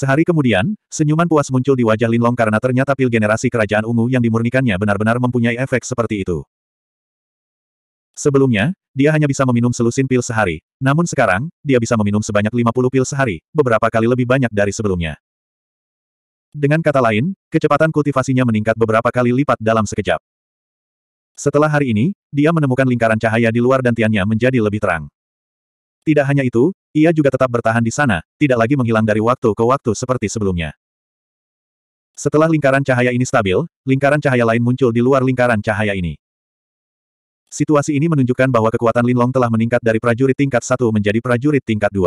Sehari kemudian, senyuman puas muncul di wajah Linlong karena ternyata pil generasi kerajaan ungu yang dimurnikannya benar-benar mempunyai efek seperti itu. Sebelumnya, dia hanya bisa meminum selusin pil sehari. Namun sekarang, dia bisa meminum sebanyak 50 pil sehari, beberapa kali lebih banyak dari sebelumnya. Dengan kata lain, kecepatan kultivasinya meningkat beberapa kali lipat dalam sekejap. Setelah hari ini, dia menemukan lingkaran cahaya di luar dan tiannya menjadi lebih terang. Tidak hanya itu, ia juga tetap bertahan di sana, tidak lagi menghilang dari waktu ke waktu seperti sebelumnya. Setelah lingkaran cahaya ini stabil, lingkaran cahaya lain muncul di luar lingkaran cahaya ini. Situasi ini menunjukkan bahwa kekuatan Linlong telah meningkat dari prajurit tingkat 1 menjadi prajurit tingkat 2.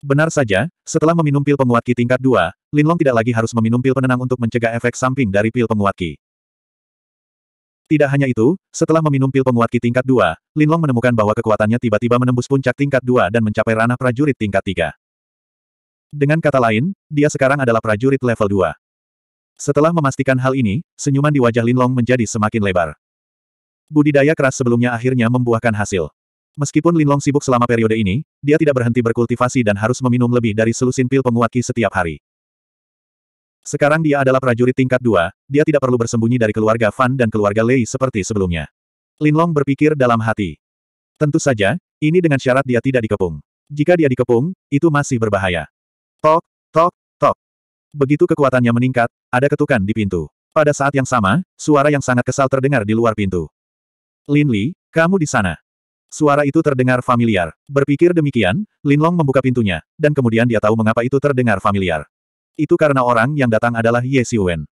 Benar saja, setelah meminum pil penguat ki tingkat 2, Linlong tidak lagi harus meminum pil penenang untuk mencegah efek samping dari pil penguat ki. Tidak hanya itu, setelah meminum pil penguat Ki tingkat 2, Linlong menemukan bahwa kekuatannya tiba-tiba menembus puncak tingkat 2 dan mencapai ranah prajurit tingkat 3. Dengan kata lain, dia sekarang adalah prajurit level 2. Setelah memastikan hal ini, senyuman di wajah Linlong menjadi semakin lebar. Budidaya keras sebelumnya akhirnya membuahkan hasil. Meskipun Linlong sibuk selama periode ini, dia tidak berhenti berkultivasi dan harus meminum lebih dari selusin pil penguat Ki setiap hari. Sekarang dia adalah prajurit tingkat dua, dia tidak perlu bersembunyi dari keluarga Fan dan keluarga Lei seperti sebelumnya. Linlong berpikir dalam hati. Tentu saja, ini dengan syarat dia tidak dikepung. Jika dia dikepung, itu masih berbahaya. Tok, tok, tok. Begitu kekuatannya meningkat, ada ketukan di pintu. Pada saat yang sama, suara yang sangat kesal terdengar di luar pintu. Lin Li, kamu di sana. Suara itu terdengar familiar. Berpikir demikian, Linlong membuka pintunya, dan kemudian dia tahu mengapa itu terdengar familiar. Itu karena orang yang datang adalah Ye Wen.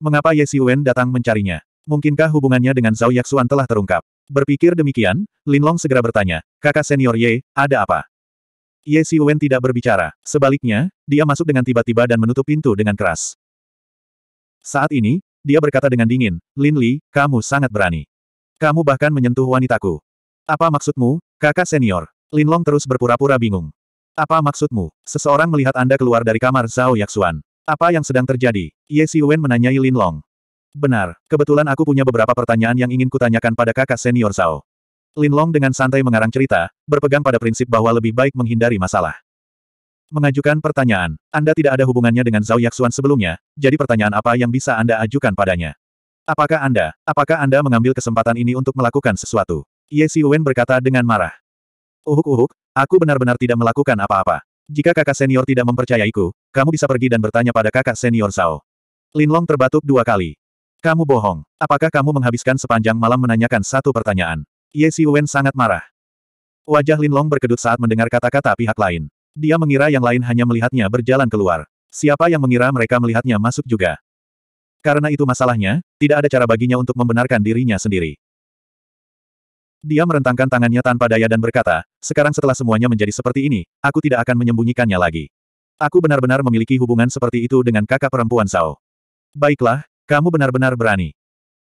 Mengapa Ye Wen datang mencarinya? Mungkinkah hubungannya dengan Zhao Yaxuan telah terungkap? Berpikir demikian, Lin Long segera bertanya, kakak senior Ye, ada apa? Ye Wen tidak berbicara. Sebaliknya, dia masuk dengan tiba-tiba dan menutup pintu dengan keras. Saat ini, dia berkata dengan dingin, Lin Li, kamu sangat berani. Kamu bahkan menyentuh wanitaku. Apa maksudmu, kakak senior? Lin Long terus berpura-pura bingung. Apa maksudmu? Seseorang melihat Anda keluar dari kamar Zhao Yaxuan. Apa yang sedang terjadi? Ye Siwen menanyai Lin Long. Benar, kebetulan aku punya beberapa pertanyaan yang ingin kutanyakan pada kakak senior Zhao. Lin Long dengan santai mengarang cerita, berpegang pada prinsip bahwa lebih baik menghindari masalah. Mengajukan pertanyaan, Anda tidak ada hubungannya dengan Zhao Yaxuan sebelumnya, jadi pertanyaan apa yang bisa Anda ajukan padanya? Apakah Anda, apakah Anda mengambil kesempatan ini untuk melakukan sesuatu? Ye Siwen berkata dengan marah. Uhuk-uhuk, Aku benar-benar tidak melakukan apa-apa. Jika kakak senior tidak mempercayaiku, kamu bisa pergi dan bertanya pada kakak senior Sao. Linlong terbatuk dua kali. Kamu bohong. Apakah kamu menghabiskan sepanjang malam menanyakan satu pertanyaan? Ye Siwen sangat marah. Wajah Linlong berkedut saat mendengar kata-kata pihak lain. Dia mengira yang lain hanya melihatnya berjalan keluar. Siapa yang mengira mereka melihatnya masuk juga? Karena itu masalahnya, tidak ada cara baginya untuk membenarkan dirinya sendiri. Dia merentangkan tangannya tanpa daya dan berkata, sekarang setelah semuanya menjadi seperti ini, aku tidak akan menyembunyikannya lagi. Aku benar-benar memiliki hubungan seperti itu dengan kakak perempuan Zhao. Baiklah, kamu benar-benar berani.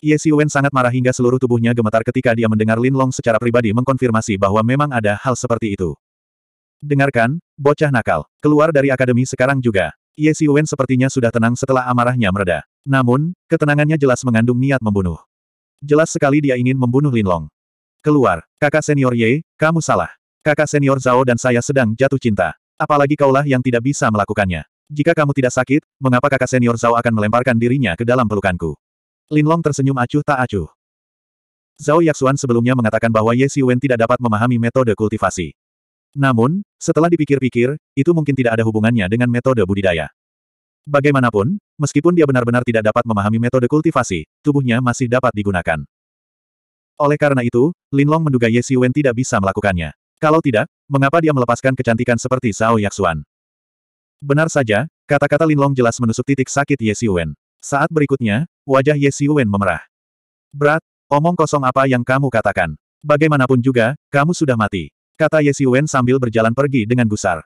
Ye Siwen sangat marah hingga seluruh tubuhnya gemetar ketika dia mendengar Lin Long secara pribadi mengkonfirmasi bahwa memang ada hal seperti itu. Dengarkan, bocah nakal, keluar dari akademi sekarang juga. Ye Siwen sepertinya sudah tenang setelah amarahnya mereda. Namun, ketenangannya jelas mengandung niat membunuh. Jelas sekali dia ingin membunuh Lin Long. Keluar, kakak senior Ye, kamu salah. Kakak senior Zhao dan saya sedang jatuh cinta. Apalagi kaulah yang tidak bisa melakukannya. Jika kamu tidak sakit, mengapa kakak senior Zhao akan melemparkan dirinya ke dalam pelukanku? Linlong tersenyum acuh tak acuh. Zhao Yaxuan sebelumnya mengatakan bahwa Ye Siwen tidak dapat memahami metode kultivasi. Namun, setelah dipikir-pikir, itu mungkin tidak ada hubungannya dengan metode budidaya. Bagaimanapun, meskipun dia benar-benar tidak dapat memahami metode kultivasi, tubuhnya masih dapat digunakan. Oleh karena itu, Linlong menduga Ye Siwen tidak bisa melakukannya. Kalau tidak, mengapa dia melepaskan kecantikan seperti Zhao Yaxuan? Benar saja, kata-kata Linlong jelas menusuk titik sakit Ye Siwen. Saat berikutnya, wajah Ye Siwen memerah. Berat, omong kosong apa yang kamu katakan. Bagaimanapun juga, kamu sudah mati. Kata Ye Siwen sambil berjalan pergi dengan gusar.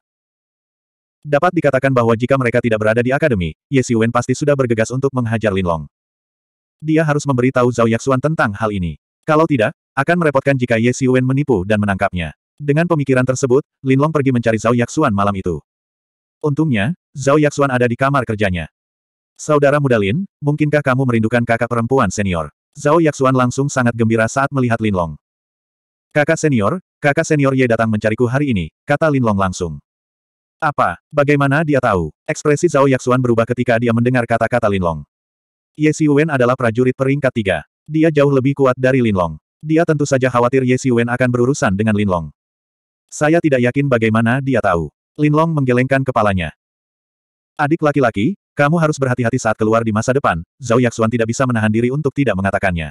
Dapat dikatakan bahwa jika mereka tidak berada di akademi, Ye Siwen pasti sudah bergegas untuk menghajar Linlong. Dia harus memberi tahu Zhao Yaxuan tentang hal ini. Kalau tidak, akan merepotkan jika Ye Siwen menipu dan menangkapnya. Dengan pemikiran tersebut, Linlong pergi mencari Zhao Yaxuan malam itu. Untungnya, Zhao Yaxuan ada di kamar kerjanya. Saudara muda Lin, mungkinkah kamu merindukan kakak perempuan senior? Zhao Yaxuan langsung sangat gembira saat melihat Linlong. Kakak senior, kakak senior Ye datang mencariku hari ini, kata Linlong langsung. Apa? Bagaimana dia tahu? Ekspresi Zhao Yaxuan berubah ketika dia mendengar kata-kata Linlong. Ye Siwen adalah prajurit peringkat tiga. Dia jauh lebih kuat dari Linlong. Dia tentu saja khawatir Ye Siwen akan berurusan dengan Linlong. Saya tidak yakin bagaimana dia tahu. Linlong menggelengkan kepalanya. Adik laki-laki, kamu harus berhati-hati saat keluar di masa depan, Zhao Yaxuan tidak bisa menahan diri untuk tidak mengatakannya.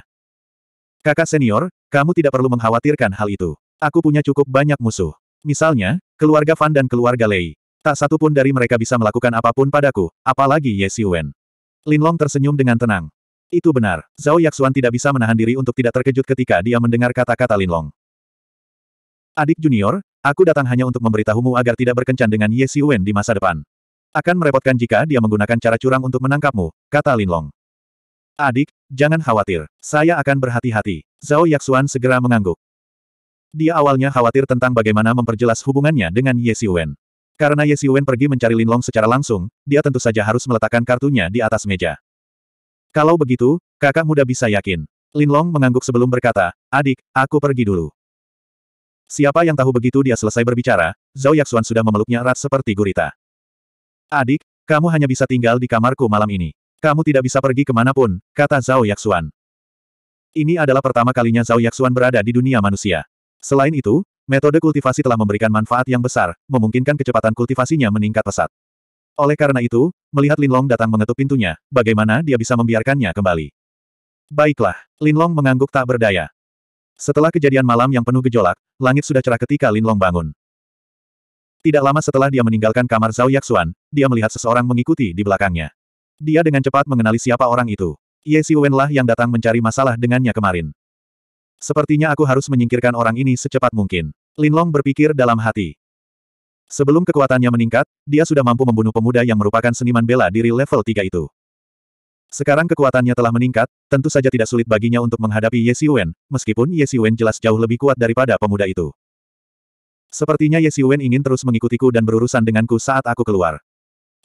Kakak senior, kamu tidak perlu mengkhawatirkan hal itu. Aku punya cukup banyak musuh. Misalnya, keluarga Fan dan keluarga Lei. Tak satu pun dari mereka bisa melakukan apapun padaku, apalagi Ye Siwen. Linlong tersenyum dengan tenang. Itu benar. Zhao Yaxuan tidak bisa menahan diri untuk tidak terkejut ketika dia mendengar kata-kata Linlong. Adik junior, aku datang hanya untuk memberitahumu agar tidak berkencan dengan Ye Siwen di masa depan. Akan merepotkan jika dia menggunakan cara curang untuk menangkapmu, kata Linlong. Adik, jangan khawatir. Saya akan berhati-hati. Zhao Yaxuan segera mengangguk. Dia awalnya khawatir tentang bagaimana memperjelas hubungannya dengan Ye Siwen. Karena Ye Siwen pergi mencari Linlong secara langsung, dia tentu saja harus meletakkan kartunya di atas meja. Kalau begitu, kakak muda bisa yakin. Linlong mengangguk sebelum berkata, adik, aku pergi dulu. Siapa yang tahu begitu dia selesai berbicara, Zhao Yaxuan sudah memeluknya erat seperti gurita. Adik, kamu hanya bisa tinggal di kamarku malam ini. Kamu tidak bisa pergi kemanapun, kata Zhao Yaxuan. Ini adalah pertama kalinya Zhao Yaxuan berada di dunia manusia. Selain itu, metode kultivasi telah memberikan manfaat yang besar, memungkinkan kecepatan kultivasinya meningkat pesat. Oleh karena itu, melihat Linlong datang mengetuk pintunya, bagaimana dia bisa membiarkannya kembali? Baiklah, Linlong mengangguk tak berdaya. Setelah kejadian malam yang penuh gejolak, langit sudah cerah ketika Linlong bangun. Tidak lama setelah dia meninggalkan kamar Zhao Yaxuan, dia melihat seseorang mengikuti di belakangnya. Dia dengan cepat mengenali siapa orang itu. Ye Siwen lah yang datang mencari masalah dengannya kemarin. Sepertinya aku harus menyingkirkan orang ini secepat mungkin. Linlong berpikir dalam hati. Sebelum kekuatannya meningkat, dia sudah mampu membunuh pemuda yang merupakan seniman bela diri level 3 itu. Sekarang kekuatannya telah meningkat, tentu saja tidak sulit baginya untuk menghadapi Ye Siwen, meskipun Ye Siwen jelas jauh lebih kuat daripada pemuda itu. Sepertinya Ye Siwen ingin terus mengikutiku dan berurusan denganku saat aku keluar.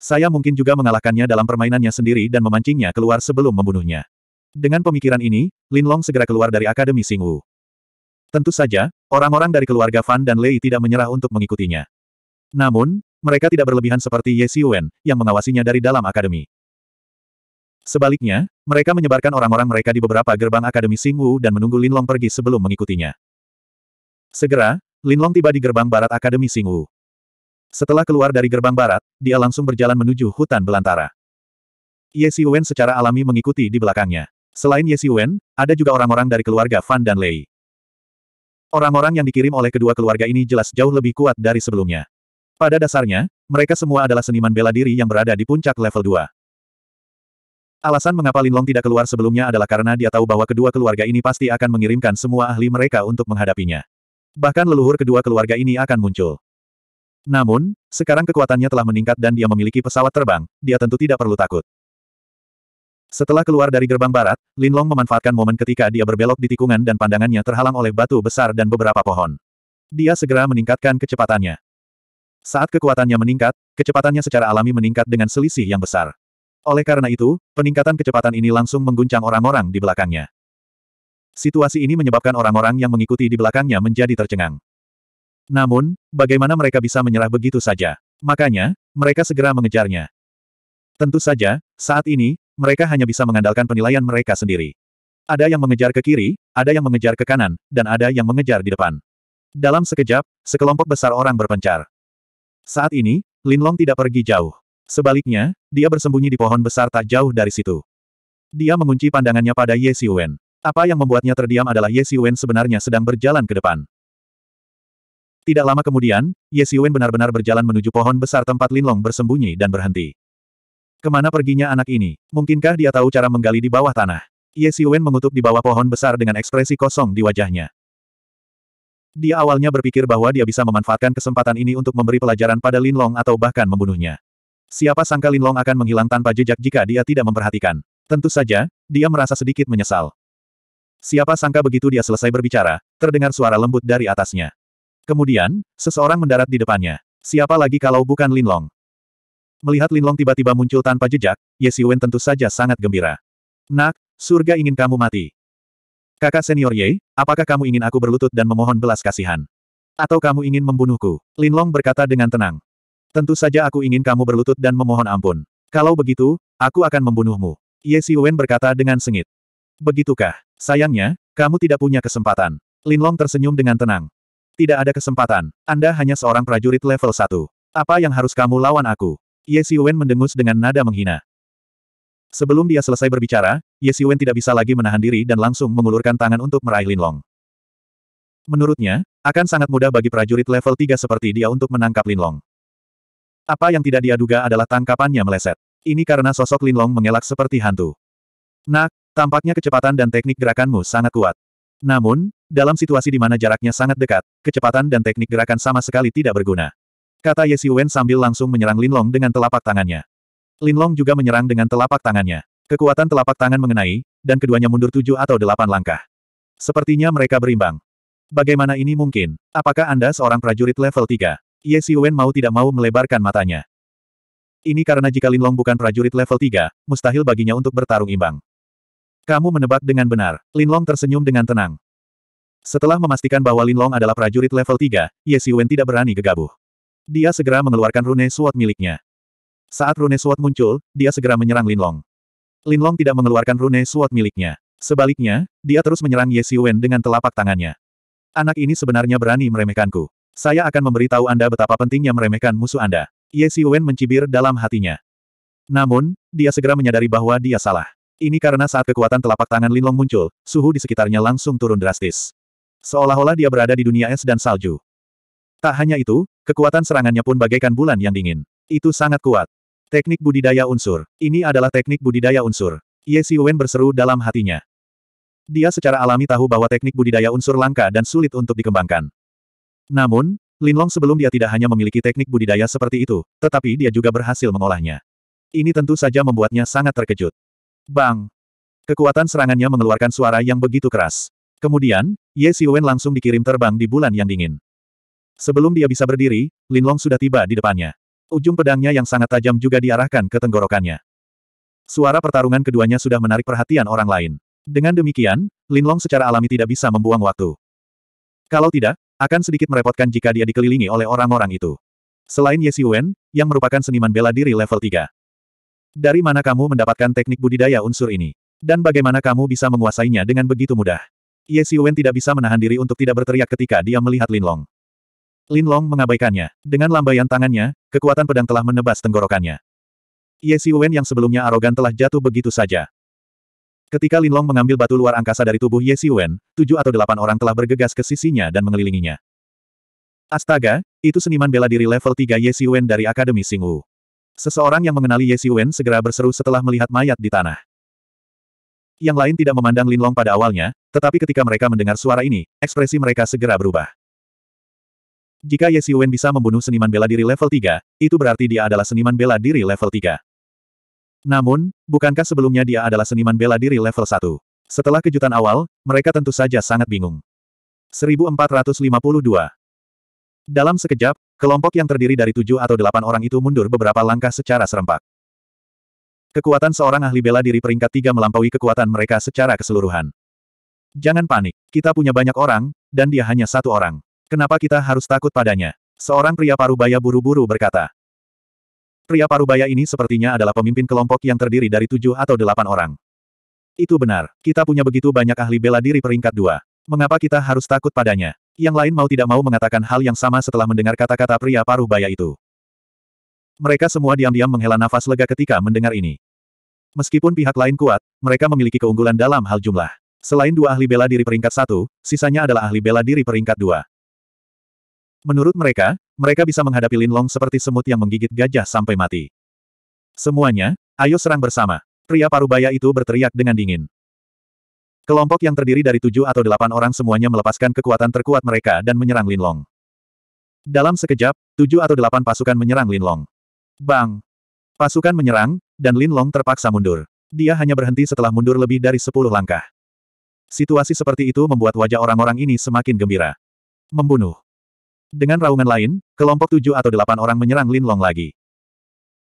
Saya mungkin juga mengalahkannya dalam permainannya sendiri dan memancingnya keluar sebelum membunuhnya. Dengan pemikiran ini, Lin Long segera keluar dari Akademi Singwu. Tentu saja, orang-orang dari keluarga Fan dan Lei tidak menyerah untuk mengikutinya. Namun, mereka tidak berlebihan seperti Ye Siwen yang mengawasinya dari dalam akademi. Sebaliknya, mereka menyebarkan orang-orang mereka di beberapa gerbang akademi Wu dan menunggu Lin Long pergi sebelum mengikutinya. Segera, Lin Long tiba di gerbang barat akademi Wu. Setelah keluar dari gerbang barat, dia langsung berjalan menuju hutan belantara. Ye Siwen secara alami mengikuti di belakangnya. Selain Ye Siwen, ada juga orang-orang dari keluarga Fan dan Lei. Orang-orang yang dikirim oleh kedua keluarga ini jelas jauh lebih kuat dari sebelumnya. Pada dasarnya, mereka semua adalah seniman bela diri yang berada di puncak level 2. Alasan mengapa Linlong tidak keluar sebelumnya adalah karena dia tahu bahwa kedua keluarga ini pasti akan mengirimkan semua ahli mereka untuk menghadapinya. Bahkan leluhur kedua keluarga ini akan muncul. Namun, sekarang kekuatannya telah meningkat dan dia memiliki pesawat terbang, dia tentu tidak perlu takut. Setelah keluar dari gerbang barat, Linlong memanfaatkan momen ketika dia berbelok di tikungan dan pandangannya terhalang oleh batu besar dan beberapa pohon. Dia segera meningkatkan kecepatannya. Saat kekuatannya meningkat, kecepatannya secara alami meningkat dengan selisih yang besar. Oleh karena itu, peningkatan kecepatan ini langsung mengguncang orang-orang di belakangnya. Situasi ini menyebabkan orang-orang yang mengikuti di belakangnya menjadi tercengang. Namun, bagaimana mereka bisa menyerah begitu saja? Makanya, mereka segera mengejarnya. Tentu saja, saat ini, mereka hanya bisa mengandalkan penilaian mereka sendiri. Ada yang mengejar ke kiri, ada yang mengejar ke kanan, dan ada yang mengejar di depan. Dalam sekejap, sekelompok besar orang berpencar. Saat ini, Linlong tidak pergi jauh. Sebaliknya, dia bersembunyi di pohon besar tak jauh dari situ. Dia mengunci pandangannya pada Ye Wen. Apa yang membuatnya terdiam adalah Ye Wen sebenarnya sedang berjalan ke depan. Tidak lama kemudian, Ye Wen benar-benar berjalan menuju pohon besar tempat Linlong bersembunyi dan berhenti. Kemana perginya anak ini? Mungkinkah dia tahu cara menggali di bawah tanah? Ye Wen mengutuk di bawah pohon besar dengan ekspresi kosong di wajahnya. Dia awalnya berpikir bahwa dia bisa memanfaatkan kesempatan ini untuk memberi pelajaran pada Lin Long atau bahkan membunuhnya. Siapa sangka Lin Long akan menghilang tanpa jejak jika dia tidak memperhatikan. Tentu saja, dia merasa sedikit menyesal. Siapa sangka begitu dia selesai berbicara, terdengar suara lembut dari atasnya. Kemudian, seseorang mendarat di depannya. Siapa lagi kalau bukan Lin Long? Melihat Lin Long tiba-tiba muncul tanpa jejak, Ye Siwen tentu saja sangat gembira. Nak, surga ingin kamu mati. Kakak senior Ye, apakah kamu ingin aku berlutut dan memohon belas kasihan? Atau kamu ingin membunuhku? Linlong berkata dengan tenang. Tentu saja aku ingin kamu berlutut dan memohon ampun. Kalau begitu, aku akan membunuhmu. Ye Siwen berkata dengan sengit. Begitukah? Sayangnya, kamu tidak punya kesempatan. Linlong tersenyum dengan tenang. Tidak ada kesempatan. Anda hanya seorang prajurit level 1. Apa yang harus kamu lawan aku? Ye Siwen mendengus dengan nada menghina. Sebelum dia selesai berbicara, Ye Siwen tidak bisa lagi menahan diri dan langsung mengulurkan tangan untuk meraih Linlong. Menurutnya, akan sangat mudah bagi prajurit level 3 seperti dia untuk menangkap Linlong. Apa yang tidak dia duga adalah tangkapannya meleset. Ini karena sosok Linlong mengelak seperti hantu. Nak, tampaknya kecepatan dan teknik gerakanmu sangat kuat. Namun, dalam situasi di mana jaraknya sangat dekat, kecepatan dan teknik gerakan sama sekali tidak berguna. Kata Ye Siwen sambil langsung menyerang Linlong dengan telapak tangannya. Linlong juga menyerang dengan telapak tangannya. Kekuatan telapak tangan mengenai, dan keduanya mundur tujuh atau delapan langkah. Sepertinya mereka berimbang. Bagaimana ini mungkin? Apakah Anda seorang prajurit level 3? Ye Siwen mau tidak mau melebarkan matanya. Ini karena jika Linlong bukan prajurit level 3, mustahil baginya untuk bertarung imbang. Kamu menebak dengan benar. Linlong tersenyum dengan tenang. Setelah memastikan bahwa Linlong adalah prajurit level 3, Ye Siwen tidak berani gegabah. Dia segera mengeluarkan rune suat miliknya. Saat rune suat muncul, dia segera menyerang Linlong. Linlong tidak mengeluarkan rune suat miliknya. Sebaliknya, dia terus menyerang Ye Siwen dengan telapak tangannya. Anak ini sebenarnya berani meremehkanku. Saya akan memberitahu Anda betapa pentingnya meremehkan musuh Anda. Ye Siwen mencibir dalam hatinya. Namun, dia segera menyadari bahwa dia salah. Ini karena saat kekuatan telapak tangan Linlong muncul, suhu di sekitarnya langsung turun drastis. Seolah-olah dia berada di dunia es dan salju. Tak hanya itu, kekuatan serangannya pun bagaikan bulan yang dingin. Itu sangat kuat. Teknik budidaya unsur. Ini adalah teknik budidaya unsur. Ye Siwen berseru dalam hatinya. Dia secara alami tahu bahwa teknik budidaya unsur langka dan sulit untuk dikembangkan. Namun, Linlong sebelum dia tidak hanya memiliki teknik budidaya seperti itu, tetapi dia juga berhasil mengolahnya. Ini tentu saja membuatnya sangat terkejut. Bang! Kekuatan serangannya mengeluarkan suara yang begitu keras. Kemudian, Ye Siwen langsung dikirim terbang di bulan yang dingin. Sebelum dia bisa berdiri, Linlong sudah tiba di depannya. Ujung pedangnya yang sangat tajam juga diarahkan ke tenggorokannya. Suara pertarungan keduanya sudah menarik perhatian orang lain. Dengan demikian, Linlong secara alami tidak bisa membuang waktu. Kalau tidak, akan sedikit merepotkan jika dia dikelilingi oleh orang-orang itu. Selain Ye Siwen, yang merupakan seniman bela diri level 3. Dari mana kamu mendapatkan teknik budidaya unsur ini? Dan bagaimana kamu bisa menguasainya dengan begitu mudah? Ye Siwen tidak bisa menahan diri untuk tidak berteriak ketika dia melihat Linlong. Lin Long mengabaikannya. Dengan lambaian tangannya, kekuatan pedang telah menebas tenggorokannya. Ye Wen yang sebelumnya arogan telah jatuh begitu saja. Ketika Lin Long mengambil batu luar angkasa dari tubuh Ye Wen, tujuh atau delapan orang telah bergegas ke sisinya dan mengelilinginya. Astaga, itu seniman bela diri level 3 Ye Wen dari Akademi Sing Wu. Seseorang yang mengenali Ye Wen segera berseru setelah melihat mayat di tanah. Yang lain tidak memandang Lin Long pada awalnya, tetapi ketika mereka mendengar suara ini, ekspresi mereka segera berubah. Jika Ye Xiuwen bisa membunuh seniman bela diri level 3, itu berarti dia adalah seniman bela diri level 3. Namun, bukankah sebelumnya dia adalah seniman bela diri level 1? Setelah kejutan awal, mereka tentu saja sangat bingung. 1452 Dalam sekejap, kelompok yang terdiri dari tujuh atau delapan orang itu mundur beberapa langkah secara serempak. Kekuatan seorang ahli bela diri peringkat tiga melampaui kekuatan mereka secara keseluruhan. Jangan panik, kita punya banyak orang, dan dia hanya satu orang. Kenapa kita harus takut padanya? Seorang pria parubaya buru-buru berkata. Pria parubaya ini sepertinya adalah pemimpin kelompok yang terdiri dari tujuh atau delapan orang. Itu benar, kita punya begitu banyak ahli bela diri peringkat dua. Mengapa kita harus takut padanya? Yang lain mau tidak mau mengatakan hal yang sama setelah mendengar kata-kata pria parubaya itu. Mereka semua diam-diam menghela nafas lega ketika mendengar ini. Meskipun pihak lain kuat, mereka memiliki keunggulan dalam hal jumlah. Selain dua ahli bela diri peringkat satu, sisanya adalah ahli bela diri peringkat dua. Menurut mereka, mereka bisa menghadapi Lin Long seperti semut yang menggigit gajah sampai mati. Semuanya, ayo serang bersama. Pria parubaya itu berteriak dengan dingin. Kelompok yang terdiri dari tujuh atau delapan orang semuanya melepaskan kekuatan terkuat mereka dan menyerang Lin Long. Dalam sekejap, tujuh atau delapan pasukan menyerang Lin Long. Bang! Pasukan menyerang, dan Lin Long terpaksa mundur. Dia hanya berhenti setelah mundur lebih dari sepuluh langkah. Situasi seperti itu membuat wajah orang-orang ini semakin gembira. Membunuh. Dengan raungan lain, kelompok tujuh atau delapan orang menyerang Lin Long lagi.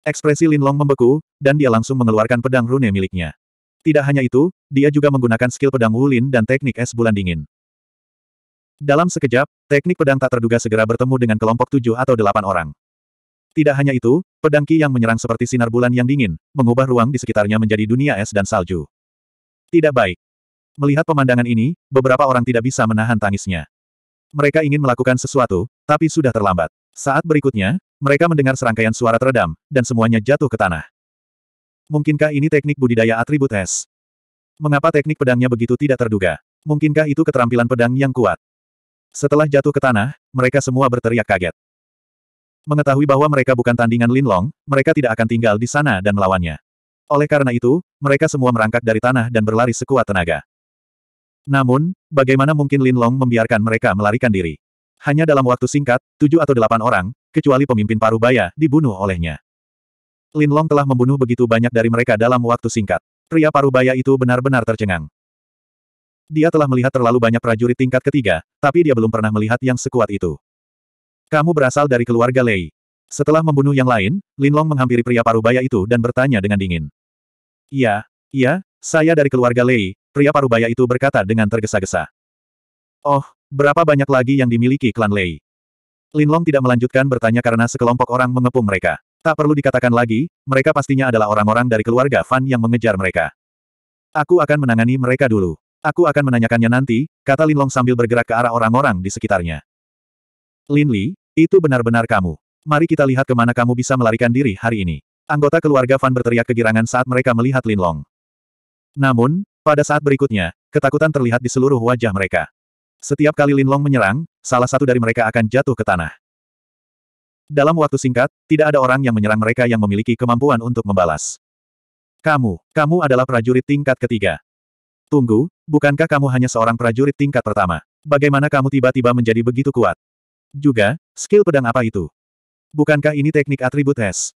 Ekspresi Lin Long membeku, dan dia langsung mengeluarkan pedang rune miliknya. Tidak hanya itu, dia juga menggunakan skill pedang Wulin dan teknik es bulan dingin. Dalam sekejap, teknik pedang tak terduga segera bertemu dengan kelompok tujuh atau delapan orang. Tidak hanya itu, pedang Qi yang menyerang seperti sinar bulan yang dingin, mengubah ruang di sekitarnya menjadi dunia es dan salju. Tidak baik. Melihat pemandangan ini, beberapa orang tidak bisa menahan tangisnya. Mereka ingin melakukan sesuatu, tapi sudah terlambat. Saat berikutnya, mereka mendengar serangkaian suara teredam, dan semuanya jatuh ke tanah. Mungkinkah ini teknik budidaya atribut es? Mengapa teknik pedangnya begitu tidak terduga? Mungkinkah itu keterampilan pedang yang kuat? Setelah jatuh ke tanah, mereka semua berteriak kaget. Mengetahui bahwa mereka bukan tandingan Linlong, mereka tidak akan tinggal di sana dan melawannya. Oleh karena itu, mereka semua merangkak dari tanah dan berlari sekuat tenaga. Namun, bagaimana mungkin Lin Long membiarkan mereka melarikan diri? Hanya dalam waktu singkat, tujuh atau delapan orang, kecuali pemimpin Parubaya, dibunuh olehnya. Lin Long telah membunuh begitu banyak dari mereka dalam waktu singkat. Pria Parubaya itu benar-benar tercengang. Dia telah melihat terlalu banyak prajurit tingkat ketiga, tapi dia belum pernah melihat yang sekuat itu. Kamu berasal dari keluarga Lei. Setelah membunuh yang lain, Lin Long menghampiri pria Parubaya itu dan bertanya dengan dingin. Iya, iya, saya dari keluarga Lei, pria parubaya itu berkata dengan tergesa-gesa. Oh, berapa banyak lagi yang dimiliki klan Lei? Linlong tidak melanjutkan bertanya karena sekelompok orang mengepung mereka. Tak perlu dikatakan lagi, mereka pastinya adalah orang-orang dari keluarga Fan yang mengejar mereka. Aku akan menangani mereka dulu. Aku akan menanyakannya nanti, kata Linlong sambil bergerak ke arah orang-orang di sekitarnya. Lin Li, itu benar-benar kamu. Mari kita lihat kemana kamu bisa melarikan diri hari ini. Anggota keluarga Fan berteriak kegirangan saat mereka melihat Linlong. Namun, pada saat berikutnya, ketakutan terlihat di seluruh wajah mereka. Setiap kali Linlong menyerang, salah satu dari mereka akan jatuh ke tanah. Dalam waktu singkat, tidak ada orang yang menyerang mereka yang memiliki kemampuan untuk membalas. Kamu, kamu adalah prajurit tingkat ketiga. Tunggu, bukankah kamu hanya seorang prajurit tingkat pertama? Bagaimana kamu tiba-tiba menjadi begitu kuat? Juga, skill pedang apa itu? Bukankah ini teknik atribut es?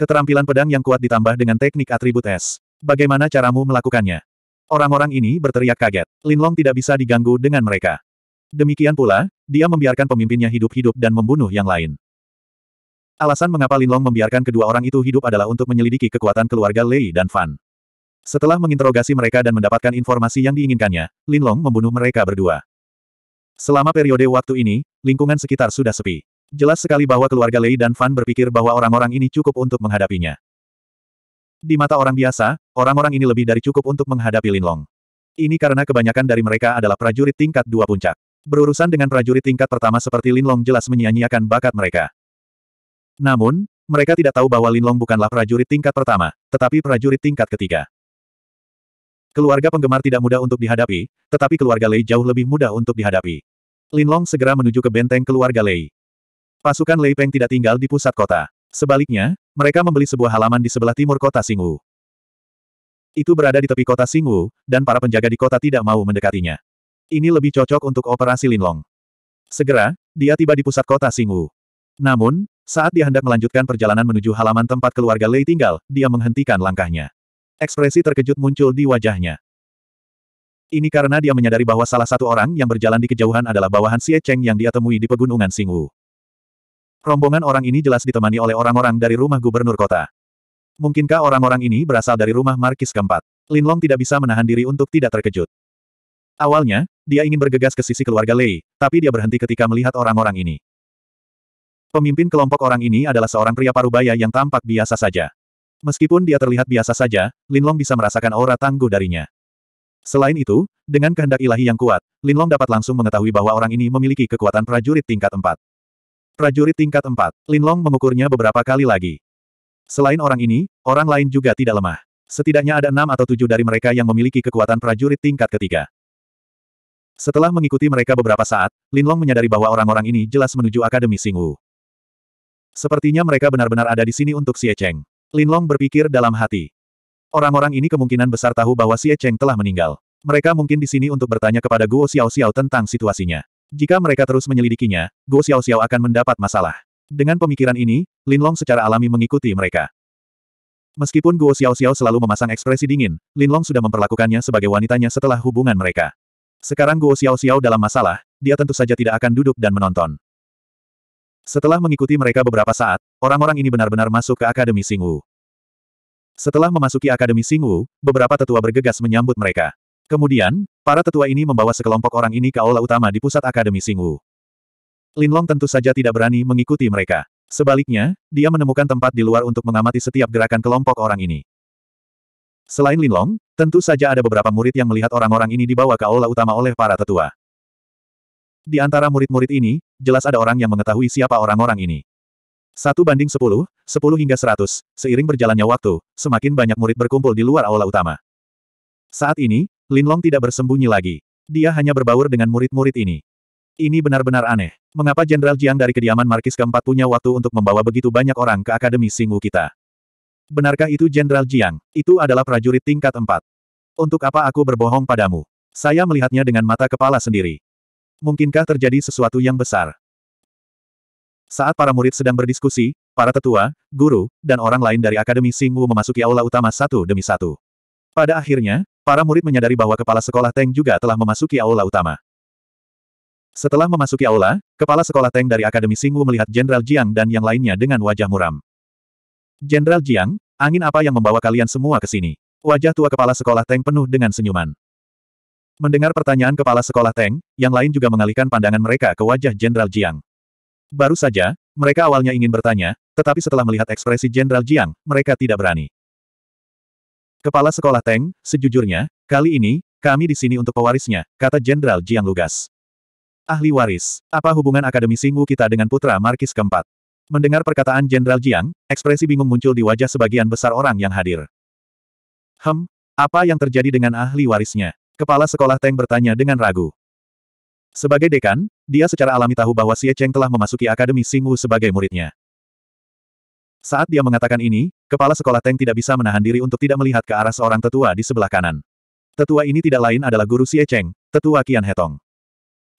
Keterampilan pedang yang kuat ditambah dengan teknik atribut es. Bagaimana caramu melakukannya? Orang-orang ini berteriak kaget. Linlong tidak bisa diganggu dengan mereka. Demikian pula, dia membiarkan pemimpinnya hidup-hidup dan membunuh yang lain. Alasan mengapa Linlong membiarkan kedua orang itu hidup adalah untuk menyelidiki kekuatan keluarga Lei dan Fan. Setelah menginterogasi mereka dan mendapatkan informasi yang diinginkannya, Linlong membunuh mereka berdua. Selama periode waktu ini, lingkungan sekitar sudah sepi. Jelas sekali bahwa keluarga Lei dan Fan berpikir bahwa orang-orang ini cukup untuk menghadapinya. Di mata orang biasa, orang-orang ini lebih dari cukup untuk menghadapi Linlong. Ini karena kebanyakan dari mereka adalah prajurit tingkat dua puncak. Berurusan dengan prajurit tingkat pertama seperti Linlong jelas menyia-nyiakan bakat mereka. Namun, mereka tidak tahu bahwa Linlong bukanlah prajurit tingkat pertama, tetapi prajurit tingkat ketiga. Keluarga penggemar tidak mudah untuk dihadapi, tetapi keluarga Lei jauh lebih mudah untuk dihadapi. Linlong segera menuju ke benteng keluarga Lei. Pasukan Lei Peng tidak tinggal di pusat kota. Sebaliknya, mereka membeli sebuah halaman di sebelah timur kota Singwu. Itu berada di tepi kota Singwu, dan para penjaga di kota tidak mau mendekatinya. Ini lebih cocok untuk operasi Linlong. Segera, dia tiba di pusat kota Singwu. Namun, saat dia hendak melanjutkan perjalanan menuju halaman tempat keluarga Lei tinggal, dia menghentikan langkahnya. Ekspresi terkejut muncul di wajahnya. Ini karena dia menyadari bahwa salah satu orang yang berjalan di kejauhan adalah bawahan Xie Cheng yang dia temui di pegunungan Singwu. Rombongan orang ini jelas ditemani oleh orang-orang dari rumah gubernur kota. Mungkinkah orang-orang ini berasal dari rumah Markis keempat? Linlong tidak bisa menahan diri untuk tidak terkejut. Awalnya, dia ingin bergegas ke sisi keluarga Lei, tapi dia berhenti ketika melihat orang-orang ini. Pemimpin kelompok orang ini adalah seorang pria parubaya yang tampak biasa saja. Meskipun dia terlihat biasa saja, Linlong bisa merasakan aura tangguh darinya. Selain itu, dengan kehendak ilahi yang kuat, Linlong dapat langsung mengetahui bahwa orang ini memiliki kekuatan prajurit tingkat 4. Prajurit tingkat 4, Linlong mengukurnya beberapa kali lagi. Selain orang ini, orang lain juga tidak lemah. Setidaknya ada enam atau tujuh dari mereka yang memiliki kekuatan prajurit tingkat ketiga. Setelah mengikuti mereka beberapa saat, Linlong menyadari bahwa orang-orang ini jelas menuju Akademi Singwu. Sepertinya mereka benar-benar ada di sini untuk Xie Cheng. Linlong berpikir dalam hati. Orang-orang ini kemungkinan besar tahu bahwa Xie Cheng telah meninggal. Mereka mungkin di sini untuk bertanya kepada Guo Xiao Xiao tentang situasinya. Jika mereka terus menyelidikinya, Guo Xiao Xiao akan mendapat masalah. Dengan pemikiran ini, Lin Long secara alami mengikuti mereka. Meskipun Guo Xiao Xiao selalu memasang ekspresi dingin, Lin Long sudah memperlakukannya sebagai wanitanya setelah hubungan mereka. Sekarang Guo Xiao Xiao dalam masalah, dia tentu saja tidak akan duduk dan menonton. Setelah mengikuti mereka beberapa saat, orang-orang ini benar-benar masuk ke Akademi Singwu. Setelah memasuki Akademi Singwu, beberapa tetua bergegas menyambut mereka. Kemudian, para tetua ini membawa sekelompok orang ini ke aula utama di pusat Akademi Singwu. Linlong tentu saja tidak berani mengikuti mereka. Sebaliknya, dia menemukan tempat di luar untuk mengamati setiap gerakan kelompok orang ini. Selain Linlong, tentu saja ada beberapa murid yang melihat orang-orang ini dibawa ke aula utama oleh para tetua. Di antara murid-murid ini, jelas ada orang yang mengetahui siapa orang-orang ini. Satu banding sepuluh, sepuluh hingga seratus, seiring berjalannya waktu, semakin banyak murid berkumpul di luar aula utama. Saat ini, Linlong tidak bersembunyi lagi. Dia hanya berbaur dengan murid-murid ini. Ini benar-benar aneh. Mengapa Jenderal Jiang dari kediaman Markis keempat punya waktu untuk membawa begitu banyak orang ke Akademi Singwu kita? Benarkah itu Jenderal Jiang? Itu adalah prajurit tingkat empat. Untuk apa aku berbohong padamu? Saya melihatnya dengan mata kepala sendiri. Mungkinkah terjadi sesuatu yang besar? Saat para murid sedang berdiskusi, para tetua, guru, dan orang lain dari Akademi Singwu memasuki aula utama satu demi satu. Pada akhirnya, Para murid menyadari bahwa kepala sekolah Teng juga telah memasuki aula utama. Setelah memasuki aula, kepala sekolah Teng dari Akademi Singwu melihat Jenderal Jiang dan yang lainnya dengan wajah muram. Jenderal Jiang, angin apa yang membawa kalian semua ke sini? Wajah tua kepala sekolah Teng penuh dengan senyuman. Mendengar pertanyaan kepala sekolah Teng, yang lain juga mengalihkan pandangan mereka ke wajah Jenderal Jiang. Baru saja, mereka awalnya ingin bertanya, tetapi setelah melihat ekspresi Jenderal Jiang, mereka tidak berani. Kepala Sekolah Teng, sejujurnya, kali ini, kami di sini untuk pewarisnya, kata Jenderal Jiang Lugas. Ahli waris, apa hubungan Akademi Singwu kita dengan putra Markis keempat? Mendengar perkataan Jenderal Jiang, ekspresi bingung muncul di wajah sebagian besar orang yang hadir. Hem, apa yang terjadi dengan ahli warisnya? Kepala Sekolah Teng bertanya dengan ragu. Sebagai dekan, dia secara alami tahu bahwa Xie Cheng telah memasuki Akademi Singwu sebagai muridnya. Saat dia mengatakan ini, kepala sekolah Teng tidak bisa menahan diri untuk tidak melihat ke arah seorang tetua di sebelah kanan. Tetua ini tidak lain adalah guru Xie Cheng, tetua Qian Hetong.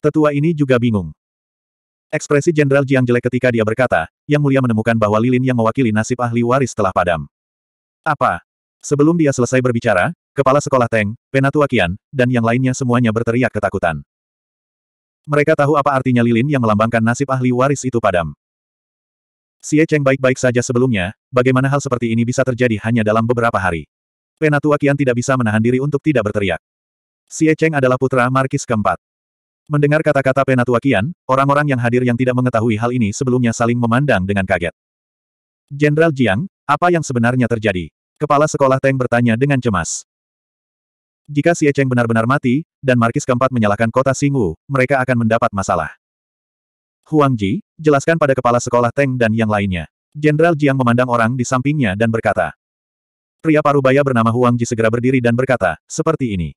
Tetua ini juga bingung. Ekspresi Jenderal Jiang jelek ketika dia berkata, Yang Mulia menemukan bahwa lilin yang mewakili nasib ahli waris telah padam. Apa? Sebelum dia selesai berbicara, kepala sekolah Teng, Penatua Qian, dan yang lainnya semuanya berteriak ketakutan. Mereka tahu apa artinya lilin yang melambangkan nasib ahli waris itu padam. Xie Cheng baik-baik saja sebelumnya, bagaimana hal seperti ini bisa terjadi hanya dalam beberapa hari. Penatua Kian tidak bisa menahan diri untuk tidak berteriak. Xie Cheng adalah putra Markis keempat. Mendengar kata-kata Penatua Kian, orang-orang yang hadir yang tidak mengetahui hal ini sebelumnya saling memandang dengan kaget. Jenderal Jiang, apa yang sebenarnya terjadi? Kepala sekolah Teng bertanya dengan cemas. Jika Xie Cheng benar-benar mati, dan Markis keempat menyalahkan kota Singwu, mereka akan mendapat masalah. Huang Ji, jelaskan pada kepala sekolah Teng dan yang lainnya. Jenderal Jiang memandang orang di sampingnya dan berkata. Pria parubaya bernama Huang Ji segera berdiri dan berkata, seperti ini.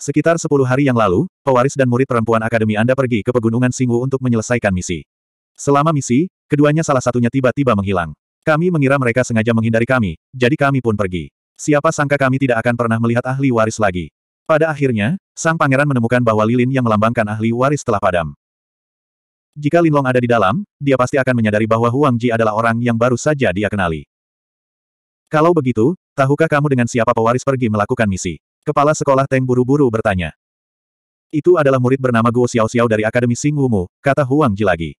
Sekitar sepuluh hari yang lalu, pewaris dan murid perempuan Akademi Anda pergi ke Pegunungan Singwu untuk menyelesaikan misi. Selama misi, keduanya salah satunya tiba-tiba menghilang. Kami mengira mereka sengaja menghindari kami, jadi kami pun pergi. Siapa sangka kami tidak akan pernah melihat ahli waris lagi. Pada akhirnya, sang pangeran menemukan bahwa lilin yang melambangkan ahli waris telah padam. Jika Linlong ada di dalam, dia pasti akan menyadari bahwa Huang Ji adalah orang yang baru saja dia kenali. Kalau begitu, tahukah kamu dengan siapa pewaris pergi melakukan misi? Kepala sekolah Teng buru-buru bertanya. Itu adalah murid bernama Guo Xiao Xiao dari Akademi Sing Wumu, kata Huang Ji lagi.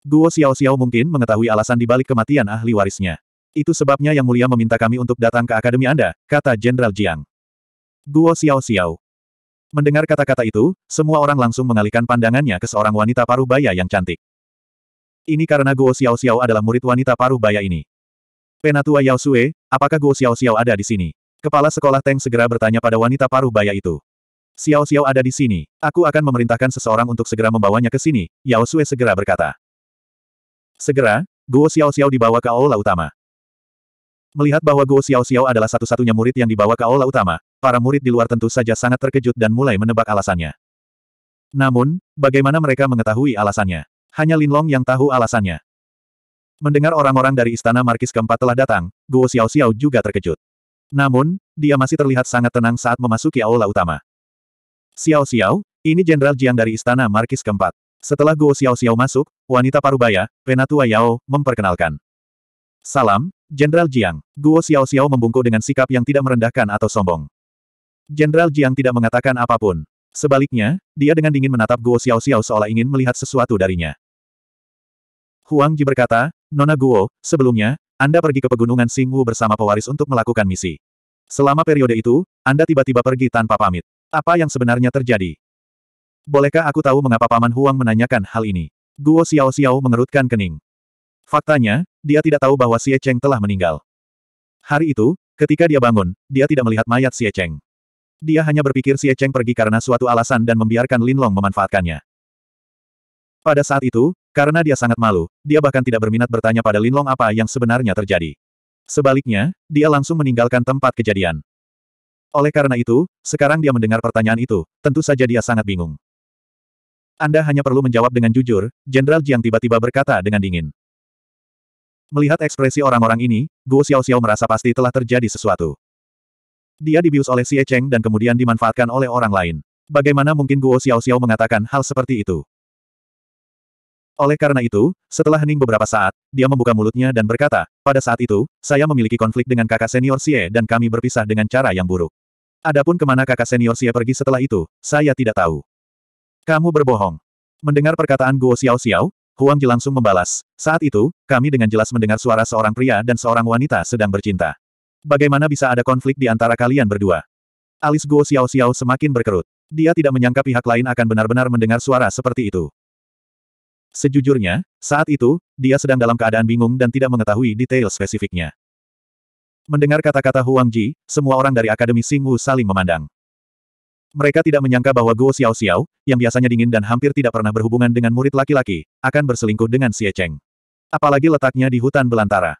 Guo Xiao Xiao mungkin mengetahui alasan dibalik kematian ahli warisnya. Itu sebabnya Yang Mulia meminta kami untuk datang ke Akademi Anda, kata Jenderal Jiang. Guo Xiao Xiao, Mendengar kata-kata itu, semua orang langsung mengalihkan pandangannya ke seorang wanita paruh baya yang cantik. Ini karena Guo Xiao Xiao adalah murid wanita paruh baya ini. Penatua Yao Sue, apakah Guo Xiao Xiao ada di sini? Kepala sekolah Teng segera bertanya pada wanita paruh baya itu. Xiao Xiao ada di sini, aku akan memerintahkan seseorang untuk segera membawanya ke sini, Yao Sue segera berkata. Segera, Guo Xiao Xiao dibawa ke aula utama. Melihat bahwa Guo Xiao Xiao adalah satu-satunya murid yang dibawa ke aula utama, para murid di luar tentu saja sangat terkejut dan mulai menebak alasannya. Namun, bagaimana mereka mengetahui alasannya? Hanya Lin Long yang tahu alasannya. Mendengar orang-orang dari istana Markis keempat telah datang, Guo Xiao Xiao juga terkejut. Namun, dia masih terlihat sangat tenang saat memasuki aula utama. Xiao Xiao, ini Jenderal Jiang dari istana Markis keempat. Setelah Guo Xiao Xiao masuk, wanita parubaya, Penatua Yao, memperkenalkan. Salam, Jenderal Jiang. Guo Xiao Xiao membungkuk dengan sikap yang tidak merendahkan atau sombong. Jenderal Jiang tidak mengatakan apapun. Sebaliknya, dia dengan dingin menatap Guo Xiao Xiao seolah ingin melihat sesuatu darinya. Huang Ji berkata, Nona Guo, sebelumnya, Anda pergi ke pegunungan Xingwu bersama pewaris untuk melakukan misi. Selama periode itu, Anda tiba-tiba pergi tanpa pamit. Apa yang sebenarnya terjadi? Bolehkah aku tahu mengapa Paman Huang menanyakan hal ini? Guo Xiao Xiao mengerutkan kening. Faktanya, dia tidak tahu bahwa Xie Cheng telah meninggal. Hari itu, ketika dia bangun, dia tidak melihat mayat Xie Cheng. Dia hanya berpikir Xie Cheng pergi karena suatu alasan dan membiarkan Lin Long memanfaatkannya. Pada saat itu, karena dia sangat malu, dia bahkan tidak berminat bertanya pada Lin Long apa yang sebenarnya terjadi. Sebaliknya, dia langsung meninggalkan tempat kejadian. Oleh karena itu, sekarang dia mendengar pertanyaan itu, tentu saja dia sangat bingung. Anda hanya perlu menjawab dengan jujur, Jenderal Jiang tiba-tiba berkata dengan dingin. Melihat ekspresi orang-orang ini, Guo Xiaoxiao merasa pasti telah terjadi sesuatu. Dia dibius oleh Xie Cheng dan kemudian dimanfaatkan oleh orang lain. Bagaimana mungkin Guo Xiaoxiao mengatakan hal seperti itu? Oleh karena itu, setelah hening beberapa saat, dia membuka mulutnya dan berkata, pada saat itu, saya memiliki konflik dengan kakak senior Xie dan kami berpisah dengan cara yang buruk. Adapun kemana kakak senior Xie pergi setelah itu, saya tidak tahu. Kamu berbohong. Mendengar perkataan Guo Xiao Xiao, Huang Ji langsung membalas. Saat itu, kami dengan jelas mendengar suara seorang pria dan seorang wanita sedang bercinta. Bagaimana bisa ada konflik di antara kalian berdua? Alis Guo Xiao Xiao semakin berkerut. Dia tidak menyangka pihak lain akan benar-benar mendengar suara seperti itu. Sejujurnya, saat itu, dia sedang dalam keadaan bingung dan tidak mengetahui detail spesifiknya. Mendengar kata-kata Huang Ji, semua orang dari Akademi Wu saling memandang. Mereka tidak menyangka bahwa Guo Xiao Xiao, yang biasanya dingin dan hampir tidak pernah berhubungan dengan murid laki-laki, akan berselingkuh dengan Xie Cheng. Apalagi letaknya di hutan belantara.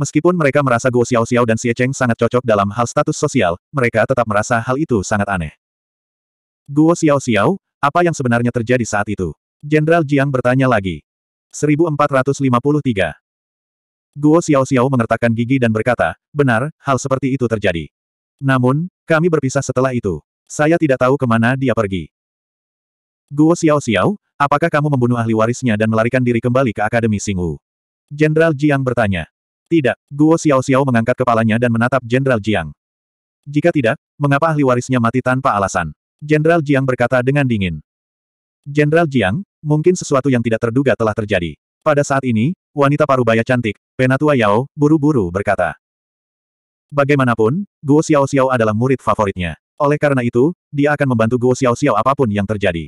Meskipun mereka merasa Guo Xiao Xiao dan Xie Cheng sangat cocok dalam hal status sosial, mereka tetap merasa hal itu sangat aneh. Guo Xiao Xiao, apa yang sebenarnya terjadi saat itu? Jenderal Jiang bertanya lagi. 1453 Guo Xiao Xiao mengertakkan gigi dan berkata, benar, hal seperti itu terjadi. Namun, kami berpisah setelah itu. Saya tidak tahu kemana dia pergi. Guo Xiao Xiao, apakah kamu membunuh ahli warisnya dan melarikan diri kembali ke Akademi Singu? Jenderal Jiang bertanya. Tidak, Guo Xiao Xiao mengangkat kepalanya dan menatap Jenderal Jiang. Jika tidak, mengapa ahli warisnya mati tanpa alasan? Jenderal Jiang berkata dengan dingin. Jenderal Jiang, mungkin sesuatu yang tidak terduga telah terjadi. Pada saat ini, wanita parubaya cantik, Penatua Yao, buru-buru berkata. Bagaimanapun, Guo Xiao Xiao adalah murid favoritnya. Oleh karena itu, dia akan membantu Guo Xiao Xiao apapun yang terjadi.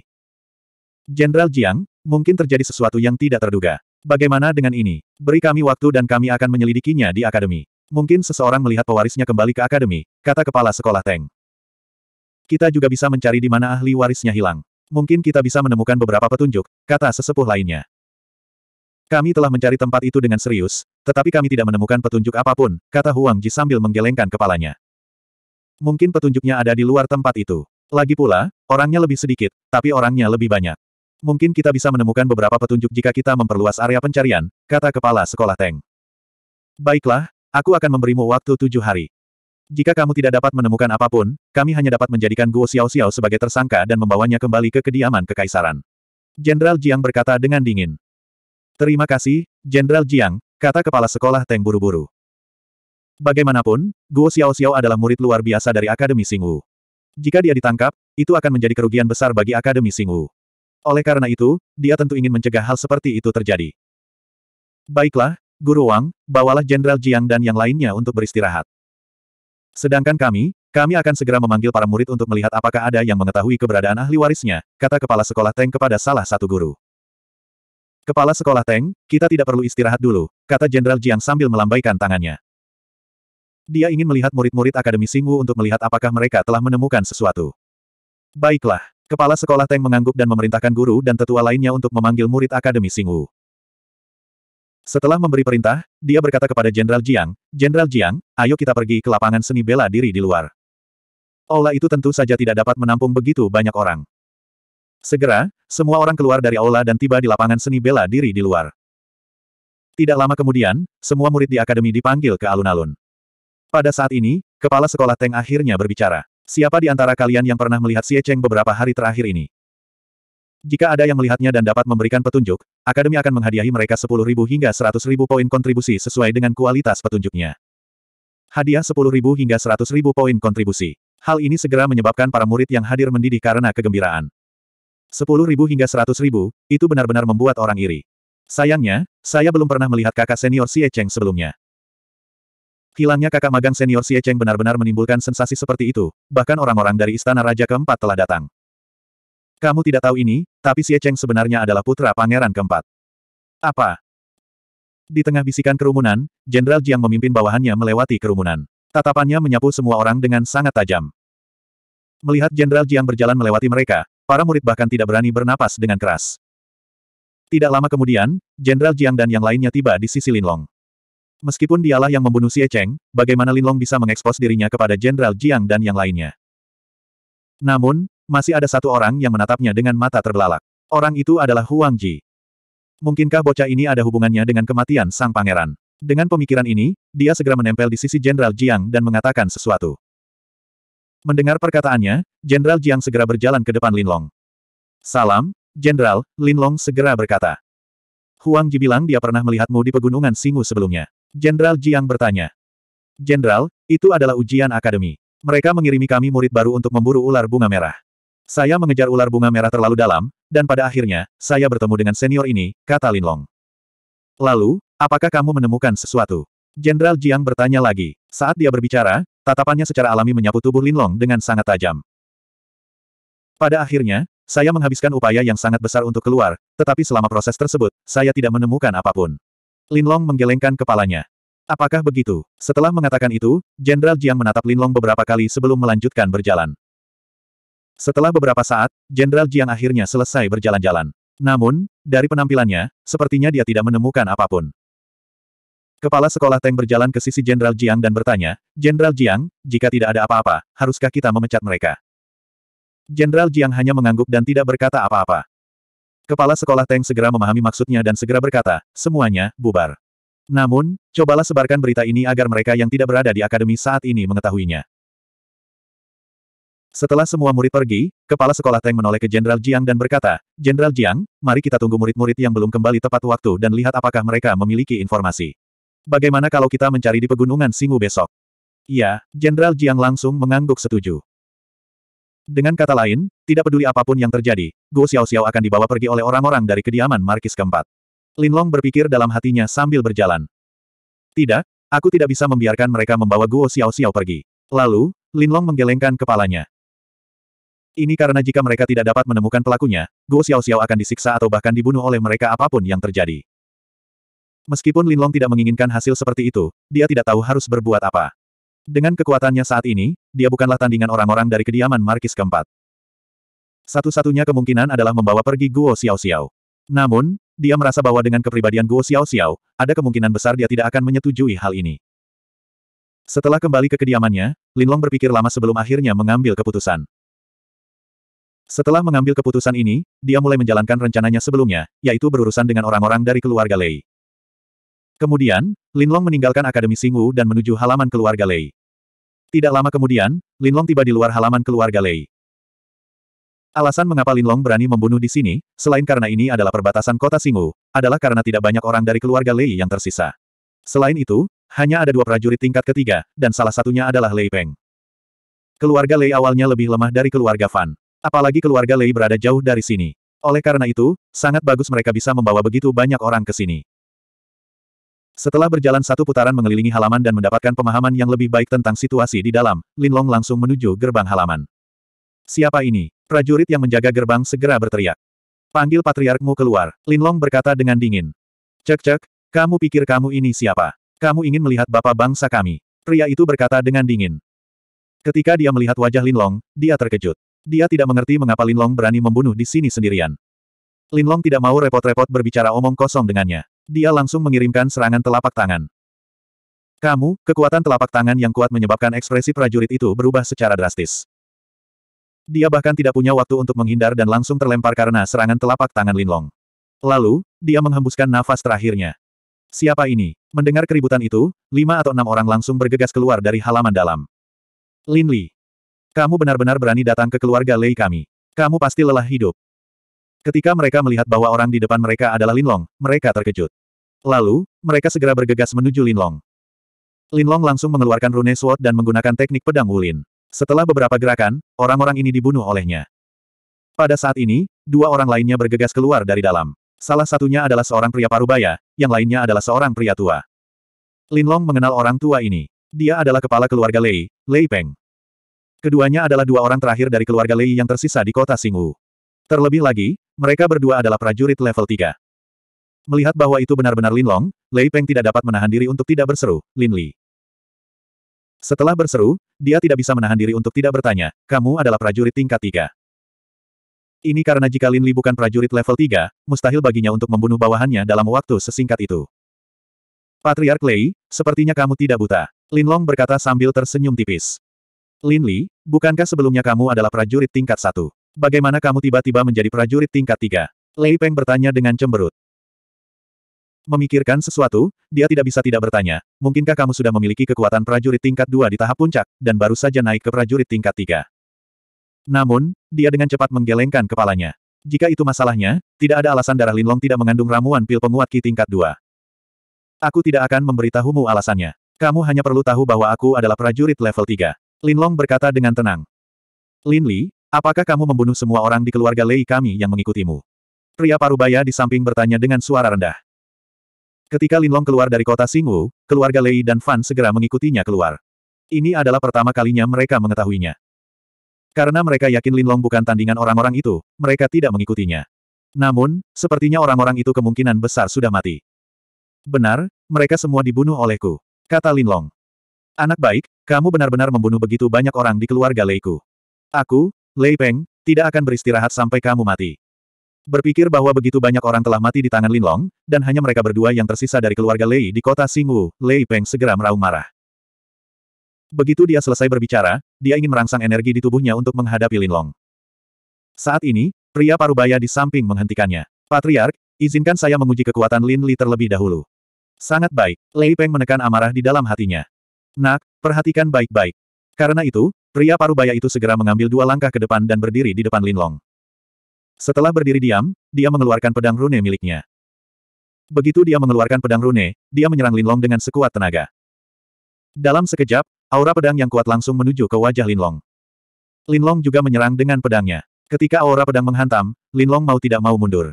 Jenderal Jiang, mungkin terjadi sesuatu yang tidak terduga. Bagaimana dengan ini? Beri kami waktu dan kami akan menyelidikinya di akademi. Mungkin seseorang melihat pewarisnya kembali ke akademi, kata kepala sekolah Teng. Kita juga bisa mencari di mana ahli warisnya hilang. Mungkin kita bisa menemukan beberapa petunjuk, kata sesepuh lainnya. Kami telah mencari tempat itu dengan serius, tetapi kami tidak menemukan petunjuk apapun, kata Huang Ji sambil menggelengkan kepalanya. Mungkin petunjuknya ada di luar tempat itu. Lagi pula, orangnya lebih sedikit, tapi orangnya lebih banyak. Mungkin kita bisa menemukan beberapa petunjuk jika kita memperluas area pencarian, kata kepala sekolah Teng. Baiklah, aku akan memberimu waktu tujuh hari. Jika kamu tidak dapat menemukan apapun, kami hanya dapat menjadikan Guo Xiao Xiao sebagai tersangka dan membawanya kembali ke kediaman kekaisaran. Jenderal Jiang berkata dengan dingin. Terima kasih, Jenderal Jiang, kata kepala sekolah Teng buru-buru. Bagaimanapun, Guo Xiao Xiao adalah murid luar biasa dari Akademi Singwu. Jika dia ditangkap, itu akan menjadi kerugian besar bagi Akademi Singwu. Oleh karena itu, dia tentu ingin mencegah hal seperti itu terjadi. Baiklah, Guru Wang, bawalah Jenderal Jiang dan yang lainnya untuk beristirahat. Sedangkan kami, kami akan segera memanggil para murid untuk melihat apakah ada yang mengetahui keberadaan ahli warisnya, kata kepala sekolah Teng kepada salah satu guru. Kepala sekolah Teng, kita tidak perlu istirahat dulu, kata Jenderal Jiang sambil melambaikan tangannya. Dia ingin melihat murid-murid Akademi Singwu untuk melihat apakah mereka telah menemukan sesuatu. Baiklah, kepala sekolah Teng mengangguk dan memerintahkan guru dan tetua lainnya untuk memanggil murid Akademi Singwu. Setelah memberi perintah, dia berkata kepada Jenderal Jiang, Jenderal Jiang, ayo kita pergi ke lapangan seni bela diri di luar. Aula itu tentu saja tidak dapat menampung begitu banyak orang. Segera, semua orang keluar dari aula dan tiba di lapangan seni bela diri di luar. Tidak lama kemudian, semua murid di akademi dipanggil ke alun-alun. Pada saat ini, kepala sekolah Teng akhirnya berbicara. Siapa di antara kalian yang pernah melihat Xie Cheng beberapa hari terakhir ini? Jika ada yang melihatnya dan dapat memberikan petunjuk, Akademi akan menghadiahi mereka 10.000 hingga 100.000 poin kontribusi sesuai dengan kualitas petunjuknya. Hadiah 10.000 hingga 100.000 poin kontribusi. Hal ini segera menyebabkan para murid yang hadir mendidih karena kegembiraan. Sepuluh ribu hingga seratus ribu, itu benar-benar membuat orang iri. Sayangnya, saya belum pernah melihat kakak senior Xie Cheng sebelumnya. Hilangnya kakak magang senior Xie Cheng benar-benar menimbulkan sensasi seperti itu, bahkan orang-orang dari Istana Raja keempat telah datang. Kamu tidak tahu ini, tapi Xie Cheng sebenarnya adalah putra pangeran keempat. Apa? Di tengah bisikan kerumunan, Jenderal Jiang memimpin bawahannya melewati kerumunan. Tatapannya menyapu semua orang dengan sangat tajam. Melihat Jenderal Jiang berjalan melewati mereka, Para murid bahkan tidak berani bernapas dengan keras. Tidak lama kemudian, Jenderal Jiang dan yang lainnya tiba di sisi Linlong. Meskipun dialah yang membunuh Xie Cheng, bagaimana Linlong bisa mengekspos dirinya kepada Jenderal Jiang dan yang lainnya. Namun, masih ada satu orang yang menatapnya dengan mata terbelalak. Orang itu adalah Huang Ji. Mungkinkah bocah ini ada hubungannya dengan kematian sang pangeran? Dengan pemikiran ini, dia segera menempel di sisi Jenderal Jiang dan mengatakan sesuatu. Mendengar perkataannya, Jenderal Jiang segera berjalan ke depan Linlong. Salam, Jenderal, Linlong segera berkata. Huang Ji bilang dia pernah melihatmu di pegunungan Singu sebelumnya. Jenderal Jiang bertanya. Jenderal, itu adalah ujian akademi. Mereka mengirimi kami murid baru untuk memburu ular bunga merah. Saya mengejar ular bunga merah terlalu dalam, dan pada akhirnya, saya bertemu dengan senior ini, kata Linlong. Lalu, apakah kamu menemukan sesuatu? Jenderal Jiang bertanya lagi. Saat dia berbicara, Tatapannya secara alami menyapu tubuh Linlong dengan sangat tajam. Pada akhirnya, saya menghabiskan upaya yang sangat besar untuk keluar, tetapi selama proses tersebut, saya tidak menemukan apapun. Linlong menggelengkan kepalanya. Apakah begitu? Setelah mengatakan itu, Jenderal Jiang menatap Linlong beberapa kali sebelum melanjutkan berjalan. Setelah beberapa saat, Jenderal Jiang akhirnya selesai berjalan-jalan. Namun, dari penampilannya, sepertinya dia tidak menemukan apapun. Kepala sekolah Teng berjalan ke sisi Jenderal Jiang dan bertanya, Jenderal Jiang, jika tidak ada apa-apa, haruskah kita memecat mereka? Jenderal Jiang hanya mengangguk dan tidak berkata apa-apa. Kepala sekolah Teng segera memahami maksudnya dan segera berkata, semuanya, bubar. Namun, cobalah sebarkan berita ini agar mereka yang tidak berada di akademi saat ini mengetahuinya. Setelah semua murid pergi, kepala sekolah Teng menoleh ke Jenderal Jiang dan berkata, Jenderal Jiang, mari kita tunggu murid-murid yang belum kembali tepat waktu dan lihat apakah mereka memiliki informasi. Bagaimana kalau kita mencari di pegunungan Singu besok? Iya, Jenderal Jiang langsung mengangguk setuju. Dengan kata lain, tidak peduli apapun yang terjadi, Guo Xiao-Xiao akan dibawa pergi oleh orang-orang dari kediaman Markis keempat. Linlong berpikir dalam hatinya sambil berjalan. Tidak, aku tidak bisa membiarkan mereka membawa Guo Xiao-Xiao pergi. Lalu, Linlong menggelengkan kepalanya. Ini karena jika mereka tidak dapat menemukan pelakunya, Guo Xiao-Xiao akan disiksa atau bahkan dibunuh oleh mereka apapun yang terjadi. Meskipun Linlong tidak menginginkan hasil seperti itu, dia tidak tahu harus berbuat apa. Dengan kekuatannya saat ini, dia bukanlah tandingan orang-orang dari kediaman Markis keempat. Satu-satunya kemungkinan adalah membawa pergi Guo Xiao Xiao. Namun, dia merasa bahwa dengan kepribadian Guo Xiao Xiao, ada kemungkinan besar dia tidak akan menyetujui hal ini. Setelah kembali ke kediamannya, Linlong berpikir lama sebelum akhirnya mengambil keputusan. Setelah mengambil keputusan ini, dia mulai menjalankan rencananya sebelumnya, yaitu berurusan dengan orang-orang dari keluarga Lei. Kemudian, Linlong meninggalkan Akademi Singu dan menuju halaman keluarga Lei. Tidak lama kemudian, Linlong tiba di luar halaman keluarga Lei. Alasan mengapa Linlong berani membunuh di sini, selain karena ini adalah perbatasan kota Singu, adalah karena tidak banyak orang dari keluarga Lei yang tersisa. Selain itu, hanya ada dua prajurit tingkat ketiga, dan salah satunya adalah Lei Peng. Keluarga Lei awalnya lebih lemah dari keluarga Fan. Apalagi keluarga Lei berada jauh dari sini. Oleh karena itu, sangat bagus mereka bisa membawa begitu banyak orang ke sini. Setelah berjalan satu putaran mengelilingi halaman dan mendapatkan pemahaman yang lebih baik tentang situasi di dalam, Linlong langsung menuju gerbang halaman. Siapa ini? Prajurit yang menjaga gerbang segera berteriak. Panggil patriarkmu keluar, Linlong berkata dengan dingin. Cek-cek, kamu pikir kamu ini siapa? Kamu ingin melihat bapak bangsa kami? Pria itu berkata dengan dingin. Ketika dia melihat wajah Linlong, dia terkejut. Dia tidak mengerti mengapa Linlong berani membunuh di sini sendirian. Linlong tidak mau repot-repot berbicara omong kosong dengannya. Dia langsung mengirimkan serangan telapak tangan. Kamu, kekuatan telapak tangan yang kuat menyebabkan ekspresi prajurit itu berubah secara drastis. Dia bahkan tidak punya waktu untuk menghindar dan langsung terlempar karena serangan telapak tangan Linlong. Lalu, dia menghembuskan nafas terakhirnya. Siapa ini? Mendengar keributan itu, lima atau enam orang langsung bergegas keluar dari halaman dalam. Lin Li. Kamu benar-benar berani datang ke keluarga Lei kami. Kamu pasti lelah hidup. Ketika mereka melihat bahwa orang di depan mereka adalah Linlong, mereka terkejut. Lalu, mereka segera bergegas menuju Linlong. Linlong langsung mengeluarkan rune sword dan menggunakan teknik pedang Wulin. Setelah beberapa gerakan, orang-orang ini dibunuh olehnya. Pada saat ini, dua orang lainnya bergegas keluar dari dalam. Salah satunya adalah seorang pria parubaya, yang lainnya adalah seorang pria tua. Linlong mengenal orang tua ini. Dia adalah kepala keluarga Lei, Lei Peng. Keduanya adalah dua orang terakhir dari keluarga Lei yang tersisa di kota Singwu. Terlebih lagi, mereka berdua adalah prajurit level 3. Melihat bahwa itu benar-benar Linlong, Lei Peng tidak dapat menahan diri untuk tidak berseru, Lin Li. Setelah berseru, dia tidak bisa menahan diri untuk tidak bertanya, kamu adalah prajurit tingkat 3. Ini karena jika Lin Li bukan prajurit level 3, mustahil baginya untuk membunuh bawahannya dalam waktu sesingkat itu. Patriark Lei, sepertinya kamu tidak buta. Lin Long berkata sambil tersenyum tipis. Lin Li, bukankah sebelumnya kamu adalah prajurit tingkat 1? Bagaimana kamu tiba-tiba menjadi prajurit tingkat tiga? Lei Peng bertanya dengan cemberut. Memikirkan sesuatu, dia tidak bisa tidak bertanya, mungkinkah kamu sudah memiliki kekuatan prajurit tingkat dua di tahap puncak, dan baru saja naik ke prajurit tingkat tiga? Namun, dia dengan cepat menggelengkan kepalanya. Jika itu masalahnya, tidak ada alasan darah Linlong tidak mengandung ramuan pil penguat Ki tingkat dua. Aku tidak akan memberitahumu alasannya. Kamu hanya perlu tahu bahwa aku adalah prajurit level 3. Linlong berkata dengan tenang. Lin Li, Apakah kamu membunuh semua orang di keluarga Lei kami yang mengikutimu? Pria parubaya di samping bertanya dengan suara rendah. Ketika Linlong keluar dari kota Singwu, keluarga Lei dan Fan segera mengikutinya keluar. Ini adalah pertama kalinya mereka mengetahuinya. Karena mereka yakin Linlong bukan tandingan orang-orang itu, mereka tidak mengikutinya. Namun, sepertinya orang-orang itu kemungkinan besar sudah mati. Benar, mereka semua dibunuh olehku, kata Linlong. Anak baik, kamu benar-benar membunuh begitu banyak orang di keluarga Leiku. Aku, Lei Peng, tidak akan beristirahat sampai kamu mati. Berpikir bahwa begitu banyak orang telah mati di tangan Linlong, dan hanya mereka berdua yang tersisa dari keluarga Lei di kota Singwu, Lei Peng segera meraung marah. Begitu dia selesai berbicara, dia ingin merangsang energi di tubuhnya untuk menghadapi Linlong. Saat ini, pria parubaya di samping menghentikannya. Patriark, izinkan saya menguji kekuatan Lin Li terlebih dahulu. Sangat baik, Lei Peng menekan amarah di dalam hatinya. Nak, perhatikan baik-baik. Karena itu, pria paruh baya itu segera mengambil dua langkah ke depan dan berdiri di depan Linlong. Setelah berdiri diam, dia mengeluarkan pedang rune miliknya. Begitu dia mengeluarkan pedang rune, dia menyerang Linlong dengan sekuat tenaga. Dalam sekejap, aura pedang yang kuat langsung menuju ke wajah Linlong. Linlong juga menyerang dengan pedangnya. Ketika aura pedang menghantam, Linlong mau tidak mau mundur.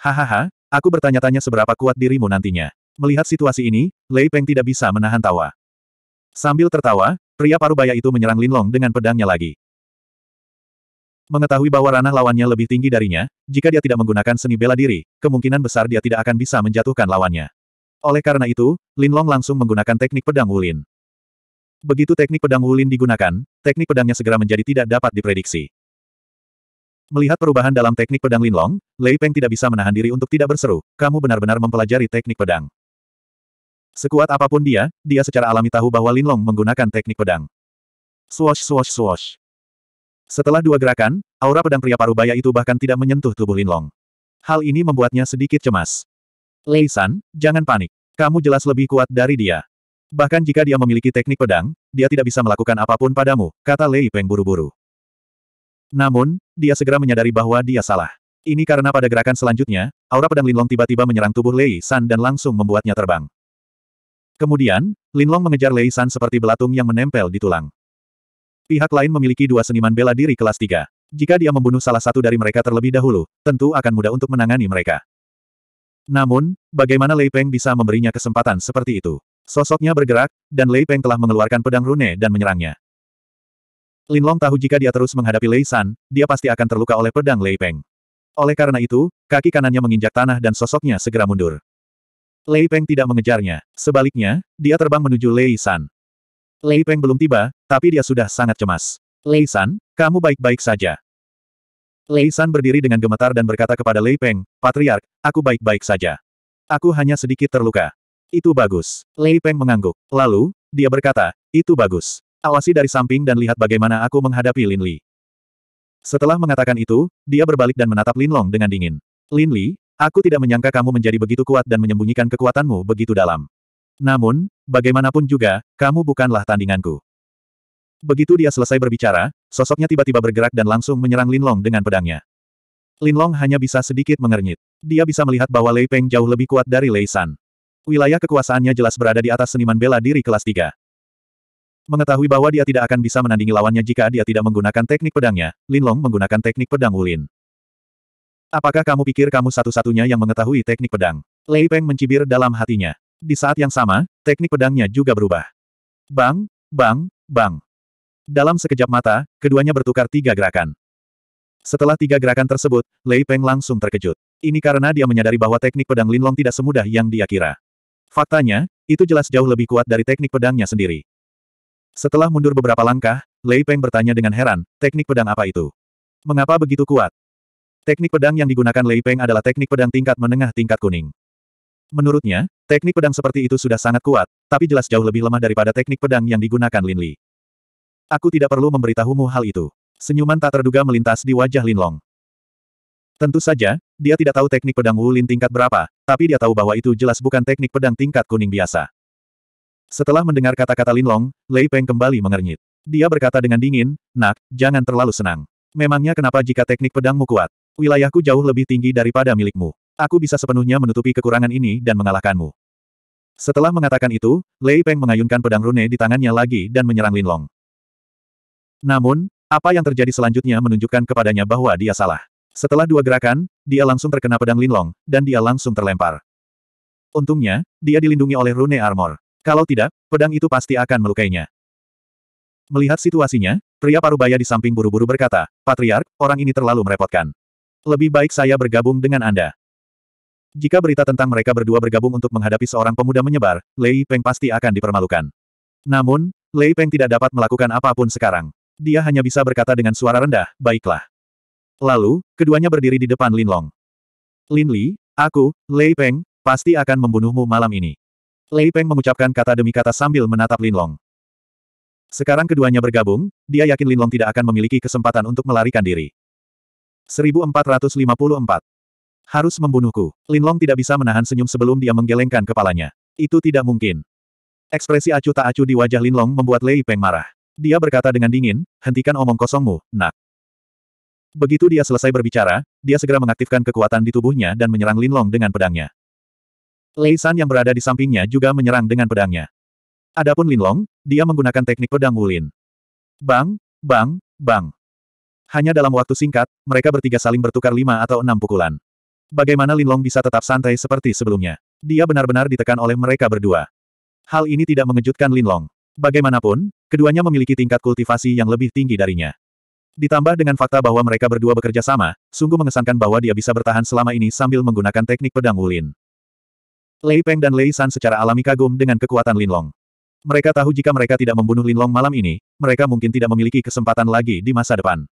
Hahaha, aku bertanya-tanya seberapa kuat dirimu nantinya. Melihat situasi ini, Lei Peng tidak bisa menahan tawa. Sambil tertawa, Pria paruh baya itu menyerang Linlong dengan pedangnya lagi. Mengetahui bahwa ranah lawannya lebih tinggi darinya, jika dia tidak menggunakan seni bela diri, kemungkinan besar dia tidak akan bisa menjatuhkan lawannya. Oleh karena itu, Linlong langsung menggunakan teknik pedang Wulin. Begitu teknik pedang Wulin digunakan, teknik pedangnya segera menjadi tidak dapat diprediksi. Melihat perubahan dalam teknik pedang Linlong, Lei Peng tidak bisa menahan diri untuk tidak berseru, kamu benar-benar mempelajari teknik pedang. Sekuat apapun dia, dia secara alami tahu bahwa Linlong menggunakan teknik pedang. Swash swash swash. Setelah dua gerakan, aura pedang pria parubaya itu bahkan tidak menyentuh tubuh Linlong. Hal ini membuatnya sedikit cemas. Lei San, jangan panik. Kamu jelas lebih kuat dari dia. Bahkan jika dia memiliki teknik pedang, dia tidak bisa melakukan apapun padamu, kata Lei Peng buru-buru. Namun, dia segera menyadari bahwa dia salah. Ini karena pada gerakan selanjutnya, aura pedang Linlong tiba-tiba menyerang tubuh Lei San dan langsung membuatnya terbang. Kemudian, Linlong mengejar Lei San seperti belatung yang menempel di tulang. Pihak lain memiliki dua seniman bela diri kelas 3. Jika dia membunuh salah satu dari mereka terlebih dahulu, tentu akan mudah untuk menangani mereka. Namun, bagaimana Lei Peng bisa memberinya kesempatan seperti itu? Sosoknya bergerak, dan Lei Peng telah mengeluarkan pedang rune dan menyerangnya. Linlong tahu jika dia terus menghadapi Lei San, dia pasti akan terluka oleh pedang Lei Peng. Oleh karena itu, kaki kanannya menginjak tanah dan sosoknya segera mundur. Lei Peng tidak mengejarnya. Sebaliknya, dia terbang menuju Lei San. Lei Peng belum tiba, tapi dia sudah sangat cemas. Lei San, kamu baik-baik saja. Lei San berdiri dengan gemetar dan berkata kepada Lei Peng, Patriark, aku baik-baik saja. Aku hanya sedikit terluka. Itu bagus. Lei Peng mengangguk. Lalu, dia berkata, itu bagus. Awasi dari samping dan lihat bagaimana aku menghadapi Lin Li. Setelah mengatakan itu, dia berbalik dan menatap Lin Long dengan dingin. Lin Li, Aku tidak menyangka kamu menjadi begitu kuat dan menyembunyikan kekuatanmu begitu dalam. Namun, bagaimanapun juga, kamu bukanlah tandinganku. Begitu dia selesai berbicara, sosoknya tiba-tiba bergerak dan langsung menyerang Linlong dengan pedangnya. Linlong hanya bisa sedikit mengernyit. Dia bisa melihat bahwa Lei Peng jauh lebih kuat dari Lei San. Wilayah kekuasaannya jelas berada di atas seniman bela diri kelas 3. Mengetahui bahwa dia tidak akan bisa menandingi lawannya jika dia tidak menggunakan teknik pedangnya, Linlong menggunakan teknik pedang Wulin. Apakah kamu pikir kamu satu-satunya yang mengetahui teknik pedang? Lei Peng mencibir dalam hatinya. Di saat yang sama, teknik pedangnya juga berubah. Bang, bang, bang. Dalam sekejap mata, keduanya bertukar tiga gerakan. Setelah tiga gerakan tersebut, Lei Peng langsung terkejut. Ini karena dia menyadari bahwa teknik pedang Linlong tidak semudah yang dia kira. Faktanya, itu jelas jauh lebih kuat dari teknik pedangnya sendiri. Setelah mundur beberapa langkah, Lei Peng bertanya dengan heran, teknik pedang apa itu? Mengapa begitu kuat? Teknik pedang yang digunakan Lei Peng adalah teknik pedang tingkat menengah tingkat kuning. Menurutnya, teknik pedang seperti itu sudah sangat kuat, tapi jelas jauh lebih lemah daripada teknik pedang yang digunakan Lin Li. Aku tidak perlu memberitahumu hal itu. Senyuman tak terduga melintas di wajah Lin Long. Tentu saja, dia tidak tahu teknik pedang Wu Lin tingkat berapa, tapi dia tahu bahwa itu jelas bukan teknik pedang tingkat kuning biasa. Setelah mendengar kata-kata Lin Long, Lei Peng kembali mengernyit. Dia berkata dengan dingin, Nak, jangan terlalu senang. Memangnya kenapa jika teknik pedangmu kuat, Wilayahku jauh lebih tinggi daripada milikmu. Aku bisa sepenuhnya menutupi kekurangan ini dan mengalahkanmu. Setelah mengatakan itu, Lei Peng mengayunkan pedang rune di tangannya lagi dan menyerang Linlong. Namun, apa yang terjadi selanjutnya menunjukkan kepadanya bahwa dia salah. Setelah dua gerakan, dia langsung terkena pedang Linlong, dan dia langsung terlempar. Untungnya, dia dilindungi oleh rune armor. Kalau tidak, pedang itu pasti akan melukainya. Melihat situasinya, pria parubaya di samping buru-buru berkata, Patriark, orang ini terlalu merepotkan. Lebih baik saya bergabung dengan Anda. Jika berita tentang mereka berdua bergabung untuk menghadapi seorang pemuda menyebar, Lei Peng pasti akan dipermalukan. Namun, Lei Peng tidak dapat melakukan apapun sekarang. Dia hanya bisa berkata dengan suara rendah, baiklah. Lalu, keduanya berdiri di depan Lin Long. Lin Li, aku, Lei Peng, pasti akan membunuhmu malam ini. Lei Peng mengucapkan kata demi kata sambil menatap Lin Long. Sekarang keduanya bergabung, dia yakin Lin Long tidak akan memiliki kesempatan untuk melarikan diri. 1454. Harus membunuhku. Linlong tidak bisa menahan senyum sebelum dia menggelengkan kepalanya. Itu tidak mungkin. Ekspresi acuh tak acuh di wajah Linlong membuat Lei Peng marah. Dia berkata dengan dingin, hentikan omong kosongmu, nak. Begitu dia selesai berbicara, dia segera mengaktifkan kekuatan di tubuhnya dan menyerang Linlong dengan pedangnya. Lei San yang berada di sampingnya juga menyerang dengan pedangnya. Adapun Linlong, dia menggunakan teknik pedang wulin. Bang, bang, bang. Hanya dalam waktu singkat, mereka bertiga saling bertukar lima atau enam pukulan. Bagaimana Lin Long bisa tetap santai seperti sebelumnya? Dia benar-benar ditekan oleh mereka berdua. Hal ini tidak mengejutkan Lin Long. Bagaimanapun, keduanya memiliki tingkat kultivasi yang lebih tinggi darinya. Ditambah dengan fakta bahwa mereka berdua bekerja sama, sungguh mengesankan bahwa dia bisa bertahan selama ini sambil menggunakan teknik pedang Wulin. Lei Peng dan Lei San secara alami kagum dengan kekuatan Lin Long. Mereka tahu jika mereka tidak membunuh Lin Long malam ini, mereka mungkin tidak memiliki kesempatan lagi di masa depan.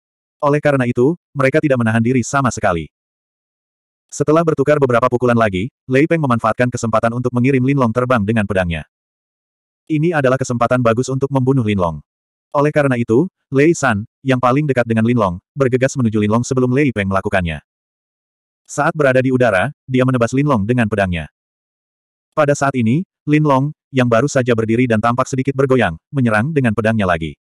Oleh karena itu, mereka tidak menahan diri sama sekali. Setelah bertukar beberapa pukulan lagi, Lei Peng memanfaatkan kesempatan untuk mengirim Lin Long terbang dengan pedangnya. Ini adalah kesempatan bagus untuk membunuh Lin Long. Oleh karena itu, Lei San, yang paling dekat dengan Lin Long, bergegas menuju Lin Long sebelum Lei Peng melakukannya. Saat berada di udara, dia menebas Lin Long dengan pedangnya. Pada saat ini, Lin Long, yang baru saja berdiri dan tampak sedikit bergoyang, menyerang dengan pedangnya lagi.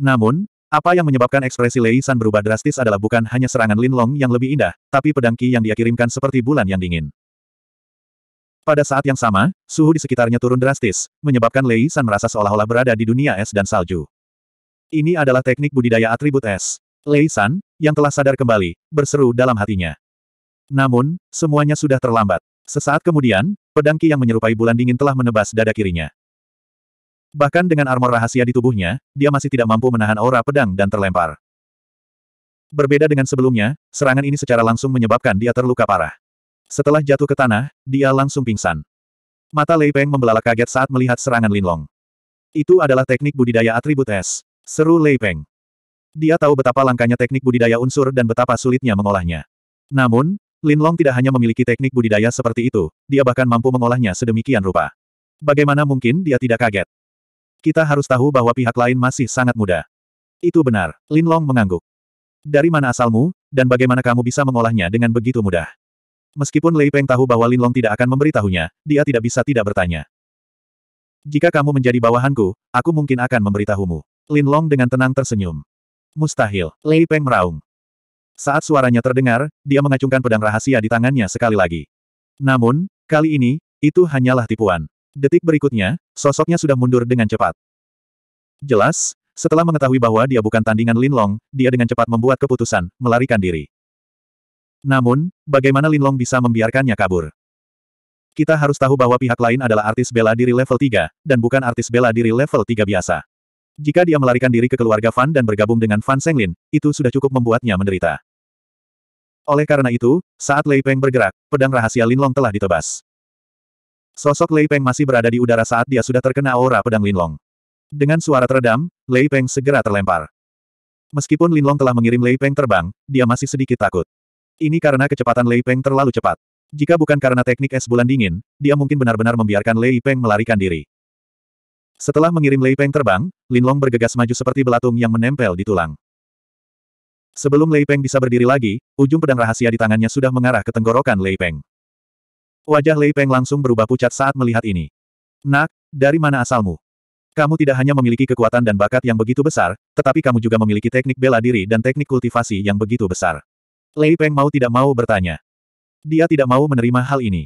Namun, apa yang menyebabkan ekspresi Lei San berubah drastis adalah bukan hanya serangan Lin Long yang lebih indah, tapi pedang Qi yang dia kirimkan seperti bulan yang dingin. Pada saat yang sama, suhu di sekitarnya turun drastis, menyebabkan Lei San merasa seolah-olah berada di dunia es dan salju. Ini adalah teknik budidaya atribut es. Lei San, yang telah sadar kembali, berseru dalam hatinya. Namun, semuanya sudah terlambat. Sesaat kemudian, pedang Qi yang menyerupai bulan dingin telah menebas dada kirinya. Bahkan dengan armor rahasia di tubuhnya, dia masih tidak mampu menahan aura pedang dan terlempar. Berbeda dengan sebelumnya, serangan ini secara langsung menyebabkan dia terluka parah. Setelah jatuh ke tanah, dia langsung pingsan. Mata Lei Peng membelalak kaget saat melihat serangan Linlong. Itu adalah teknik budidaya atribut es. Seru Lei Peng. Dia tahu betapa langkanya teknik budidaya unsur dan betapa sulitnya mengolahnya. Namun, Linlong tidak hanya memiliki teknik budidaya seperti itu, dia bahkan mampu mengolahnya sedemikian rupa. Bagaimana mungkin dia tidak kaget? Kita harus tahu bahwa pihak lain masih sangat muda. Itu benar, Lin Long mengangguk. Dari mana asalmu, dan bagaimana kamu bisa mengolahnya dengan begitu mudah? Meskipun Lei Peng tahu bahwa Lin Long tidak akan memberitahunya, dia tidak bisa tidak bertanya. Jika kamu menjadi bawahanku, aku mungkin akan memberitahumu. Lin Long dengan tenang tersenyum. Mustahil, Lei Peng meraung. Saat suaranya terdengar, dia mengacungkan pedang rahasia di tangannya sekali lagi. Namun, kali ini, itu hanyalah tipuan. Detik berikutnya, sosoknya sudah mundur dengan cepat. Jelas, setelah mengetahui bahwa dia bukan tandingan Lin Long, dia dengan cepat membuat keputusan, melarikan diri. Namun, bagaimana Lin Long bisa membiarkannya kabur? Kita harus tahu bahwa pihak lain adalah artis bela diri level 3, dan bukan artis bela diri level 3 biasa. Jika dia melarikan diri ke keluarga Fan dan bergabung dengan Fan Senglin, itu sudah cukup membuatnya menderita. Oleh karena itu, saat Lei Peng bergerak, pedang rahasia Lin Long telah ditebas. Sosok Lei Peng masih berada di udara saat dia sudah terkena aura pedang Linlong. Dengan suara teredam, Lei Peng segera terlempar. Meskipun Linlong telah mengirim Lei Peng terbang, dia masih sedikit takut. Ini karena kecepatan Lei Peng terlalu cepat. Jika bukan karena teknik es bulan dingin, dia mungkin benar-benar membiarkan Lei Peng melarikan diri. Setelah mengirim Lei Peng terbang, Linlong bergegas maju seperti belatung yang menempel di tulang. Sebelum Lei Peng bisa berdiri lagi, ujung pedang rahasia di tangannya sudah mengarah ke tenggorokan Lei Peng. Wajah Lei Peng langsung berubah pucat saat melihat ini. Nak, dari mana asalmu? Kamu tidak hanya memiliki kekuatan dan bakat yang begitu besar, tetapi kamu juga memiliki teknik bela diri dan teknik kultivasi yang begitu besar. Lei Peng mau tidak mau bertanya. Dia tidak mau menerima hal ini.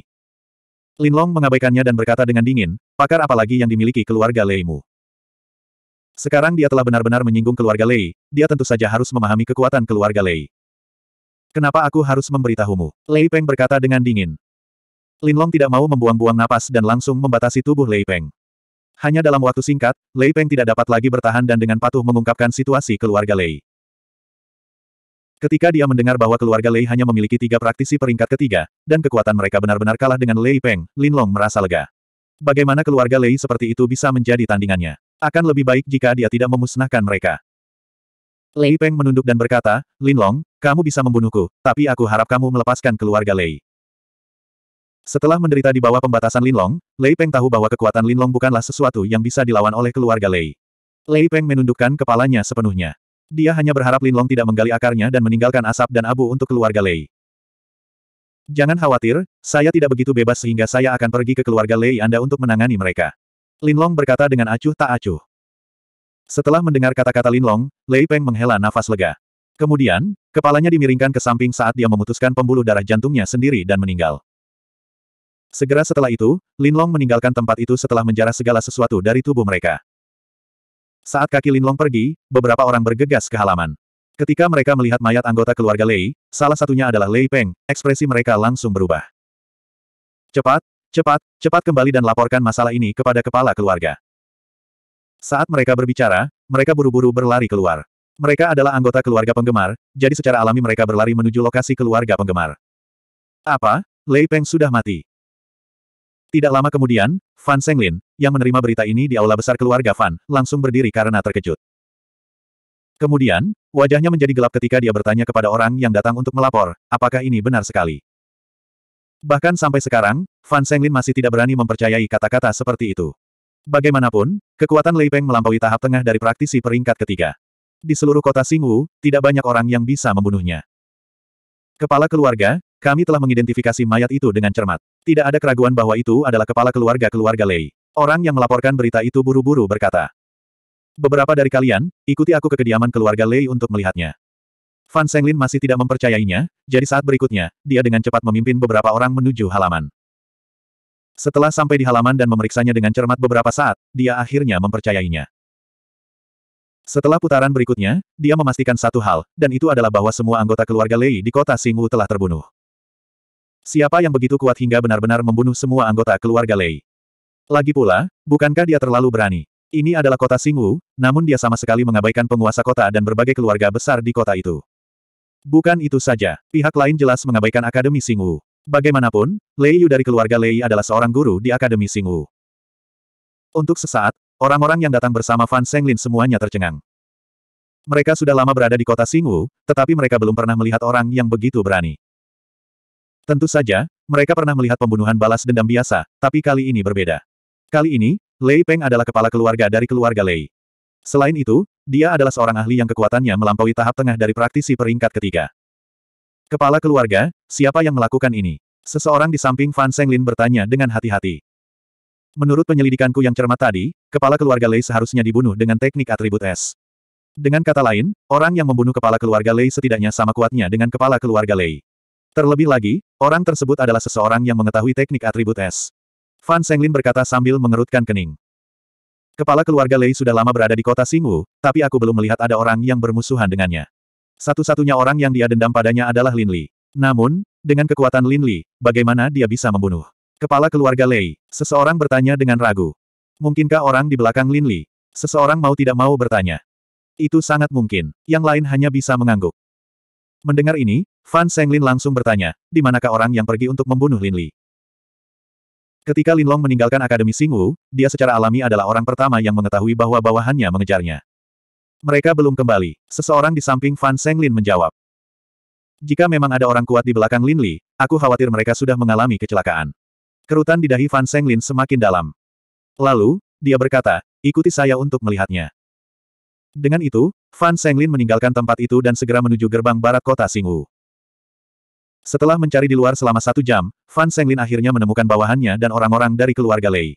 Lin Long mengabaikannya dan berkata dengan dingin, pakar apalagi yang dimiliki keluarga Lei mu? Sekarang dia telah benar-benar menyinggung keluarga Lei, dia tentu saja harus memahami kekuatan keluarga Lei. Kenapa aku harus memberitahumu? Lei Peng berkata dengan dingin. Linlong tidak mau membuang-buang napas dan langsung membatasi tubuh Lei Peng. Hanya dalam waktu singkat, Lei Peng tidak dapat lagi bertahan dan dengan patuh mengungkapkan situasi keluarga Lei. Ketika dia mendengar bahwa keluarga Lei hanya memiliki tiga praktisi peringkat ketiga, dan kekuatan mereka benar-benar kalah dengan Lei Peng, Linlong merasa lega. Bagaimana keluarga Lei seperti itu bisa menjadi tandingannya? Akan lebih baik jika dia tidak memusnahkan mereka. Lei Peng menunduk dan berkata, Linlong, kamu bisa membunuhku, tapi aku harap kamu melepaskan keluarga Lei. Setelah menderita di bawah pembatasan Linlong, Lei Peng tahu bahwa kekuatan Linlong bukanlah sesuatu yang bisa dilawan oleh keluarga Lei. Lei Peng menundukkan kepalanya sepenuhnya. Dia hanya berharap Linlong tidak menggali akarnya dan meninggalkan asap dan abu untuk keluarga Lei. Jangan khawatir, saya tidak begitu bebas sehingga saya akan pergi ke keluarga Lei Anda untuk menangani mereka. Linlong berkata dengan acuh tak acuh. Setelah mendengar kata-kata Linlong, Lei Peng menghela nafas lega. Kemudian, kepalanya dimiringkan ke samping saat dia memutuskan pembuluh darah jantungnya sendiri dan meninggal. Segera setelah itu, Linlong meninggalkan tempat itu setelah menjarah segala sesuatu dari tubuh mereka. Saat kaki Linlong pergi, beberapa orang bergegas ke halaman. Ketika mereka melihat mayat anggota keluarga Lei, salah satunya adalah Lei Peng, ekspresi mereka langsung berubah. Cepat, cepat, cepat kembali dan laporkan masalah ini kepada kepala keluarga. Saat mereka berbicara, mereka buru-buru berlari keluar. Mereka adalah anggota keluarga penggemar, jadi secara alami mereka berlari menuju lokasi keluarga penggemar. Apa? Lei Peng sudah mati. Tidak lama kemudian, Fan Senglin, yang menerima berita ini di aula besar keluarga Fan, langsung berdiri karena terkejut. Kemudian, wajahnya menjadi gelap ketika dia bertanya kepada orang yang datang untuk melapor, apakah ini benar sekali. Bahkan sampai sekarang, Fan Senglin masih tidak berani mempercayai kata-kata seperti itu. Bagaimanapun, kekuatan Lei Peng melampaui tahap tengah dari praktisi peringkat ketiga. Di seluruh kota Singwu, tidak banyak orang yang bisa membunuhnya. Kepala keluarga, kami telah mengidentifikasi mayat itu dengan cermat. Tidak ada keraguan bahwa itu adalah kepala keluarga-keluarga Lei. Orang yang melaporkan berita itu buru-buru berkata. Beberapa dari kalian, ikuti aku ke kediaman keluarga Lei untuk melihatnya. Fan Senglin masih tidak mempercayainya, jadi saat berikutnya, dia dengan cepat memimpin beberapa orang menuju halaman. Setelah sampai di halaman dan memeriksanya dengan cermat beberapa saat, dia akhirnya mempercayainya. Setelah putaran berikutnya, dia memastikan satu hal, dan itu adalah bahwa semua anggota keluarga Lei di kota Singwu telah terbunuh. Siapa yang begitu kuat hingga benar-benar membunuh semua anggota keluarga Lei? Lagi pula, bukankah dia terlalu berani? Ini adalah kota Singwu, namun dia sama sekali mengabaikan penguasa kota dan berbagai keluarga besar di kota itu. Bukan itu saja, pihak lain jelas mengabaikan Akademi Singwu. Bagaimanapun, Lei Yu dari keluarga Lei adalah seorang guru di Akademi Singwu. Untuk sesaat, orang-orang yang datang bersama Fan Senglin semuanya tercengang. Mereka sudah lama berada di kota Singwu, tetapi mereka belum pernah melihat orang yang begitu berani. Tentu saja, mereka pernah melihat pembunuhan balas dendam biasa, tapi kali ini berbeda. Kali ini, Lei Peng adalah kepala keluarga dari keluarga Lei. Selain itu, dia adalah seorang ahli yang kekuatannya melampaui tahap tengah dari praktisi peringkat ketiga. Kepala keluarga, siapa yang melakukan ini? Seseorang di samping Fan Senglin bertanya dengan hati-hati. Menurut penyelidikanku yang cermat tadi, kepala keluarga Lei seharusnya dibunuh dengan teknik atribut es. Dengan kata lain, orang yang membunuh kepala keluarga Lei setidaknya sama kuatnya dengan kepala keluarga Lei. Terlebih lagi, orang tersebut adalah seseorang yang mengetahui teknik atribut es. Fan Senglin berkata sambil mengerutkan kening. Kepala keluarga Lei sudah lama berada di kota Singwu, tapi aku belum melihat ada orang yang bermusuhan dengannya. Satu-satunya orang yang dia dendam padanya adalah Lin Li. Namun, dengan kekuatan Lin Li, bagaimana dia bisa membunuh? Kepala keluarga Lei, seseorang bertanya dengan ragu. Mungkinkah orang di belakang Lin Li? Seseorang mau tidak mau bertanya. Itu sangat mungkin, yang lain hanya bisa mengangguk. Mendengar ini, Fan Senglin langsung bertanya, di manakah orang yang pergi untuk membunuh Lin Li? Ketika Lin Long meninggalkan Akademi Sing Wu, dia secara alami adalah orang pertama yang mengetahui bahwa bawahannya mengejarnya. Mereka belum kembali. Seseorang di samping Fan Senglin menjawab. Jika memang ada orang kuat di belakang Lin Li, aku khawatir mereka sudah mengalami kecelakaan. Kerutan di dahi Fan Senglin semakin dalam. Lalu, dia berkata, ikuti saya untuk melihatnya. Dengan itu, Fan Senglin meninggalkan tempat itu dan segera menuju gerbang barat kota Singwu. Setelah mencari di luar selama satu jam, Fan Senglin akhirnya menemukan bawahannya dan orang-orang dari keluarga Lei.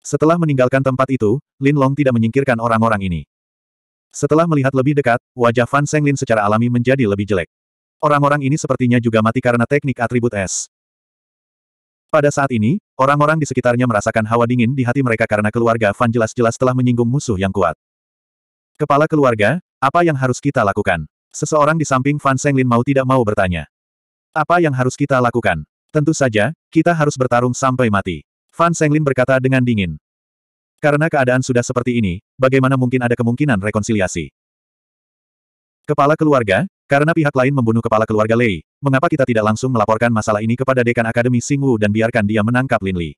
Setelah meninggalkan tempat itu, Lin Long tidak menyingkirkan orang-orang ini. Setelah melihat lebih dekat, wajah Fan Senglin secara alami menjadi lebih jelek. Orang-orang ini sepertinya juga mati karena teknik atribut es. Pada saat ini, orang-orang di sekitarnya merasakan hawa dingin di hati mereka karena keluarga Fan jelas-jelas telah menyinggung musuh yang kuat. Kepala keluarga, apa yang harus kita lakukan? Seseorang di samping Fan Senglin mau tidak mau bertanya. Apa yang harus kita lakukan? Tentu saja, kita harus bertarung sampai mati. Fan Senglin berkata dengan dingin. Karena keadaan sudah seperti ini, bagaimana mungkin ada kemungkinan rekonsiliasi? Kepala keluarga, karena pihak lain membunuh kepala keluarga Lei, mengapa kita tidak langsung melaporkan masalah ini kepada dekan Akademi Wu dan biarkan dia menangkap Lin Li?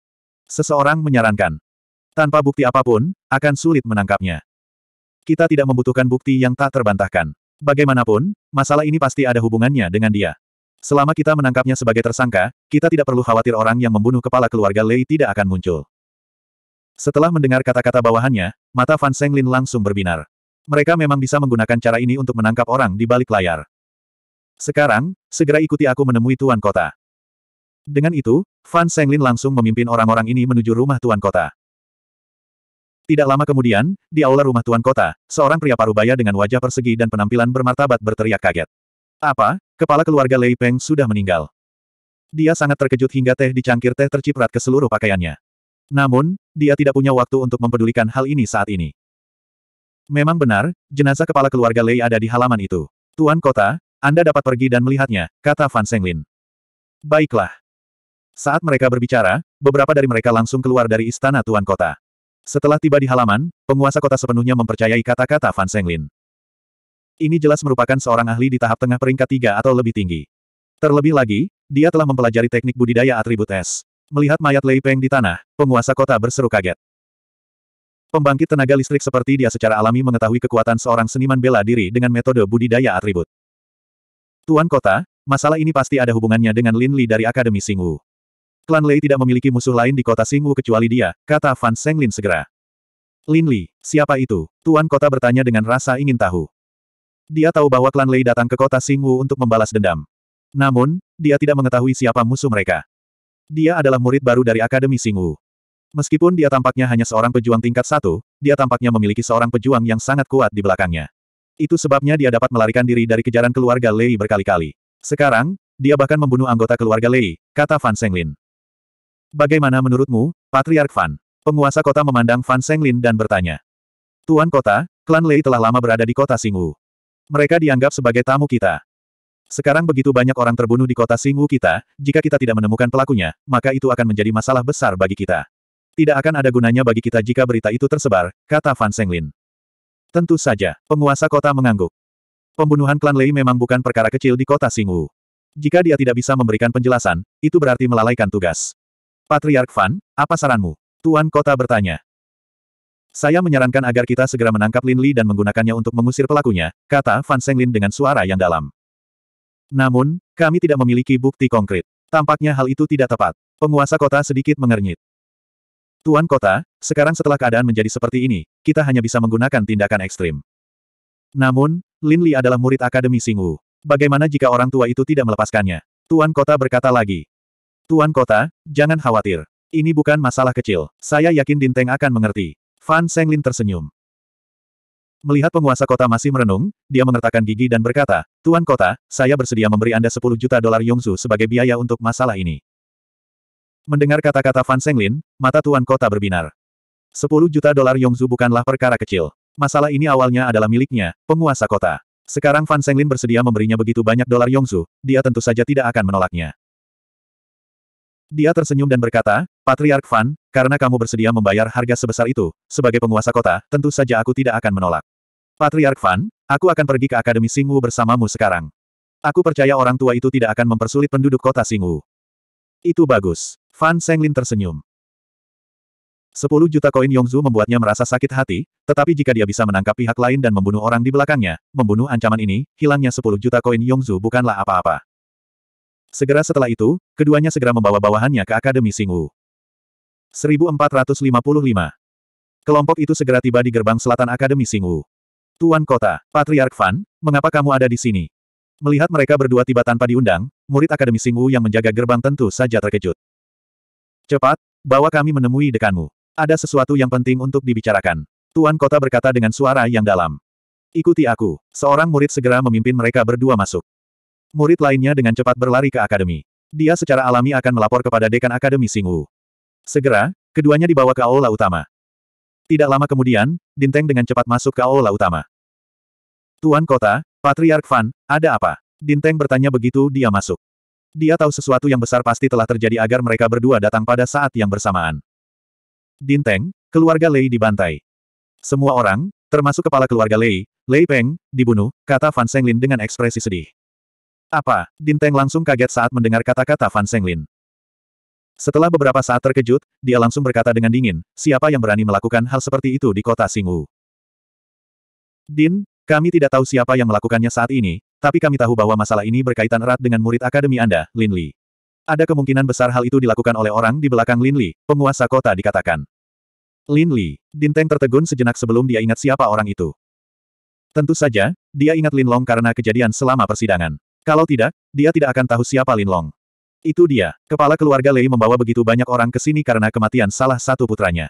Seseorang menyarankan. Tanpa bukti apapun, akan sulit menangkapnya. Kita tidak membutuhkan bukti yang tak terbantahkan. Bagaimanapun, masalah ini pasti ada hubungannya dengan dia. Selama kita menangkapnya sebagai tersangka, kita tidak perlu khawatir orang yang membunuh kepala keluarga Lei tidak akan muncul. Setelah mendengar kata-kata bawahannya, mata Fan Senglin langsung berbinar. Mereka memang bisa menggunakan cara ini untuk menangkap orang di balik layar. Sekarang, segera ikuti aku menemui Tuan Kota. Dengan itu, Fan Senglin langsung memimpin orang-orang ini menuju rumah Tuan Kota. Tidak lama kemudian, di aula rumah tuan kota, seorang pria parubaya dengan wajah persegi dan penampilan bermartabat berteriak kaget. Apa? Kepala keluarga Lei Peng sudah meninggal. Dia sangat terkejut hingga teh di cangkir teh terciprat ke seluruh pakaiannya. Namun, dia tidak punya waktu untuk mempedulikan hal ini saat ini. Memang benar, jenazah kepala keluarga Lei ada di halaman itu. Tuan kota, Anda dapat pergi dan melihatnya, kata Fan Senglin. Baiklah. Saat mereka berbicara, beberapa dari mereka langsung keluar dari istana tuan kota. Setelah tiba di halaman, penguasa kota sepenuhnya mempercayai kata-kata Fan Senglin. Ini jelas merupakan seorang ahli di tahap tengah peringkat tiga atau lebih tinggi. Terlebih lagi, dia telah mempelajari teknik budidaya atribut es. Melihat mayat Lei Peng di tanah, penguasa kota berseru kaget. Pembangkit tenaga listrik seperti dia secara alami mengetahui kekuatan seorang seniman bela diri dengan metode budidaya atribut. Tuan kota, masalah ini pasti ada hubungannya dengan Lin Li dari Akademi Singwu. Klan Lei tidak memiliki musuh lain di kota Singwu kecuali dia, kata Fan Senglin segera. Lin Li, siapa itu? Tuan kota bertanya dengan rasa ingin tahu. Dia tahu bahwa klan Lei datang ke kota Singwu untuk membalas dendam. Namun, dia tidak mengetahui siapa musuh mereka. Dia adalah murid baru dari Akademi Singwu. Meskipun dia tampaknya hanya seorang pejuang tingkat satu, dia tampaknya memiliki seorang pejuang yang sangat kuat di belakangnya. Itu sebabnya dia dapat melarikan diri dari kejaran keluarga Lei berkali-kali. Sekarang, dia bahkan membunuh anggota keluarga Lei, kata Fan Senglin. Bagaimana menurutmu, Patriark Fan? Penguasa kota memandang Fan Senglin dan bertanya. Tuan kota, klan Lei telah lama berada di kota Singwu. Mereka dianggap sebagai tamu kita. Sekarang begitu banyak orang terbunuh di kota Singwu kita, jika kita tidak menemukan pelakunya, maka itu akan menjadi masalah besar bagi kita. Tidak akan ada gunanya bagi kita jika berita itu tersebar, kata Fan Senglin. Tentu saja, penguasa kota mengangguk. Pembunuhan klan Lei memang bukan perkara kecil di kota Singwu. Jika dia tidak bisa memberikan penjelasan, itu berarti melalaikan tugas. Patriark Fan, apa saranmu? Tuan Kota bertanya. Saya menyarankan agar kita segera menangkap Lin Li dan menggunakannya untuk mengusir pelakunya, kata Fan Senglin dengan suara yang dalam. Namun, kami tidak memiliki bukti konkret. Tampaknya hal itu tidak tepat. Penguasa kota sedikit mengernyit. Tuan kota, sekarang setelah keadaan menjadi seperti ini, kita hanya bisa menggunakan tindakan ekstrim. Namun, Lin Li adalah murid Akademi Singu. Bagaimana jika orang tua itu tidak melepaskannya? Tuan kota berkata lagi. Tuan Kota, jangan khawatir. Ini bukan masalah kecil. Saya yakin Dinteng akan mengerti. Fan Senglin tersenyum. Melihat penguasa kota masih merenung, dia mengertakkan gigi dan berkata, Tuan Kota, saya bersedia memberi Anda 10 juta dolar Yongzu sebagai biaya untuk masalah ini. Mendengar kata-kata Fan Senglin, mata Tuan Kota berbinar. 10 juta dolar Yongzu bukanlah perkara kecil. Masalah ini awalnya adalah miliknya, penguasa kota. Sekarang Fan Senglin bersedia memberinya begitu banyak dolar Yongzu, dia tentu saja tidak akan menolaknya. Dia tersenyum dan berkata, Patriark Fan, karena kamu bersedia membayar harga sebesar itu, sebagai penguasa kota, tentu saja aku tidak akan menolak. Patriark Fan, aku akan pergi ke Akademi Singwu bersamamu sekarang. Aku percaya orang tua itu tidak akan mempersulit penduduk kota Singwu. Itu bagus. Fan Senglin tersenyum. Sepuluh juta koin Yongzu membuatnya merasa sakit hati, tetapi jika dia bisa menangkap pihak lain dan membunuh orang di belakangnya, membunuh ancaman ini, hilangnya sepuluh juta koin Yongzu bukanlah apa-apa. Segera setelah itu, keduanya segera membawa bawahannya ke Akademi Singwu. 1455. Kelompok itu segera tiba di gerbang selatan Akademi Singwu. Tuan Kota, Patriark Fan, mengapa kamu ada di sini? Melihat mereka berdua tiba tanpa diundang, murid Akademi Singwu yang menjaga gerbang tentu saja terkejut. Cepat, bawa kami menemui dekanmu. Ada sesuatu yang penting untuk dibicarakan. Tuan Kota berkata dengan suara yang dalam. Ikuti aku. Seorang murid segera memimpin mereka berdua masuk. Murid lainnya dengan cepat berlari ke akademi. Dia secara alami akan melapor kepada dekan akademi Singwu. Segera, keduanya dibawa ke aula utama. Tidak lama kemudian, Dinteng dengan cepat masuk ke aula utama. Tuan kota, Patriark Fan, ada apa? Dinteng bertanya begitu dia masuk. Dia tahu sesuatu yang besar pasti telah terjadi agar mereka berdua datang pada saat yang bersamaan. Dinteng, keluarga Lei dibantai. Semua orang, termasuk kepala keluarga Lei, Lei Peng, dibunuh, kata Fan Senglin dengan ekspresi sedih. Apa? Dinteng langsung kaget saat mendengar kata-kata Fan Senglin. Setelah beberapa saat terkejut, dia langsung berkata dengan dingin, siapa yang berani melakukan hal seperti itu di kota Singwu? Din, kami tidak tahu siapa yang melakukannya saat ini, tapi kami tahu bahwa masalah ini berkaitan erat dengan murid akademi Anda, Lin Li. Ada kemungkinan besar hal itu dilakukan oleh orang di belakang Lin Li, penguasa kota dikatakan. Lin Li, Dinteng tertegun sejenak sebelum dia ingat siapa orang itu. Tentu saja, dia ingat Lin Long karena kejadian selama persidangan. Kalau tidak, dia tidak akan tahu siapa Lin Long. Itu dia, kepala keluarga Lei membawa begitu banyak orang ke sini karena kematian salah satu putranya.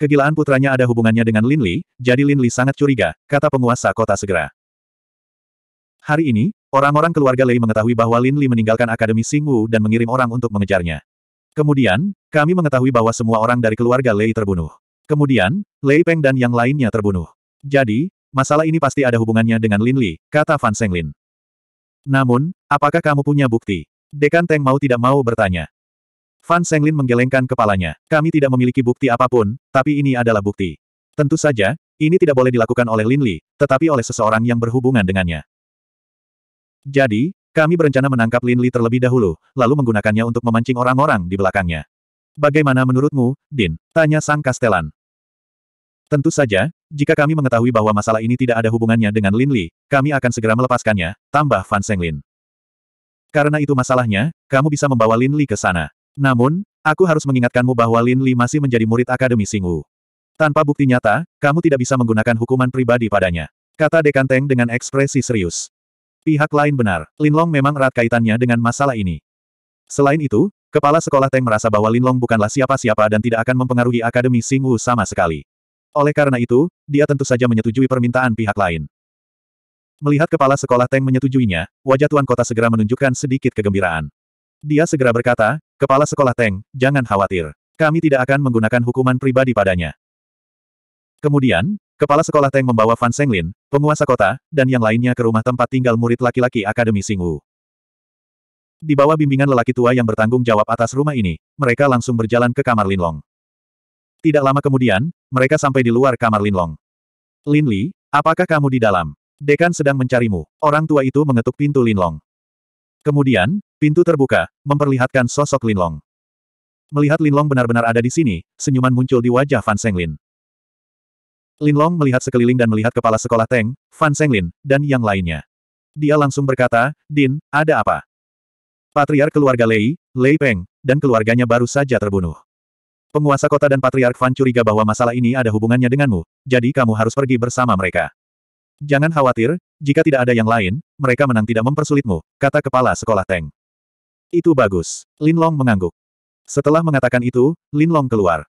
Kegilaan putranya ada hubungannya dengan Lin Li, jadi Lin Li sangat curiga, kata penguasa kota segera. Hari ini, orang-orang keluarga Lei mengetahui bahwa Lin Li meninggalkan Akademi Sing Wu dan mengirim orang untuk mengejarnya. Kemudian, kami mengetahui bahwa semua orang dari keluarga Lei terbunuh. Kemudian, Lei Peng dan yang lainnya terbunuh. Jadi, masalah ini pasti ada hubungannya dengan Lin Li, kata Fan Senglin. Namun, apakah kamu punya bukti? Dekan Teng mau tidak mau bertanya. Fan Senglin menggelengkan kepalanya. Kami tidak memiliki bukti apapun, tapi ini adalah bukti. Tentu saja, ini tidak boleh dilakukan oleh Lin Li, tetapi oleh seseorang yang berhubungan dengannya. Jadi, kami berencana menangkap Lin Li terlebih dahulu, lalu menggunakannya untuk memancing orang-orang di belakangnya. Bagaimana menurutmu, Din? Tanya Sang Kastelan. Tentu saja, jika kami mengetahui bahwa masalah ini tidak ada hubungannya dengan Lin Li, kami akan segera melepaskannya, tambah Fan Lin. Karena itu masalahnya, kamu bisa membawa Lin Li ke sana. Namun, aku harus mengingatkanmu bahwa Lin Li masih menjadi murid Akademi Singu. Tanpa bukti nyata, kamu tidak bisa menggunakan hukuman pribadi padanya. Kata Dekan Teng dengan ekspresi serius. Pihak lain benar, Lin Long memang erat kaitannya dengan masalah ini. Selain itu, Kepala Sekolah Teng merasa bahwa Lin Long bukanlah siapa-siapa dan tidak akan mempengaruhi Akademi Singwu sama sekali. Oleh karena itu, dia tentu saja menyetujui permintaan pihak lain. Melihat kepala sekolah Teng menyetujuinya, wajah Tuan Kota segera menunjukkan sedikit kegembiraan. Dia segera berkata, Kepala sekolah Teng, jangan khawatir. Kami tidak akan menggunakan hukuman pribadi padanya. Kemudian, Kepala sekolah Teng membawa Fan Senglin, penguasa kota, dan yang lainnya ke rumah tempat tinggal murid laki-laki Akademi Singwu. Di bawah bimbingan lelaki tua yang bertanggung jawab atas rumah ini, mereka langsung berjalan ke kamar Linlong. Tidak lama kemudian, mereka sampai di luar kamar Linlong. Lin Li, apakah kamu di dalam? Dekan sedang mencarimu. Orang tua itu mengetuk pintu Linlong. Kemudian, pintu terbuka, memperlihatkan sosok Linlong. Melihat Linlong benar-benar ada di sini, senyuman muncul di wajah Fan Senglin. Linlong melihat sekeliling dan melihat kepala sekolah Teng, Fan Senglin, dan yang lainnya. Dia langsung berkata, Din, ada apa? Patriar keluarga Lei, Lei Peng, dan keluarganya baru saja terbunuh. Penguasa kota dan Patriark Van curiga bahwa masalah ini ada hubungannya denganmu, jadi kamu harus pergi bersama mereka. Jangan khawatir, jika tidak ada yang lain, mereka menang tidak mempersulitmu, kata kepala sekolah Teng. Itu bagus. Lin Long mengangguk. Setelah mengatakan itu, Lin Long keluar.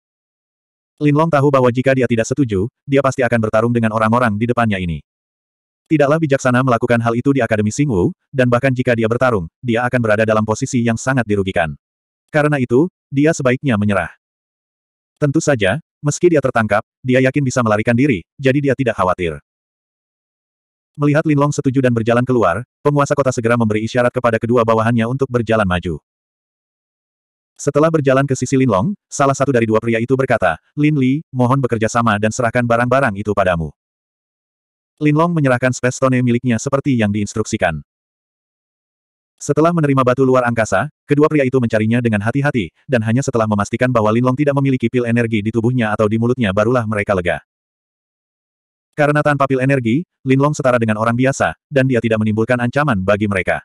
Lin Long tahu bahwa jika dia tidak setuju, dia pasti akan bertarung dengan orang-orang di depannya ini. Tidaklah bijaksana melakukan hal itu di Akademi Singwu, dan bahkan jika dia bertarung, dia akan berada dalam posisi yang sangat dirugikan. Karena itu, dia sebaiknya menyerah. Tentu saja, meski dia tertangkap, dia yakin bisa melarikan diri, jadi dia tidak khawatir. Melihat Linlong setuju dan berjalan keluar, penguasa kota segera memberi isyarat kepada kedua bawahannya untuk berjalan maju. Setelah berjalan ke sisi Linlong, salah satu dari dua pria itu berkata, Lin Li, mohon bekerja sama dan serahkan barang-barang itu padamu. Linlong menyerahkan Space Stone miliknya seperti yang diinstruksikan. Setelah menerima batu luar angkasa, kedua pria itu mencarinya dengan hati-hati, dan hanya setelah memastikan bahwa Linlong tidak memiliki pil energi di tubuhnya atau di mulutnya barulah mereka lega. Karena tanpa pil energi, Linlong setara dengan orang biasa, dan dia tidak menimbulkan ancaman bagi mereka.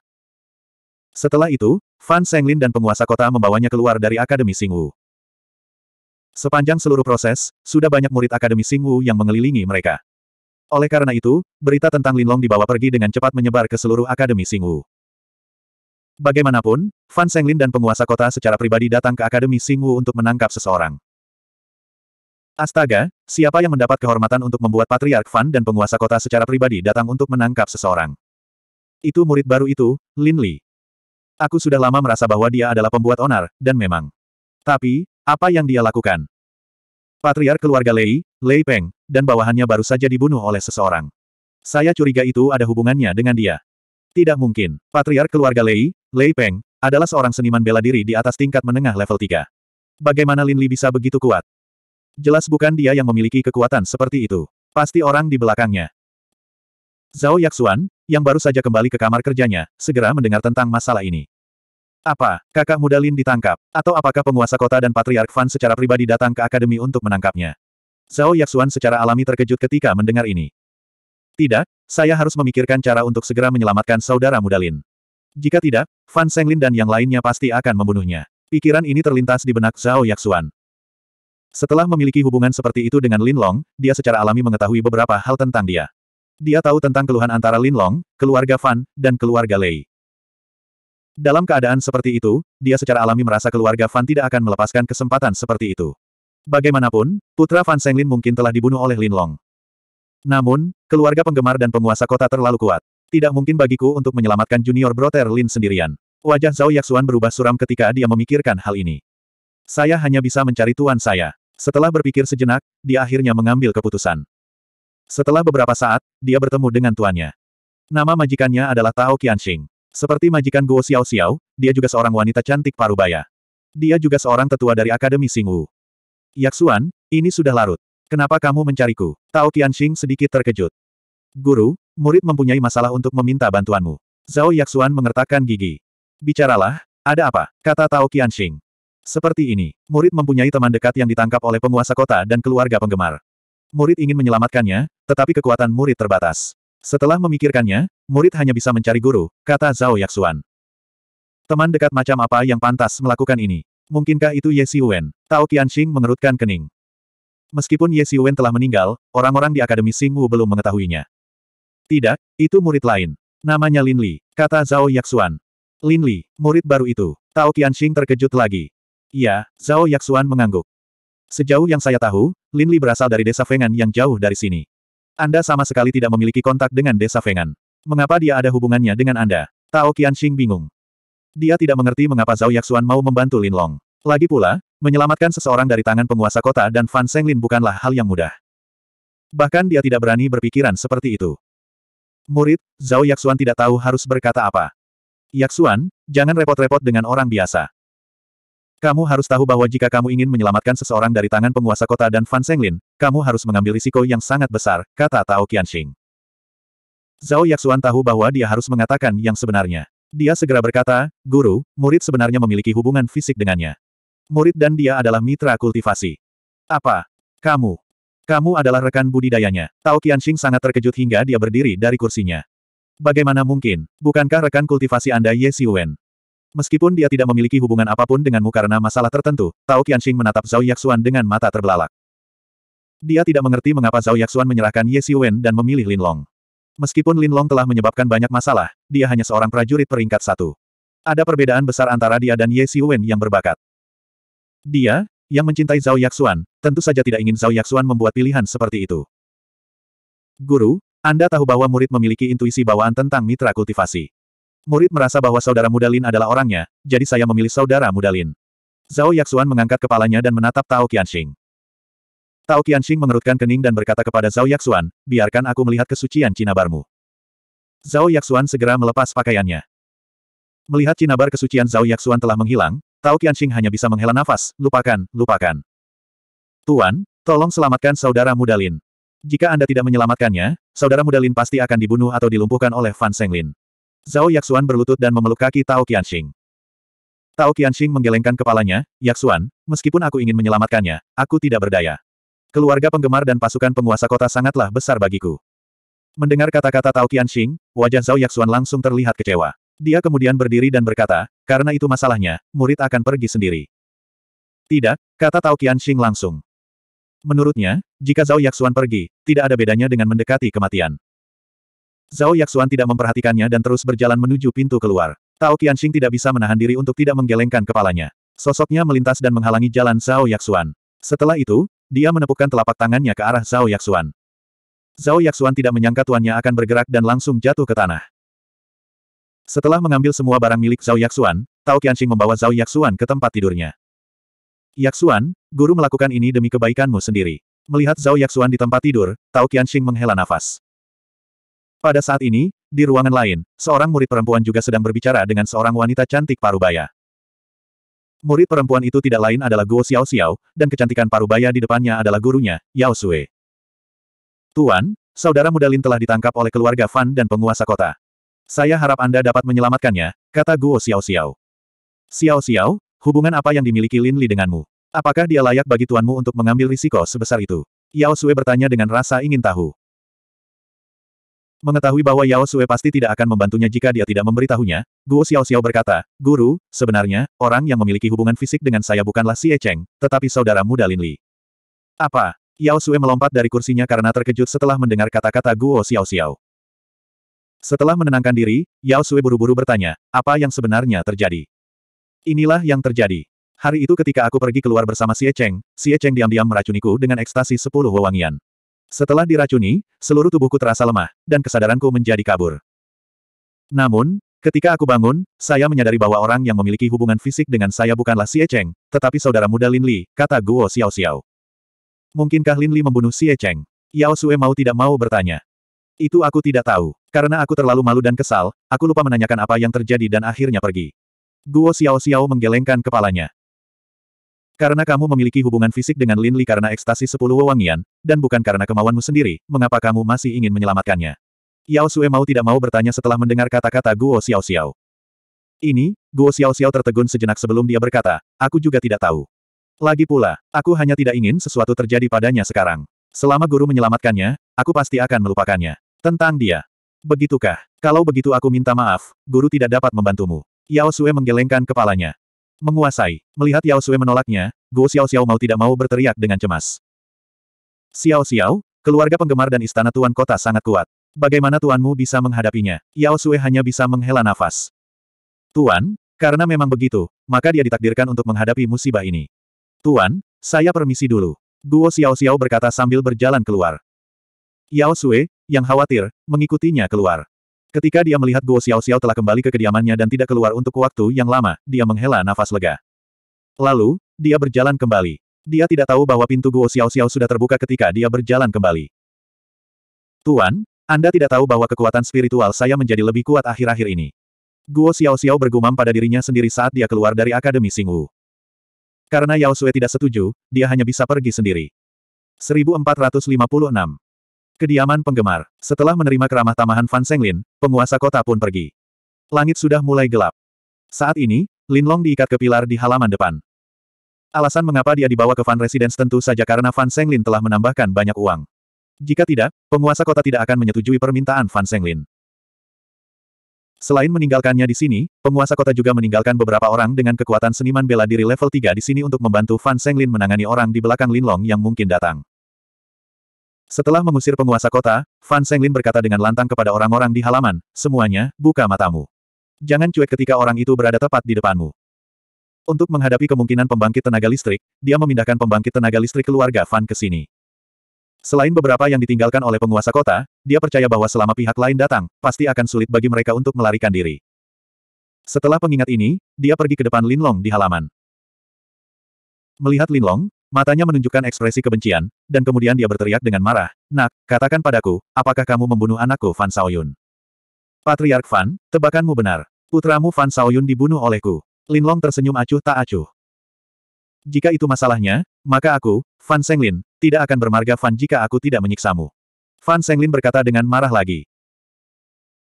Setelah itu, Fan Senglin dan penguasa kota membawanya keluar dari Akademi Singwu. Sepanjang seluruh proses, sudah banyak murid Akademi Singwu yang mengelilingi mereka. Oleh karena itu, berita tentang Linlong dibawa pergi dengan cepat menyebar ke seluruh Akademi Singwu. Bagaimanapun, Fan Senglin dan penguasa kota secara pribadi datang ke Akademi Singwu untuk menangkap seseorang. Astaga, siapa yang mendapat kehormatan untuk membuat Patriark Fan dan penguasa kota secara pribadi datang untuk menangkap seseorang? Itu murid baru itu, Lin Li. Aku sudah lama merasa bahwa dia adalah pembuat onar, dan memang. Tapi, apa yang dia lakukan? Patriark keluarga Lei, Lei Peng, dan bawahannya baru saja dibunuh oleh seseorang. Saya curiga itu ada hubungannya dengan dia. Tidak mungkin. Patriark keluarga Lei, Lei Peng, adalah seorang seniman bela diri di atas tingkat menengah level 3. Bagaimana Lin Li bisa begitu kuat? Jelas bukan dia yang memiliki kekuatan seperti itu. Pasti orang di belakangnya. Zhao Yaxuan, yang baru saja kembali ke kamar kerjanya, segera mendengar tentang masalah ini. Apa, kakak muda Lin ditangkap? Atau apakah penguasa kota dan Patriark Fan secara pribadi datang ke akademi untuk menangkapnya? Zhao Yaxuan secara alami terkejut ketika mendengar ini. Tidak, saya harus memikirkan cara untuk segera menyelamatkan saudara muda Lin. Jika tidak, Fan Senglin dan yang lainnya pasti akan membunuhnya. Pikiran ini terlintas di benak Zhao Yaxuan. Setelah memiliki hubungan seperti itu dengan Lin Long, dia secara alami mengetahui beberapa hal tentang dia. Dia tahu tentang keluhan antara Lin Long, keluarga Fan, dan keluarga Lei. Dalam keadaan seperti itu, dia secara alami merasa keluarga Fan tidak akan melepaskan kesempatan seperti itu. Bagaimanapun, putra Fan Senglin mungkin telah dibunuh oleh Lin Long. Namun, keluarga penggemar dan penguasa kota terlalu kuat. Tidak mungkin bagiku untuk menyelamatkan junior brother Lin sendirian. Wajah Zhao Yaxuan berubah suram ketika dia memikirkan hal ini. Saya hanya bisa mencari tuan saya. Setelah berpikir sejenak, dia akhirnya mengambil keputusan. Setelah beberapa saat, dia bertemu dengan tuannya. Nama majikannya adalah Tao Qianxing. Seperti majikan Guo Xiao Xiao, dia juga seorang wanita cantik parubaya. Dia juga seorang tetua dari Akademi Singwu. Yaksuan, ini sudah larut. Kenapa kamu mencariku? Tao Qianxing sedikit terkejut. Guru, murid mempunyai masalah untuk meminta bantuanmu. Zhao Yaxuan mengertakkan gigi. Bicaralah, ada apa? Kata Tao Qianxing. Seperti ini, murid mempunyai teman dekat yang ditangkap oleh penguasa kota dan keluarga penggemar. Murid ingin menyelamatkannya, tetapi kekuatan murid terbatas. Setelah memikirkannya, murid hanya bisa mencari guru, kata Zhao Yaxuan. Teman dekat macam apa yang pantas melakukan ini? Mungkinkah itu Ye Siwen? Tao Qianxing mengerutkan kening. Meskipun Ye Siwen telah meninggal, orang-orang di Akademi Singwu belum mengetahuinya. Tidak, itu murid lain. Namanya Lin Li, kata Zhao Yaxuan. Lin Li, murid baru itu. Tao Qianxing terkejut lagi. Ya, Zhao Yaxuan mengangguk. Sejauh yang saya tahu, Lin Li berasal dari desa Fengan yang jauh dari sini. Anda sama sekali tidak memiliki kontak dengan desa Fengan. Mengapa dia ada hubungannya dengan Anda? Tao Qianxing bingung. Dia tidak mengerti mengapa Zhao Yaxuan mau membantu Lin Long. Lagi pula, Menyelamatkan seseorang dari tangan penguasa kota dan Fan Senglin bukanlah hal yang mudah. Bahkan dia tidak berani berpikiran seperti itu. Murid, Zhao Yaksuan tidak tahu harus berkata apa. Yaksuan, jangan repot-repot dengan orang biasa. Kamu harus tahu bahwa jika kamu ingin menyelamatkan seseorang dari tangan penguasa kota dan Fan Senglin, kamu harus mengambil risiko yang sangat besar, kata Tao Qianxing. Zhao Yaksuan tahu bahwa dia harus mengatakan yang sebenarnya. Dia segera berkata, Guru, murid sebenarnya memiliki hubungan fisik dengannya murid dan dia adalah mitra kultivasi. Apa? Kamu? Kamu adalah rekan budidayanya. Tao Qianxing sangat terkejut hingga dia berdiri dari kursinya. Bagaimana mungkin, bukankah rekan kultivasi Anda Ye Siwen? Meskipun dia tidak memiliki hubungan apapun denganmu karena masalah tertentu, Tao Qianxing menatap Zhao Yaxuan dengan mata terbelalak. Dia tidak mengerti mengapa Zhao Yaxuan menyerahkan Ye Siwen dan memilih Lin Long. Meskipun Lin Long telah menyebabkan banyak masalah, dia hanya seorang prajurit peringkat satu. Ada perbedaan besar antara dia dan Ye Siwen yang berbakat. Dia, yang mencintai Zhao Yaxuan, tentu saja tidak ingin Zhao Yaxuan membuat pilihan seperti itu. Guru, Anda tahu bahwa murid memiliki intuisi bawaan tentang mitra kultivasi. Murid merasa bahwa saudara muda Lin adalah orangnya, jadi saya memilih saudara muda Lin. Zhao Yaxuan mengangkat kepalanya dan menatap Tao Qianxing. Tao Qianxing mengerutkan kening dan berkata kepada Zhao Yaxuan, biarkan aku melihat kesucian cinabarmu. Zhao Yaxuan segera melepas pakaiannya. Melihat cinabar kesucian Zhao Yaxuan telah menghilang, Tao Qianxing hanya bisa menghela nafas, lupakan, lupakan. Tuan, tolong selamatkan saudara muda Lin. Jika Anda tidak menyelamatkannya, saudara muda Lin pasti akan dibunuh atau dilumpuhkan oleh Fan Senglin. Zhao Yaxuan berlutut dan memeluk kaki Tao Qianxing. Tao Qianxing menggelengkan kepalanya, Yaxuan, meskipun aku ingin menyelamatkannya, aku tidak berdaya. Keluarga penggemar dan pasukan penguasa kota sangatlah besar bagiku. Mendengar kata-kata Tao Qianxing, wajah Zhao Yaxuan langsung terlihat kecewa. Dia kemudian berdiri dan berkata, karena itu masalahnya, murid akan pergi sendiri. Tidak, kata Tao Qianxing langsung. Menurutnya, jika Zhao Yaxuan pergi, tidak ada bedanya dengan mendekati kematian. Zhao Yaxuan tidak memperhatikannya dan terus berjalan menuju pintu keluar. Tao Qianxing tidak bisa menahan diri untuk tidak menggelengkan kepalanya. Sosoknya melintas dan menghalangi jalan Zhao Yaxuan. Setelah itu, dia menepukkan telapak tangannya ke arah Zhao Yaxuan. Zhao Yaxuan tidak menyangka tuannya akan bergerak dan langsung jatuh ke tanah. Setelah mengambil semua barang milik Zhao Yaxuan, Tao Qianxing membawa Zhao Yaxuan ke tempat tidurnya. Yaxuan, guru melakukan ini demi kebaikanmu sendiri. Melihat Zhao Yaxuan di tempat tidur, Tao Qianxing menghela nafas. Pada saat ini, di ruangan lain, seorang murid perempuan juga sedang berbicara dengan seorang wanita cantik parubaya. Murid perempuan itu tidak lain adalah Guo Xiao Xiao, dan kecantikan parubaya di depannya adalah gurunya, Yao Sui. Tuan, saudara muda Lin telah ditangkap oleh keluarga Fan dan penguasa kota. Saya harap Anda dapat menyelamatkannya, kata Guo Xiao Xiao. Xiao Xiao, hubungan apa yang dimiliki Lin Li denganmu? Apakah dia layak bagi tuanmu untuk mengambil risiko sebesar itu? Yao Sui bertanya dengan rasa ingin tahu. Mengetahui bahwa Yao Sui pasti tidak akan membantunya jika dia tidak memberitahunya, Guo Xiao Xiao berkata, Guru, sebenarnya, orang yang memiliki hubungan fisik dengan saya bukanlah Si Echeng, tetapi saudara muda Lin Li. Apa? Yao Sui melompat dari kursinya karena terkejut setelah mendengar kata-kata Guo Xiao Xiao. Setelah menenangkan diri, Yao Sui buru-buru bertanya, apa yang sebenarnya terjadi? Inilah yang terjadi. Hari itu ketika aku pergi keluar bersama Xie Cheng, Xie Cheng diam-diam meracuniku dengan ekstasi sepuluh wewangian. Setelah diracuni, seluruh tubuhku terasa lemah, dan kesadaranku menjadi kabur. Namun, ketika aku bangun, saya menyadari bahwa orang yang memiliki hubungan fisik dengan saya bukanlah Xie Cheng, tetapi saudara muda Lin Li, kata Guo Xiao Xiao. Mungkinkah Lin Li membunuh Xie Cheng? Yao Sue mau tidak mau bertanya. Itu aku tidak tahu. Karena aku terlalu malu dan kesal, aku lupa menanyakan apa yang terjadi dan akhirnya pergi. Guo Xiao Xiao menggelengkan kepalanya. Karena kamu memiliki hubungan fisik dengan Lin Li karena ekstasi sepuluh wewangian, dan bukan karena kemauanmu sendiri, mengapa kamu masih ingin menyelamatkannya? Yao Sue mau tidak mau bertanya setelah mendengar kata-kata Guo Xiao Xiao. Ini, Guo Xiao Xiao tertegun sejenak sebelum dia berkata, aku juga tidak tahu. Lagi pula, aku hanya tidak ingin sesuatu terjadi padanya sekarang. Selama guru menyelamatkannya, aku pasti akan melupakannya. Tentang dia. Begitukah? Kalau begitu aku minta maaf, guru tidak dapat membantumu. Yao Sue menggelengkan kepalanya. Menguasai. Melihat Yao Sue menolaknya, Guo Xiao Xiao mau tidak mau berteriak dengan cemas. Xiao Xiao, keluarga penggemar dan istana tuan kota sangat kuat. Bagaimana tuanmu bisa menghadapinya? Yao Sue hanya bisa menghela nafas. Tuan, karena memang begitu, maka dia ditakdirkan untuk menghadapi musibah ini. Tuan, saya permisi dulu. Guo Xiao Xiao berkata sambil berjalan keluar. Yao Sue, yang khawatir, mengikutinya keluar. Ketika dia melihat Guo Xiao Xiao telah kembali ke kediamannya dan tidak keluar untuk waktu yang lama, dia menghela nafas lega. Lalu, dia berjalan kembali. Dia tidak tahu bahwa pintu Guo Xiao Xiao sudah terbuka ketika dia berjalan kembali. Tuan, Anda tidak tahu bahwa kekuatan spiritual saya menjadi lebih kuat akhir-akhir ini. Guo Xiao Xiao bergumam pada dirinya sendiri saat dia keluar dari Akademi Singwu. Karena Yao Sui tidak setuju, dia hanya bisa pergi sendiri. 1456 Kediaman penggemar. Setelah menerima keramah tamahan Fan Senglin, penguasa kota pun pergi. Langit sudah mulai gelap. Saat ini, Lin Long diikat ke pilar di halaman depan. Alasan mengapa dia dibawa ke Fan Residence tentu saja karena Fan Senglin telah menambahkan banyak uang. Jika tidak, penguasa kota tidak akan menyetujui permintaan Fan Senglin. Selain meninggalkannya di sini, penguasa kota juga meninggalkan beberapa orang dengan kekuatan seniman bela diri level 3 di sini untuk membantu Fan Senglin menangani orang di belakang Lin Long yang mungkin datang. Setelah mengusir penguasa kota, Fan Senglin berkata dengan lantang kepada orang-orang di halaman, semuanya, buka matamu. Jangan cuek ketika orang itu berada tepat di depanmu. Untuk menghadapi kemungkinan pembangkit tenaga listrik, dia memindahkan pembangkit tenaga listrik keluarga Fan ke sini. Selain beberapa yang ditinggalkan oleh penguasa kota, dia percaya bahwa selama pihak lain datang, pasti akan sulit bagi mereka untuk melarikan diri. Setelah pengingat ini, dia pergi ke depan Linlong di halaman. Melihat Linlong, Matanya menunjukkan ekspresi kebencian, dan kemudian dia berteriak dengan marah, Nak, katakan padaku, apakah kamu membunuh anakku Fan Saoyun? Patriark Fan, tebakanmu benar. Putramu Fan Saoyun dibunuh olehku. Linlong tersenyum acuh tak acuh. Jika itu masalahnya, maka aku, Fan Senglin, tidak akan bermarga Fan jika aku tidak menyiksamu. Fan Senglin berkata dengan marah lagi.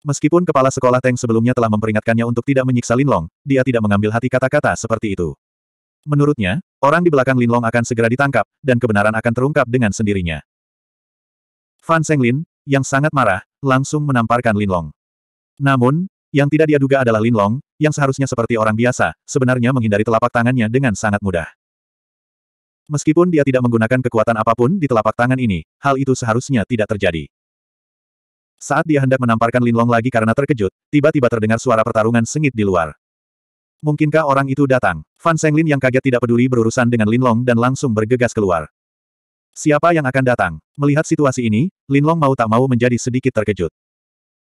Meskipun kepala sekolah Teng sebelumnya telah memperingatkannya untuk tidak menyiksa Linlong, dia tidak mengambil hati kata-kata seperti itu. Menurutnya, orang di belakang Linlong akan segera ditangkap, dan kebenaran akan terungkap dengan sendirinya. Fan Senglin, yang sangat marah, langsung menamparkan Linlong. Namun, yang tidak dia duga adalah Linlong, yang seharusnya seperti orang biasa, sebenarnya menghindari telapak tangannya dengan sangat mudah. Meskipun dia tidak menggunakan kekuatan apapun di telapak tangan ini, hal itu seharusnya tidak terjadi. Saat dia hendak menamparkan Linlong lagi karena terkejut, tiba-tiba terdengar suara pertarungan sengit di luar. Mungkinkah orang itu datang? Fan Senglin yang kaget tidak peduli berurusan dengan Lin Long dan langsung bergegas keluar. Siapa yang akan datang? Melihat situasi ini, Lin Long mau tak mau menjadi sedikit terkejut.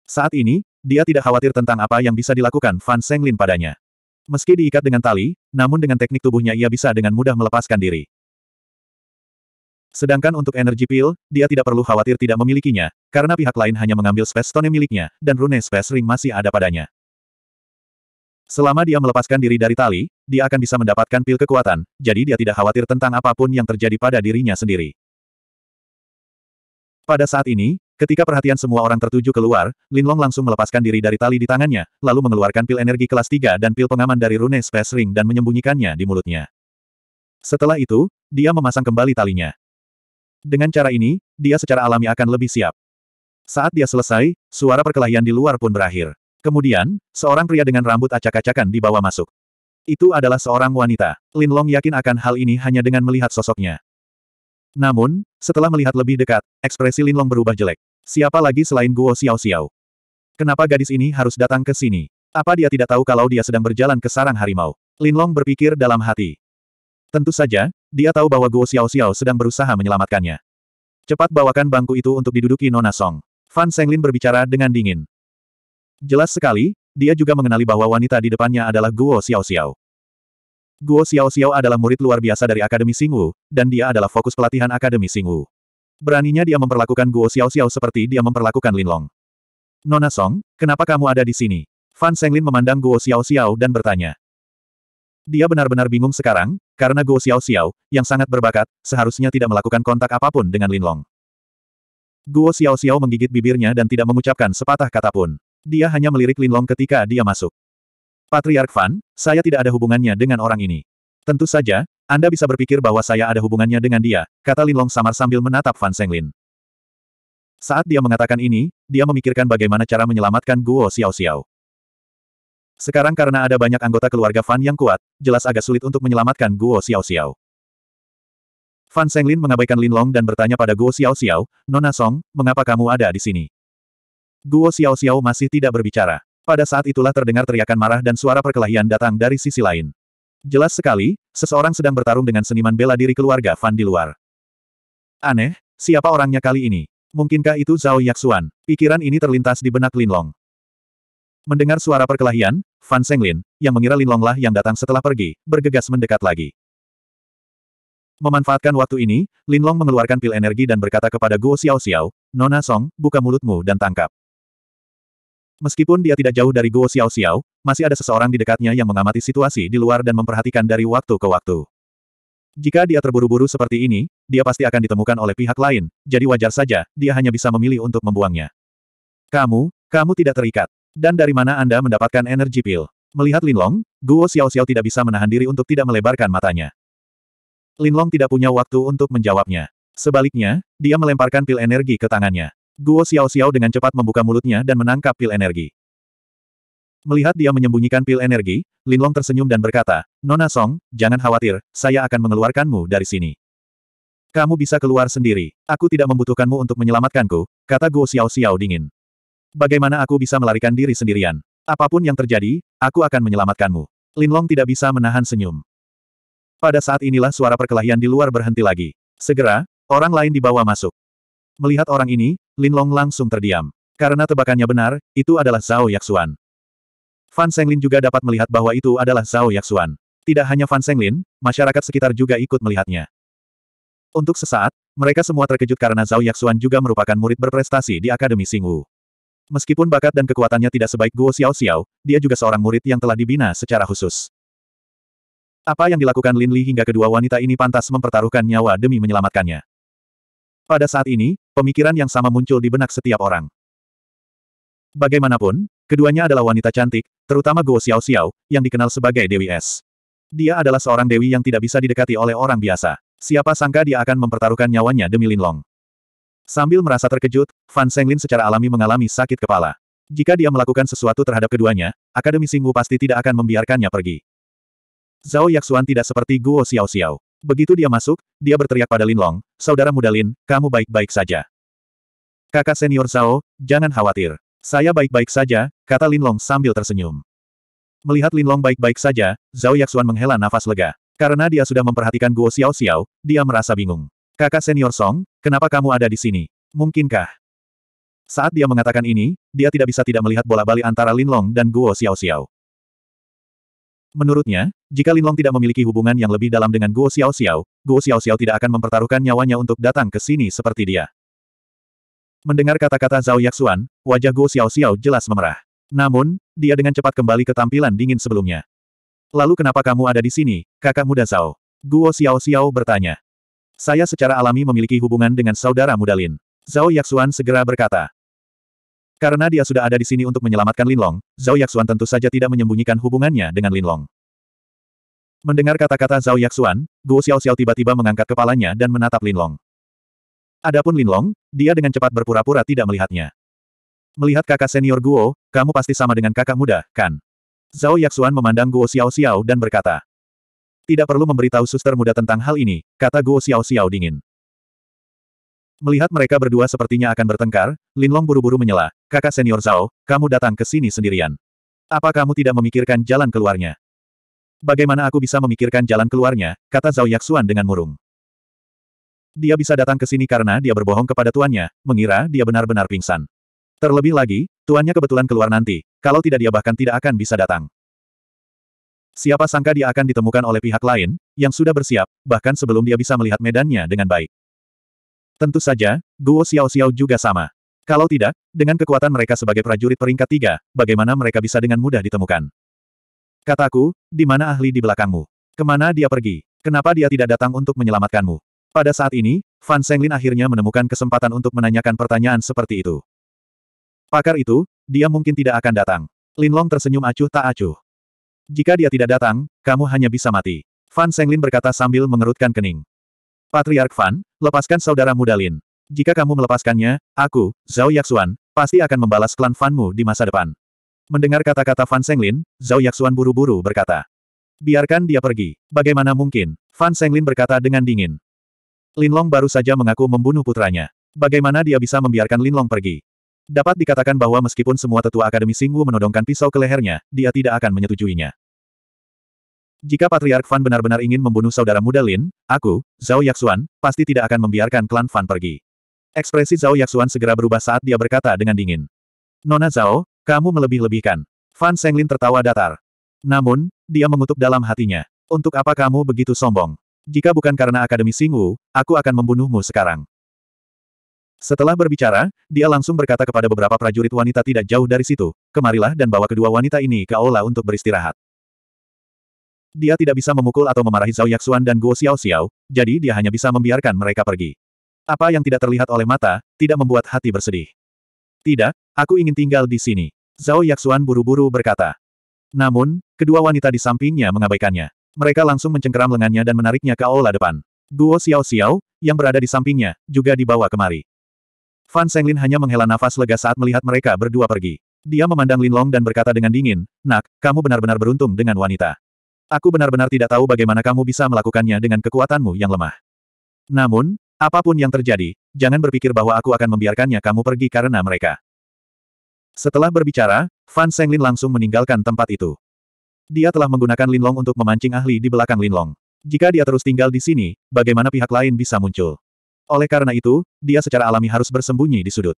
Saat ini, dia tidak khawatir tentang apa yang bisa dilakukan Fan Senglin padanya. Meski diikat dengan tali, namun dengan teknik tubuhnya ia bisa dengan mudah melepaskan diri. Sedangkan untuk energi pil, dia tidak perlu khawatir tidak memilikinya, karena pihak lain hanya mengambil space stone miliknya, dan rune space ring masih ada padanya. Selama dia melepaskan diri dari tali, dia akan bisa mendapatkan pil kekuatan, jadi dia tidak khawatir tentang apapun yang terjadi pada dirinya sendiri. Pada saat ini, ketika perhatian semua orang tertuju keluar, Lin Long langsung melepaskan diri dari tali di tangannya, lalu mengeluarkan pil energi kelas 3 dan pil pengaman dari rune Space Ring dan menyembunyikannya di mulutnya. Setelah itu, dia memasang kembali talinya. Dengan cara ini, dia secara alami akan lebih siap. Saat dia selesai, suara perkelahian di luar pun berakhir. Kemudian, seorang pria dengan rambut acak-acakan dibawa masuk. Itu adalah seorang wanita. Lin Long yakin akan hal ini hanya dengan melihat sosoknya. Namun, setelah melihat lebih dekat, ekspresi Lin Long berubah jelek. Siapa lagi selain Guo Xiao Xiao? Kenapa gadis ini harus datang ke sini? Apa dia tidak tahu kalau dia sedang berjalan ke sarang harimau? Lin Long berpikir dalam hati. Tentu saja, dia tahu bahwa Guo Xiao Xiao sedang berusaha menyelamatkannya. Cepat bawakan bangku itu untuk diduduki Nona Song. Fan Senglin berbicara dengan dingin. Jelas sekali, dia juga mengenali bahwa wanita di depannya adalah Guo Xiaoxiao. Guo Xiaoxiao adalah murid luar biasa dari Akademi Singwu, dan dia adalah fokus pelatihan Akademi Singwu. Beraninya dia memperlakukan Guo Xiaoxiao seperti dia memperlakukan Linlong. Nona Song, kenapa kamu ada di sini? Fan Senglin memandang Guo Xiaoxiao dan bertanya. Dia benar-benar bingung sekarang, karena Guo Xiaoxiao, yang sangat berbakat, seharusnya tidak melakukan kontak apapun dengan Lin Long. Guo Xiaoxiao menggigit bibirnya dan tidak mengucapkan sepatah kata pun. Dia hanya melirik Linlong ketika dia masuk. Patriark Fan, saya tidak ada hubungannya dengan orang ini. Tentu saja, Anda bisa berpikir bahwa saya ada hubungannya dengan dia, kata Linlong samar sambil menatap Fan Senglin. Saat dia mengatakan ini, dia memikirkan bagaimana cara menyelamatkan Guo Xiao Xiao. Sekarang karena ada banyak anggota keluarga Fan yang kuat, jelas agak sulit untuk menyelamatkan Guo Xiao Xiao. Fan Senglin mengabaikan Linlong dan bertanya pada Guo Xiao Xiao, Nona Song, mengapa kamu ada di sini? Guo Xiao Xiao masih tidak berbicara. Pada saat itulah terdengar teriakan marah dan suara perkelahian datang dari sisi lain. Jelas sekali, seseorang sedang bertarung dengan seniman bela diri keluarga Fan di luar. Aneh, siapa orangnya kali ini? Mungkinkah itu Zhao Yaxuan? Pikiran ini terlintas di benak Linlong. Mendengar suara perkelahian, Fan Senglin, yang mengira Linlonglah yang datang setelah pergi, bergegas mendekat lagi. Memanfaatkan waktu ini, Linlong mengeluarkan pil energi dan berkata kepada Guo Xiao Xiao, Nona Song, buka mulutmu dan tangkap. Meskipun dia tidak jauh dari Guo Xiao Xiao, masih ada seseorang di dekatnya yang mengamati situasi di luar dan memperhatikan dari waktu ke waktu. Jika dia terburu-buru seperti ini, dia pasti akan ditemukan oleh pihak lain, jadi wajar saja, dia hanya bisa memilih untuk membuangnya. Kamu, kamu tidak terikat. Dan dari mana Anda mendapatkan energi pil? Melihat Linlong, Guo Xiao-Xiao tidak bisa menahan diri untuk tidak melebarkan matanya. Linlong tidak punya waktu untuk menjawabnya. Sebaliknya, dia melemparkan pil energi ke tangannya. Guo Xiao Xiao dengan cepat membuka mulutnya dan menangkap pil energi. Melihat dia menyembunyikan pil energi, Linlong tersenyum dan berkata, Nona Song, jangan khawatir, saya akan mengeluarkanmu dari sini. Kamu bisa keluar sendiri. Aku tidak membutuhkanmu untuk menyelamatkanku, kata Guo Xiao Xiao dingin. Bagaimana aku bisa melarikan diri sendirian? Apapun yang terjadi, aku akan menyelamatkanmu. Linlong tidak bisa menahan senyum. Pada saat inilah suara perkelahian di luar berhenti lagi. Segera, orang lain dibawa masuk. Melihat orang ini, Lin Long langsung terdiam. Karena tebakannya benar, itu adalah Zhao Yaxuan. Fan Senglin juga dapat melihat bahwa itu adalah Zhao Yaxuan. Tidak hanya Fan Senglin, masyarakat sekitar juga ikut melihatnya. Untuk sesaat, mereka semua terkejut karena Zhao Yaxuan juga merupakan murid berprestasi di Akademi Singwu. Meskipun bakat dan kekuatannya tidak sebaik Guo Xiao Xiao, dia juga seorang murid yang telah dibina secara khusus. Apa yang dilakukan Lin Li hingga kedua wanita ini pantas mempertaruhkan nyawa demi menyelamatkannya. Pada saat ini, pemikiran yang sama muncul di benak setiap orang. Bagaimanapun, keduanya adalah wanita cantik, terutama Guo Xiao Xiao, yang dikenal sebagai Dewi Es. Dia adalah seorang dewi yang tidak bisa didekati oleh orang biasa. Siapa sangka dia akan mempertaruhkan nyawanya demi Lin Long? Sambil merasa terkejut, Fan Senglin secara alami mengalami sakit kepala. Jika dia melakukan sesuatu terhadap keduanya, Akademi Singwu pasti tidak akan membiarkannya pergi. Zhao Yaxuan tidak seperti Guo Xiao Xiao. Begitu dia masuk, dia berteriak pada Lin Long, saudara muda Lin, kamu baik-baik saja. Kakak senior Zhao, jangan khawatir. Saya baik-baik saja, kata Lin Long sambil tersenyum. Melihat Lin Long baik-baik saja, Zhao Yaxuan menghela nafas lega. Karena dia sudah memperhatikan Guo Xiao Xiao, dia merasa bingung. Kakak senior Song, kenapa kamu ada di sini? Mungkinkah? Saat dia mengatakan ini, dia tidak bisa tidak melihat bola bali antara Lin Long dan Guo Xiao Xiao. Menurutnya, jika Linlong tidak memiliki hubungan yang lebih dalam dengan Guo Xiao Xiao, Guo Xiao Xiao tidak akan mempertaruhkan nyawanya untuk datang ke sini seperti dia. Mendengar kata-kata Zhao Yaxuan, wajah Guo Xiao Xiao jelas memerah. Namun, dia dengan cepat kembali ke tampilan dingin sebelumnya. Lalu kenapa kamu ada di sini, kakak muda Zhao? Guo Xiao Xiao bertanya. Saya secara alami memiliki hubungan dengan saudara muda Lin. Zhao Yaxuan segera berkata. Karena dia sudah ada di sini untuk menyelamatkan Linlong, Zhao Yaxuan tentu saja tidak menyembunyikan hubungannya dengan Linlong. Mendengar kata-kata Zhao Yaxuan, Guo Xiao tiba-tiba mengangkat kepalanya dan menatap Linlong. Adapun Linlong, dia dengan cepat berpura-pura tidak melihatnya. Melihat kakak senior Guo, kamu pasti sama dengan kakak muda, kan? Zhao Yaxuan memandang Guo Xiao dan berkata, tidak perlu memberitahu suster muda tentang hal ini, kata Guo Xiao Xiao dingin. Melihat mereka berdua sepertinya akan bertengkar, Linlong buru-buru menyela, kakak senior Zhao, kamu datang ke sini sendirian. Apa kamu tidak memikirkan jalan keluarnya? Bagaimana aku bisa memikirkan jalan keluarnya, kata Zhao Yaxuan dengan murung. Dia bisa datang ke sini karena dia berbohong kepada tuannya, mengira dia benar-benar pingsan. Terlebih lagi, tuannya kebetulan keluar nanti, kalau tidak dia bahkan tidak akan bisa datang. Siapa sangka dia akan ditemukan oleh pihak lain, yang sudah bersiap, bahkan sebelum dia bisa melihat medannya dengan baik. Tentu saja, Guo Xiao Xiao juga sama. Kalau tidak, dengan kekuatan mereka sebagai prajurit peringkat tiga, bagaimana mereka bisa dengan mudah ditemukan? Kataku, di mana ahli di belakangmu? Kemana dia pergi? Kenapa dia tidak datang untuk menyelamatkanmu? Pada saat ini, Fan Senglin akhirnya menemukan kesempatan untuk menanyakan pertanyaan seperti itu. Pakar itu, dia mungkin tidak akan datang. Linlong tersenyum acuh tak acuh. Jika dia tidak datang, kamu hanya bisa mati. Fan Senglin berkata sambil mengerutkan kening. Patriark Fan, lepaskan saudara muda Lin. Jika kamu melepaskannya, aku, Zhao Yaxuan, pasti akan membalas klan Fanmu di masa depan. Mendengar kata-kata Fan Senglin, Zhao Yaxuan buru-buru berkata. Biarkan dia pergi. Bagaimana mungkin? Fan Senglin berkata dengan dingin. Lin Long baru saja mengaku membunuh putranya. Bagaimana dia bisa membiarkan Lin Long pergi? Dapat dikatakan bahwa meskipun semua tetua Akademi Singwu menodongkan pisau ke lehernya, dia tidak akan menyetujuinya. Jika Patriark Fan benar-benar ingin membunuh saudara muda Lin, aku, Zhao Yaxuan, pasti tidak akan membiarkan klan Fan pergi. Ekspresi Zhao Yaxuan segera berubah saat dia berkata dengan dingin. Nona Zhao, kamu melebih-lebihkan. Fan Senglin tertawa datar. Namun, dia mengutuk dalam hatinya. Untuk apa kamu begitu sombong? Jika bukan karena Akademi Singwu, aku akan membunuhmu sekarang. Setelah berbicara, dia langsung berkata kepada beberapa prajurit wanita tidak jauh dari situ, kemarilah dan bawa kedua wanita ini ke aula untuk beristirahat. Dia tidak bisa memukul atau memarahi Zhao Yaxuan dan Guo Xiao Xiao, jadi dia hanya bisa membiarkan mereka pergi. Apa yang tidak terlihat oleh mata, tidak membuat hati bersedih. Tidak, aku ingin tinggal di sini. Zhao Yaxuan buru-buru berkata. Namun, kedua wanita di sampingnya mengabaikannya. Mereka langsung mencengkeram lengannya dan menariknya ke aula depan. Guo Xiao Xiao, yang berada di sampingnya, juga dibawa kemari. Fan Senglin hanya menghela nafas lega saat melihat mereka berdua pergi. Dia memandang Linlong dan berkata dengan dingin, Nak, kamu benar-benar beruntung dengan wanita aku benar-benar tidak tahu bagaimana kamu bisa melakukannya dengan kekuatanmu yang lemah. Namun, apapun yang terjadi, jangan berpikir bahwa aku akan membiarkannya kamu pergi karena mereka. Setelah berbicara, Fan Senglin langsung meninggalkan tempat itu. Dia telah menggunakan Linlong untuk memancing ahli di belakang Linlong. Jika dia terus tinggal di sini, bagaimana pihak lain bisa muncul? Oleh karena itu, dia secara alami harus bersembunyi di sudut.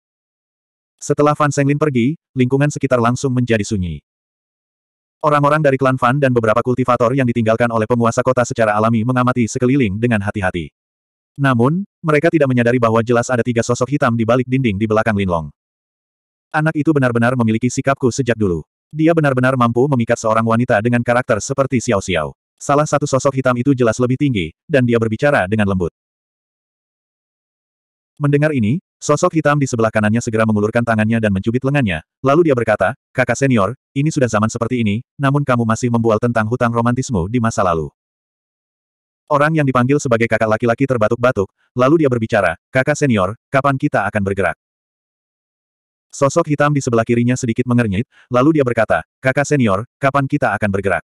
Setelah Fan Senglin pergi, lingkungan sekitar langsung menjadi sunyi. Orang-orang dari klan Fan dan beberapa kultivator yang ditinggalkan oleh penguasa kota secara alami mengamati sekeliling dengan hati-hati. Namun, mereka tidak menyadari bahwa jelas ada tiga sosok hitam di balik dinding di belakang Linlong. Anak itu benar-benar memiliki sikapku sejak dulu. Dia benar-benar mampu memikat seorang wanita dengan karakter seperti Xiao Xiao. Salah satu sosok hitam itu jelas lebih tinggi, dan dia berbicara dengan lembut. Mendengar ini, Sosok hitam di sebelah kanannya segera mengulurkan tangannya dan mencubit lengannya. Lalu dia berkata, kakak senior, ini sudah zaman seperti ini, namun kamu masih membual tentang hutang romantismu di masa lalu. Orang yang dipanggil sebagai kakak laki-laki terbatuk-batuk, lalu dia berbicara, kakak senior, kapan kita akan bergerak? Sosok hitam di sebelah kirinya sedikit mengernyit, lalu dia berkata, kakak senior, kapan kita akan bergerak?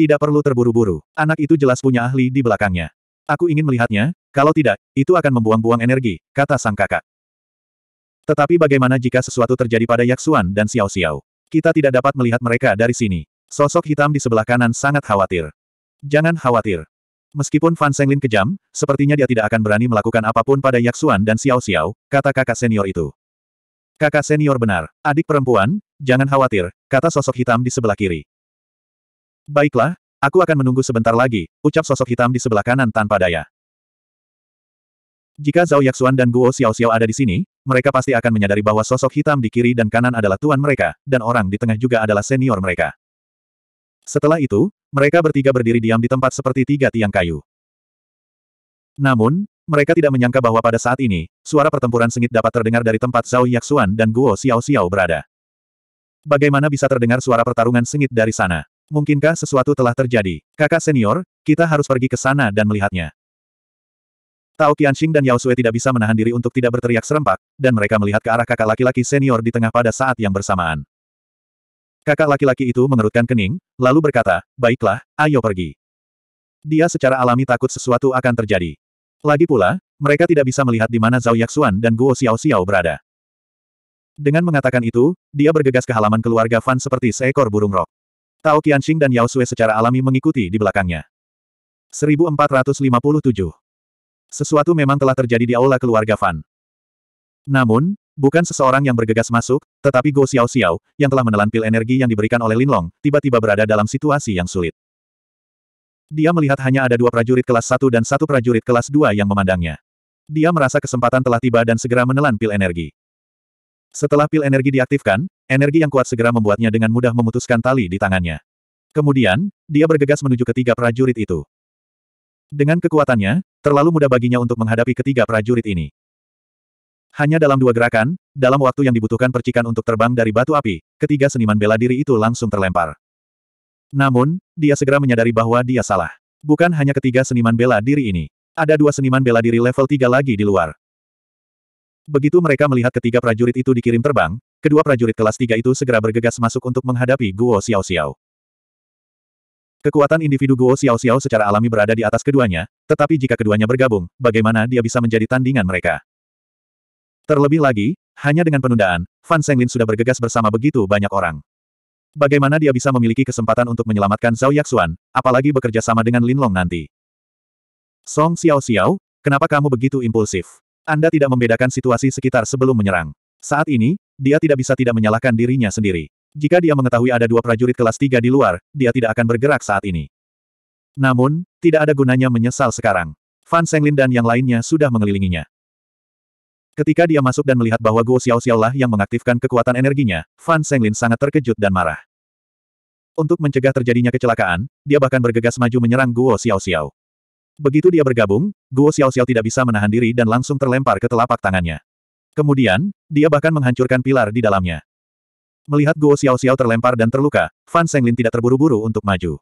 Tidak perlu terburu-buru, anak itu jelas punya ahli di belakangnya. Aku ingin melihatnya, kalau tidak, itu akan membuang-buang energi, kata sang kakak. Tetapi bagaimana jika sesuatu terjadi pada Yaksuan dan Xiao Xiao? Kita tidak dapat melihat mereka dari sini. Sosok hitam di sebelah kanan sangat khawatir. Jangan khawatir. Meskipun Fan Senglin kejam, sepertinya dia tidak akan berani melakukan apapun pada Yaksuan dan Xiao Xiao, kata kakak senior itu. Kakak senior benar, adik perempuan, jangan khawatir, kata sosok hitam di sebelah kiri. Baiklah, Aku akan menunggu sebentar lagi, ucap sosok hitam di sebelah kanan tanpa daya. Jika Zhao Yaxuan dan Guo Xiao Xiao ada di sini, mereka pasti akan menyadari bahwa sosok hitam di kiri dan kanan adalah tuan mereka, dan orang di tengah juga adalah senior mereka. Setelah itu, mereka bertiga berdiri diam di tempat seperti tiga tiang kayu. Namun, mereka tidak menyangka bahwa pada saat ini, suara pertempuran sengit dapat terdengar dari tempat Zhao Yaxuan dan Guo Xiao Xiao berada. Bagaimana bisa terdengar suara pertarungan sengit dari sana? Mungkinkah sesuatu telah terjadi? Kakak senior, kita harus pergi ke sana dan melihatnya. Tao Qianxing dan Yao Sui tidak bisa menahan diri untuk tidak berteriak serempak, dan mereka melihat ke arah kakak laki-laki senior di tengah pada saat yang bersamaan. Kakak laki-laki itu mengerutkan kening, lalu berkata, baiklah, ayo pergi. Dia secara alami takut sesuatu akan terjadi. Lagi pula, mereka tidak bisa melihat di mana Zhao Yaxuan dan Guo Xiao Xiao berada. Dengan mengatakan itu, dia bergegas ke halaman keluarga Fan seperti seekor burung rok. Tao Qianxing dan Yao Sui secara alami mengikuti di belakangnya. 1457. Sesuatu memang telah terjadi di aula keluarga Fan. Namun, bukan seseorang yang bergegas masuk, tetapi Go Xiao Xiao, yang telah menelan pil energi yang diberikan oleh Lin Long tiba-tiba berada dalam situasi yang sulit. Dia melihat hanya ada dua prajurit kelas 1 dan satu prajurit kelas 2 yang memandangnya. Dia merasa kesempatan telah tiba dan segera menelan pil energi. Setelah pil energi diaktifkan, Energi yang kuat segera membuatnya dengan mudah memutuskan tali di tangannya. Kemudian, dia bergegas menuju ketiga prajurit itu. Dengan kekuatannya, terlalu mudah baginya untuk menghadapi ketiga prajurit ini. Hanya dalam dua gerakan, dalam waktu yang dibutuhkan percikan untuk terbang dari batu api, ketiga seniman bela diri itu langsung terlempar. Namun, dia segera menyadari bahwa dia salah. Bukan hanya ketiga seniman bela diri ini. Ada dua seniman bela diri level tiga lagi di luar. Begitu mereka melihat ketiga prajurit itu dikirim terbang, Kedua prajurit kelas tiga itu segera bergegas masuk untuk menghadapi Guo Xiao Xiao. Kekuatan individu Guo Xiao Xiao secara alami berada di atas keduanya, tetapi jika keduanya bergabung, bagaimana dia bisa menjadi tandingan mereka? Terlebih lagi, hanya dengan penundaan, Fan Senglin sudah bergegas bersama begitu banyak orang. Bagaimana dia bisa memiliki kesempatan untuk menyelamatkan Zhao Yaxuan, apalagi bekerja sama dengan Lin Long nanti? Song Xiao Xiao, kenapa kamu begitu impulsif? Anda tidak membedakan situasi sekitar sebelum menyerang. Saat ini, dia tidak bisa tidak menyalahkan dirinya sendiri. Jika dia mengetahui ada dua prajurit kelas tiga di luar, dia tidak akan bergerak saat ini. Namun, tidak ada gunanya menyesal sekarang. Fan Senglin dan yang lainnya sudah mengelilinginya. Ketika dia masuk dan melihat bahwa Guo Xiao Xiao lah yang mengaktifkan kekuatan energinya, Fan Senglin sangat terkejut dan marah. Untuk mencegah terjadinya kecelakaan, dia bahkan bergegas maju menyerang Guo Xiao Xiao. Begitu dia bergabung, Guo Xiao Xiao tidak bisa menahan diri dan langsung terlempar ke telapak tangannya. Kemudian, dia bahkan menghancurkan pilar di dalamnya. Melihat Guo Xiao-Xiao terlempar dan terluka, Fan Senglin tidak terburu-buru untuk maju.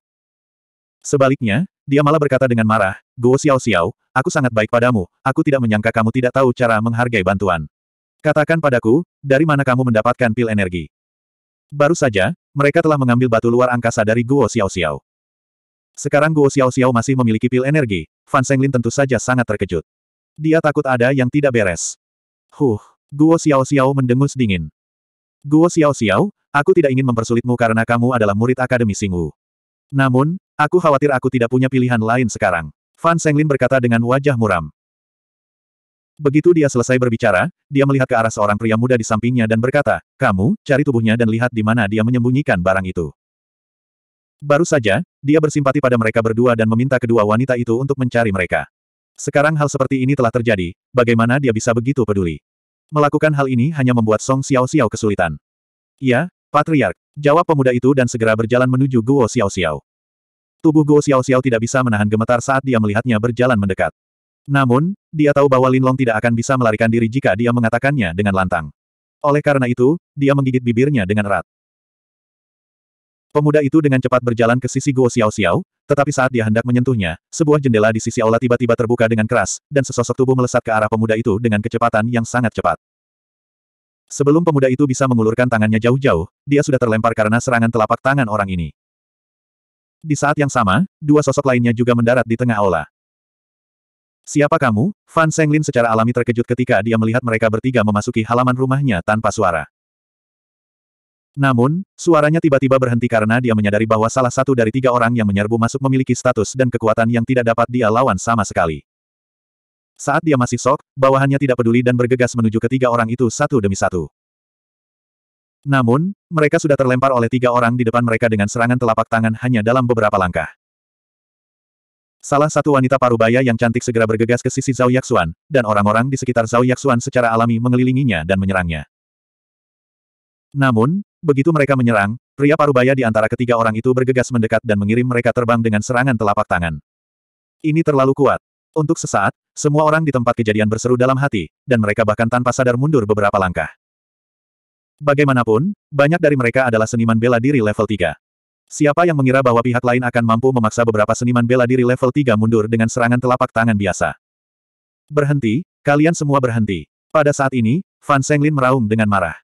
Sebaliknya, dia malah berkata dengan marah, Guo Xiao-Xiao, aku sangat baik padamu, aku tidak menyangka kamu tidak tahu cara menghargai bantuan. Katakan padaku, dari mana kamu mendapatkan pil energi? Baru saja, mereka telah mengambil batu luar angkasa dari Guo Xiao-Xiao. Sekarang Guo Xiao-Xiao masih memiliki pil energi, Fan Senglin tentu saja sangat terkejut. Dia takut ada yang tidak beres. Huh, Guo Xiao Xiao mendengus dingin. Guo Xiao Xiao, aku tidak ingin mempersulitmu karena kamu adalah murid Akademi Singu. Namun, aku khawatir aku tidak punya pilihan lain sekarang. Fan Senglin berkata dengan wajah muram. Begitu dia selesai berbicara, dia melihat ke arah seorang pria muda di sampingnya dan berkata, kamu, cari tubuhnya dan lihat di mana dia menyembunyikan barang itu. Baru saja, dia bersimpati pada mereka berdua dan meminta kedua wanita itu untuk mencari mereka. Sekarang hal seperti ini telah terjadi, bagaimana dia bisa begitu peduli? Melakukan hal ini hanya membuat Song Xiao Xiao kesulitan. Iya, Patriark, jawab pemuda itu dan segera berjalan menuju Guo Xiao Xiao. Tubuh Guo Xiao Xiao tidak bisa menahan gemetar saat dia melihatnya berjalan mendekat. Namun, dia tahu bahwa Linlong tidak akan bisa melarikan diri jika dia mengatakannya dengan lantang. Oleh karena itu, dia menggigit bibirnya dengan erat. Pemuda itu dengan cepat berjalan ke sisi Guo Xiao Xiao, tetapi saat dia hendak menyentuhnya, sebuah jendela di sisi aula tiba-tiba terbuka dengan keras, dan sesosok tubuh melesat ke arah pemuda itu dengan kecepatan yang sangat cepat. Sebelum pemuda itu bisa mengulurkan tangannya jauh-jauh, dia sudah terlempar karena serangan telapak tangan orang ini. Di saat yang sama, dua sosok lainnya juga mendarat di tengah aula. Siapa kamu? Fan Senglin secara alami terkejut ketika dia melihat mereka bertiga memasuki halaman rumahnya tanpa suara. Namun, suaranya tiba-tiba berhenti karena dia menyadari bahwa salah satu dari tiga orang yang menyerbu masuk memiliki status dan kekuatan yang tidak dapat dia lawan sama sekali. Saat dia masih sok, bawahannya tidak peduli dan bergegas menuju ketiga orang itu satu demi satu. Namun, mereka sudah terlempar oleh tiga orang di depan mereka dengan serangan telapak tangan hanya dalam beberapa langkah. Salah satu wanita parubaya yang cantik segera bergegas ke sisi Zhao Yaxuan, dan orang-orang di sekitar Zhao Yaxuan secara alami mengelilinginya dan menyerangnya. Namun, Begitu mereka menyerang, pria parubaya di antara ketiga orang itu bergegas mendekat dan mengirim mereka terbang dengan serangan telapak tangan. Ini terlalu kuat. Untuk sesaat, semua orang di tempat kejadian berseru dalam hati, dan mereka bahkan tanpa sadar mundur beberapa langkah. Bagaimanapun, banyak dari mereka adalah seniman bela diri level 3. Siapa yang mengira bahwa pihak lain akan mampu memaksa beberapa seniman bela diri level 3 mundur dengan serangan telapak tangan biasa? Berhenti, kalian semua berhenti. Pada saat ini, Fan Senglin meraung dengan marah.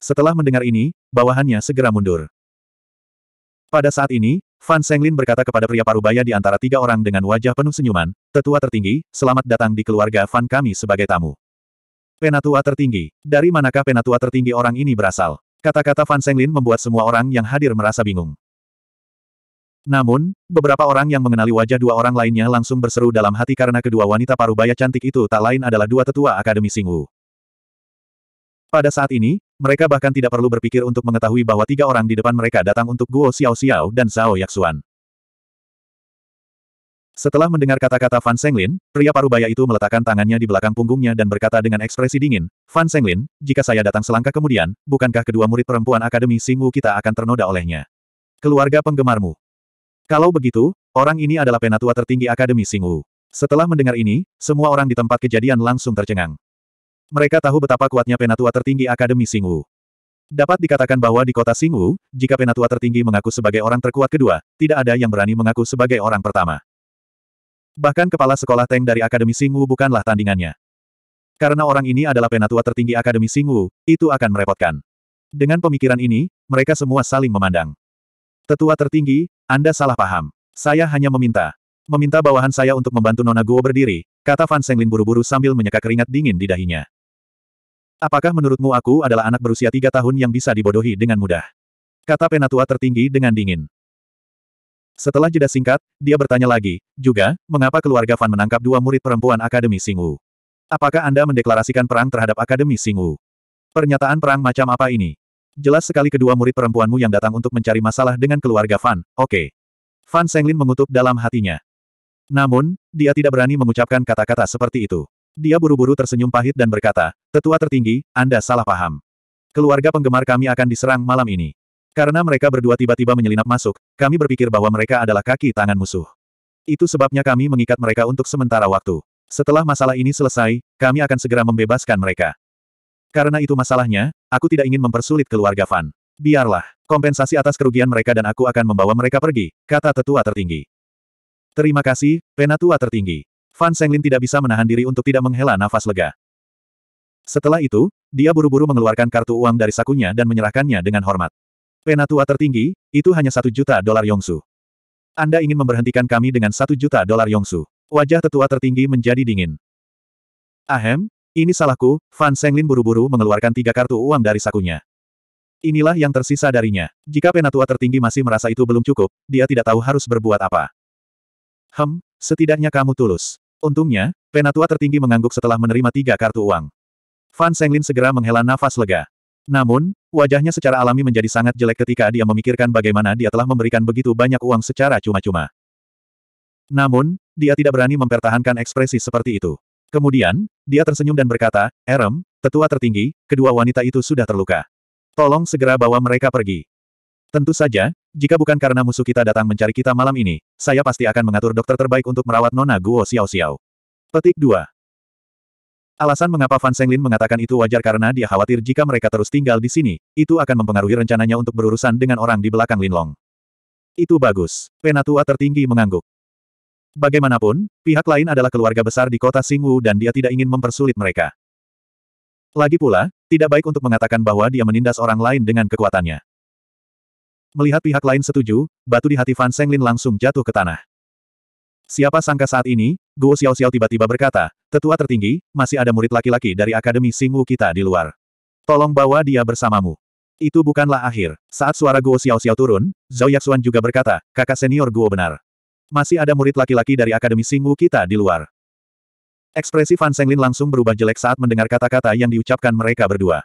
Setelah mendengar ini, bawahannya segera mundur. Pada saat ini, Fan Senglin berkata kepada pria parubaya di antara tiga orang dengan wajah penuh senyuman, tetua tertinggi, selamat datang di keluarga Fan kami sebagai tamu. Penatua tertinggi. Dari manakah penatua tertinggi orang ini berasal? Kata-kata Fan Senglin membuat semua orang yang hadir merasa bingung. Namun, beberapa orang yang mengenali wajah dua orang lainnya langsung berseru dalam hati karena kedua wanita parubaya cantik itu tak lain adalah dua tetua Akademi Singwu. Pada saat ini, mereka bahkan tidak perlu berpikir untuk mengetahui bahwa tiga orang di depan mereka datang untuk Guo Xiao Xiao dan Zhao Yaxuan. Setelah mendengar kata-kata Fan Senglin, pria parubaya itu meletakkan tangannya di belakang punggungnya dan berkata dengan ekspresi dingin, Fan Senglin, jika saya datang selangkah kemudian, bukankah kedua murid perempuan Akademi Singwu kita akan ternoda olehnya? Keluarga penggemarmu. Kalau begitu, orang ini adalah penatua tertinggi Akademi Singwu. Setelah mendengar ini, semua orang di tempat kejadian langsung tercengang. Mereka tahu betapa kuatnya penatua tertinggi Akademi Singwu. Dapat dikatakan bahwa di kota Singwu, jika penatua tertinggi mengaku sebagai orang terkuat kedua, tidak ada yang berani mengaku sebagai orang pertama. Bahkan kepala sekolah Teng dari Akademi Singwu bukanlah tandingannya. Karena orang ini adalah penatua tertinggi Akademi Singwu, itu akan merepotkan. Dengan pemikiran ini, mereka semua saling memandang. Tetua tertinggi, Anda salah paham. Saya hanya meminta. Meminta bawahan saya untuk membantu Nona Guo berdiri, kata Fan Senglin buru-buru sambil menyeka keringat dingin di dahinya. Apakah menurutmu aku adalah anak berusia tiga tahun yang bisa dibodohi dengan mudah? Kata penatua tertinggi dengan dingin. Setelah jeda singkat, dia bertanya lagi, juga, mengapa keluarga Fan menangkap dua murid perempuan Akademi Singu? Apakah Anda mendeklarasikan perang terhadap Akademi Singu? Pernyataan perang macam apa ini? Jelas sekali kedua murid perempuanmu yang datang untuk mencari masalah dengan keluarga Fan, oke. Okay. Fan Senglin mengutuk dalam hatinya. Namun, dia tidak berani mengucapkan kata-kata seperti itu. Dia buru-buru tersenyum pahit dan berkata, Tetua tertinggi, Anda salah paham. Keluarga penggemar kami akan diserang malam ini. Karena mereka berdua tiba-tiba menyelinap masuk, kami berpikir bahwa mereka adalah kaki tangan musuh. Itu sebabnya kami mengikat mereka untuk sementara waktu. Setelah masalah ini selesai, kami akan segera membebaskan mereka. Karena itu masalahnya, aku tidak ingin mempersulit keluarga Van. Biarlah, kompensasi atas kerugian mereka dan aku akan membawa mereka pergi, kata tetua tertinggi. Terima kasih, penatua tertinggi. Fan Senglin tidak bisa menahan diri untuk tidak menghela nafas lega. Setelah itu, dia buru-buru mengeluarkan kartu uang dari sakunya dan menyerahkannya dengan hormat. Penatua tertinggi, itu hanya satu juta dolar Yongsu. Anda ingin memberhentikan kami dengan satu juta dolar Yongsu. Wajah tetua tertinggi menjadi dingin. Ahem, ini salahku, Fan Senglin buru-buru mengeluarkan tiga kartu uang dari sakunya. Inilah yang tersisa darinya. Jika penatua tertinggi masih merasa itu belum cukup, dia tidak tahu harus berbuat apa. Hem, setidaknya kamu tulus. Untungnya, penatua tertinggi mengangguk setelah menerima tiga kartu uang. Fan Senglin segera menghela nafas lega. Namun, wajahnya secara alami menjadi sangat jelek ketika dia memikirkan bagaimana dia telah memberikan begitu banyak uang secara cuma-cuma. Namun, dia tidak berani mempertahankan ekspresi seperti itu. Kemudian, dia tersenyum dan berkata, Erem, tetua tertinggi, kedua wanita itu sudah terluka. Tolong segera bawa mereka pergi. Tentu saja, jika bukan karena musuh kita datang mencari kita malam ini, saya pasti akan mengatur dokter terbaik untuk merawat Nona Guo Xiao Xiao. Petik 2. Alasan mengapa Fan Senglin mengatakan itu wajar karena dia khawatir jika mereka terus tinggal di sini, itu akan mempengaruhi rencananya untuk berurusan dengan orang di belakang Linlong. Itu bagus. Penatua tertinggi mengangguk. Bagaimanapun, pihak lain adalah keluarga besar di kota Singwu dan dia tidak ingin mempersulit mereka. Lagi pula, tidak baik untuk mengatakan bahwa dia menindas orang lain dengan kekuatannya. Melihat pihak lain setuju, batu di hati Fan Senglin langsung jatuh ke tanah. Siapa sangka saat ini, Guo Xiao Xiao tiba-tiba berkata, tetua tertinggi, masih ada murid laki-laki dari Akademi Singwu kita di luar. Tolong bawa dia bersamamu. Itu bukanlah akhir. Saat suara Guo Xiao Xiao turun, Zhao Yaxuan juga berkata, kakak senior Guo benar. Masih ada murid laki-laki dari Akademi Singwu kita di luar. Ekspresi Fan Senglin langsung berubah jelek saat mendengar kata-kata yang diucapkan mereka berdua.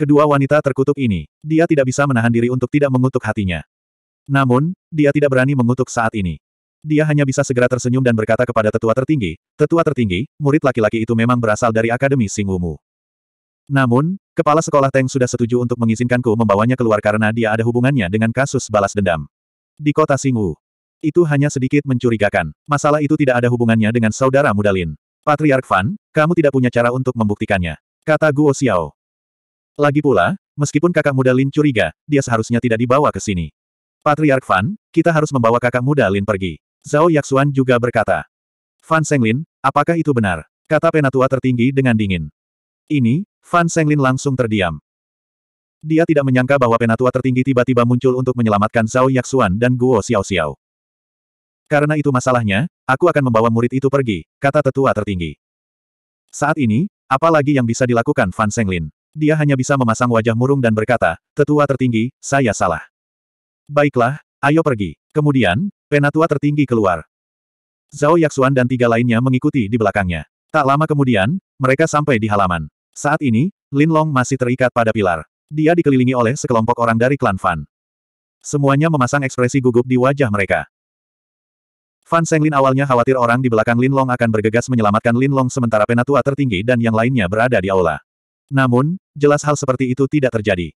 Kedua wanita terkutuk ini, dia tidak bisa menahan diri untuk tidak mengutuk hatinya. Namun, dia tidak berani mengutuk saat ini. Dia hanya bisa segera tersenyum dan berkata kepada tetua tertinggi, Tetua tertinggi, murid laki-laki itu memang berasal dari Akademi Singumu. Namun, kepala sekolah Teng sudah setuju untuk mengizinkanku membawanya keluar karena dia ada hubungannya dengan kasus balas dendam. Di kota Singu. Itu hanya sedikit mencurigakan. Masalah itu tidak ada hubungannya dengan saudara muda Lin. Patriark Fan, kamu tidak punya cara untuk membuktikannya. Kata Guo Xiao. Lagi pula, meskipun kakak muda Lin curiga, dia seharusnya tidak dibawa ke sini. Patriark Fan, kita harus membawa kakak muda Lin pergi. Zhao Yaxuan juga berkata. Fan Senglin, apakah itu benar? Kata penatua tertinggi dengan dingin. Ini, Fan Senglin langsung terdiam. Dia tidak menyangka bahwa penatua tertinggi tiba-tiba muncul untuk menyelamatkan Zhao Yaxuan dan Guo Xiao Xiao. Karena itu masalahnya, aku akan membawa murid itu pergi, kata tetua tertinggi. Saat ini, apa lagi yang bisa dilakukan Fan Senglin? Dia hanya bisa memasang wajah murung dan berkata, tetua tertinggi, saya salah. Baiklah, ayo pergi. Kemudian, penatua tertinggi keluar. Zhao Yaxuan dan tiga lainnya mengikuti di belakangnya. Tak lama kemudian, mereka sampai di halaman. Saat ini, Lin Long masih terikat pada pilar. Dia dikelilingi oleh sekelompok orang dari klan Fan. Semuanya memasang ekspresi gugup di wajah mereka. Fan Senglin awalnya khawatir orang di belakang Lin Long akan bergegas menyelamatkan Lin Long sementara penatua tertinggi dan yang lainnya berada di aula. Namun, jelas hal seperti itu tidak terjadi.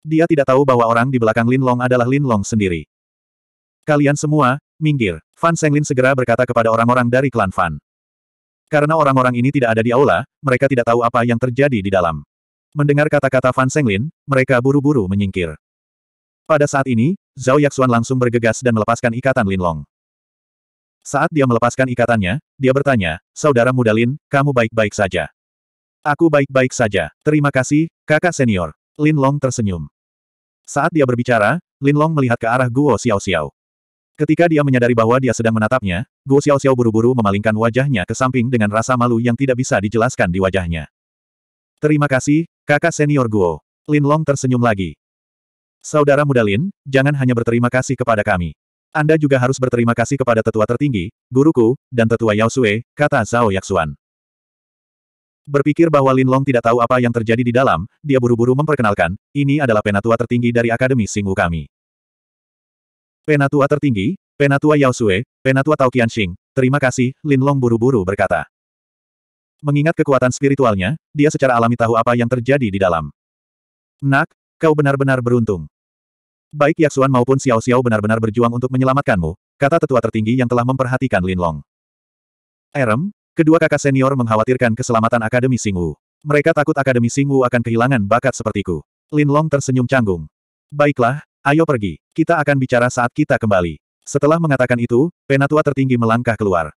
Dia tidak tahu bahwa orang di belakang Lin Long adalah Lin Long sendiri. Kalian semua, minggir. Fan Senglin segera berkata kepada orang-orang dari klan Fan. Karena orang-orang ini tidak ada di aula, mereka tidak tahu apa yang terjadi di dalam. Mendengar kata-kata Fan Senglin, mereka buru-buru menyingkir. Pada saat ini, Zhao Yaxuan langsung bergegas dan melepaskan ikatan Lin Long Saat dia melepaskan ikatannya, dia bertanya, Saudara muda Lin, kamu baik-baik saja. Aku baik-baik saja. Terima kasih, kakak senior. Lin Long tersenyum. Saat dia berbicara, Lin Long melihat ke arah Guo Xiao Xiao. Ketika dia menyadari bahwa dia sedang menatapnya, Guo Xiao Xiao buru-buru memalingkan wajahnya ke samping dengan rasa malu yang tidak bisa dijelaskan di wajahnya. Terima kasih, kakak senior Guo. Lin Long tersenyum lagi. Saudara muda Lin, jangan hanya berterima kasih kepada kami. Anda juga harus berterima kasih kepada tetua tertinggi, guruku, dan tetua Yao Sui, kata Zhao Yaxuan. Berpikir bahwa Lin Long tidak tahu apa yang terjadi di dalam, dia buru-buru memperkenalkan, ini adalah penatua tertinggi dari Akademi Singu kami. Penatua tertinggi, Penatua Yao Sue, Penatua Tao Qianxing, terima kasih, Lin Long buru-buru berkata. Mengingat kekuatan spiritualnya, dia secara alami tahu apa yang terjadi di dalam. Nak, kau benar-benar beruntung. Baik Yaksuan maupun Xiao Xiao benar-benar berjuang untuk menyelamatkanmu, kata tetua tertinggi yang telah memperhatikan Lin Long. Erem, Kedua kakak senior mengkhawatirkan keselamatan Akademi Singu. Mereka takut Akademi Singu akan kehilangan bakat sepertiku. Lin Long tersenyum canggung. Baiklah, ayo pergi. Kita akan bicara saat kita kembali. Setelah mengatakan itu, penatua tertinggi melangkah keluar.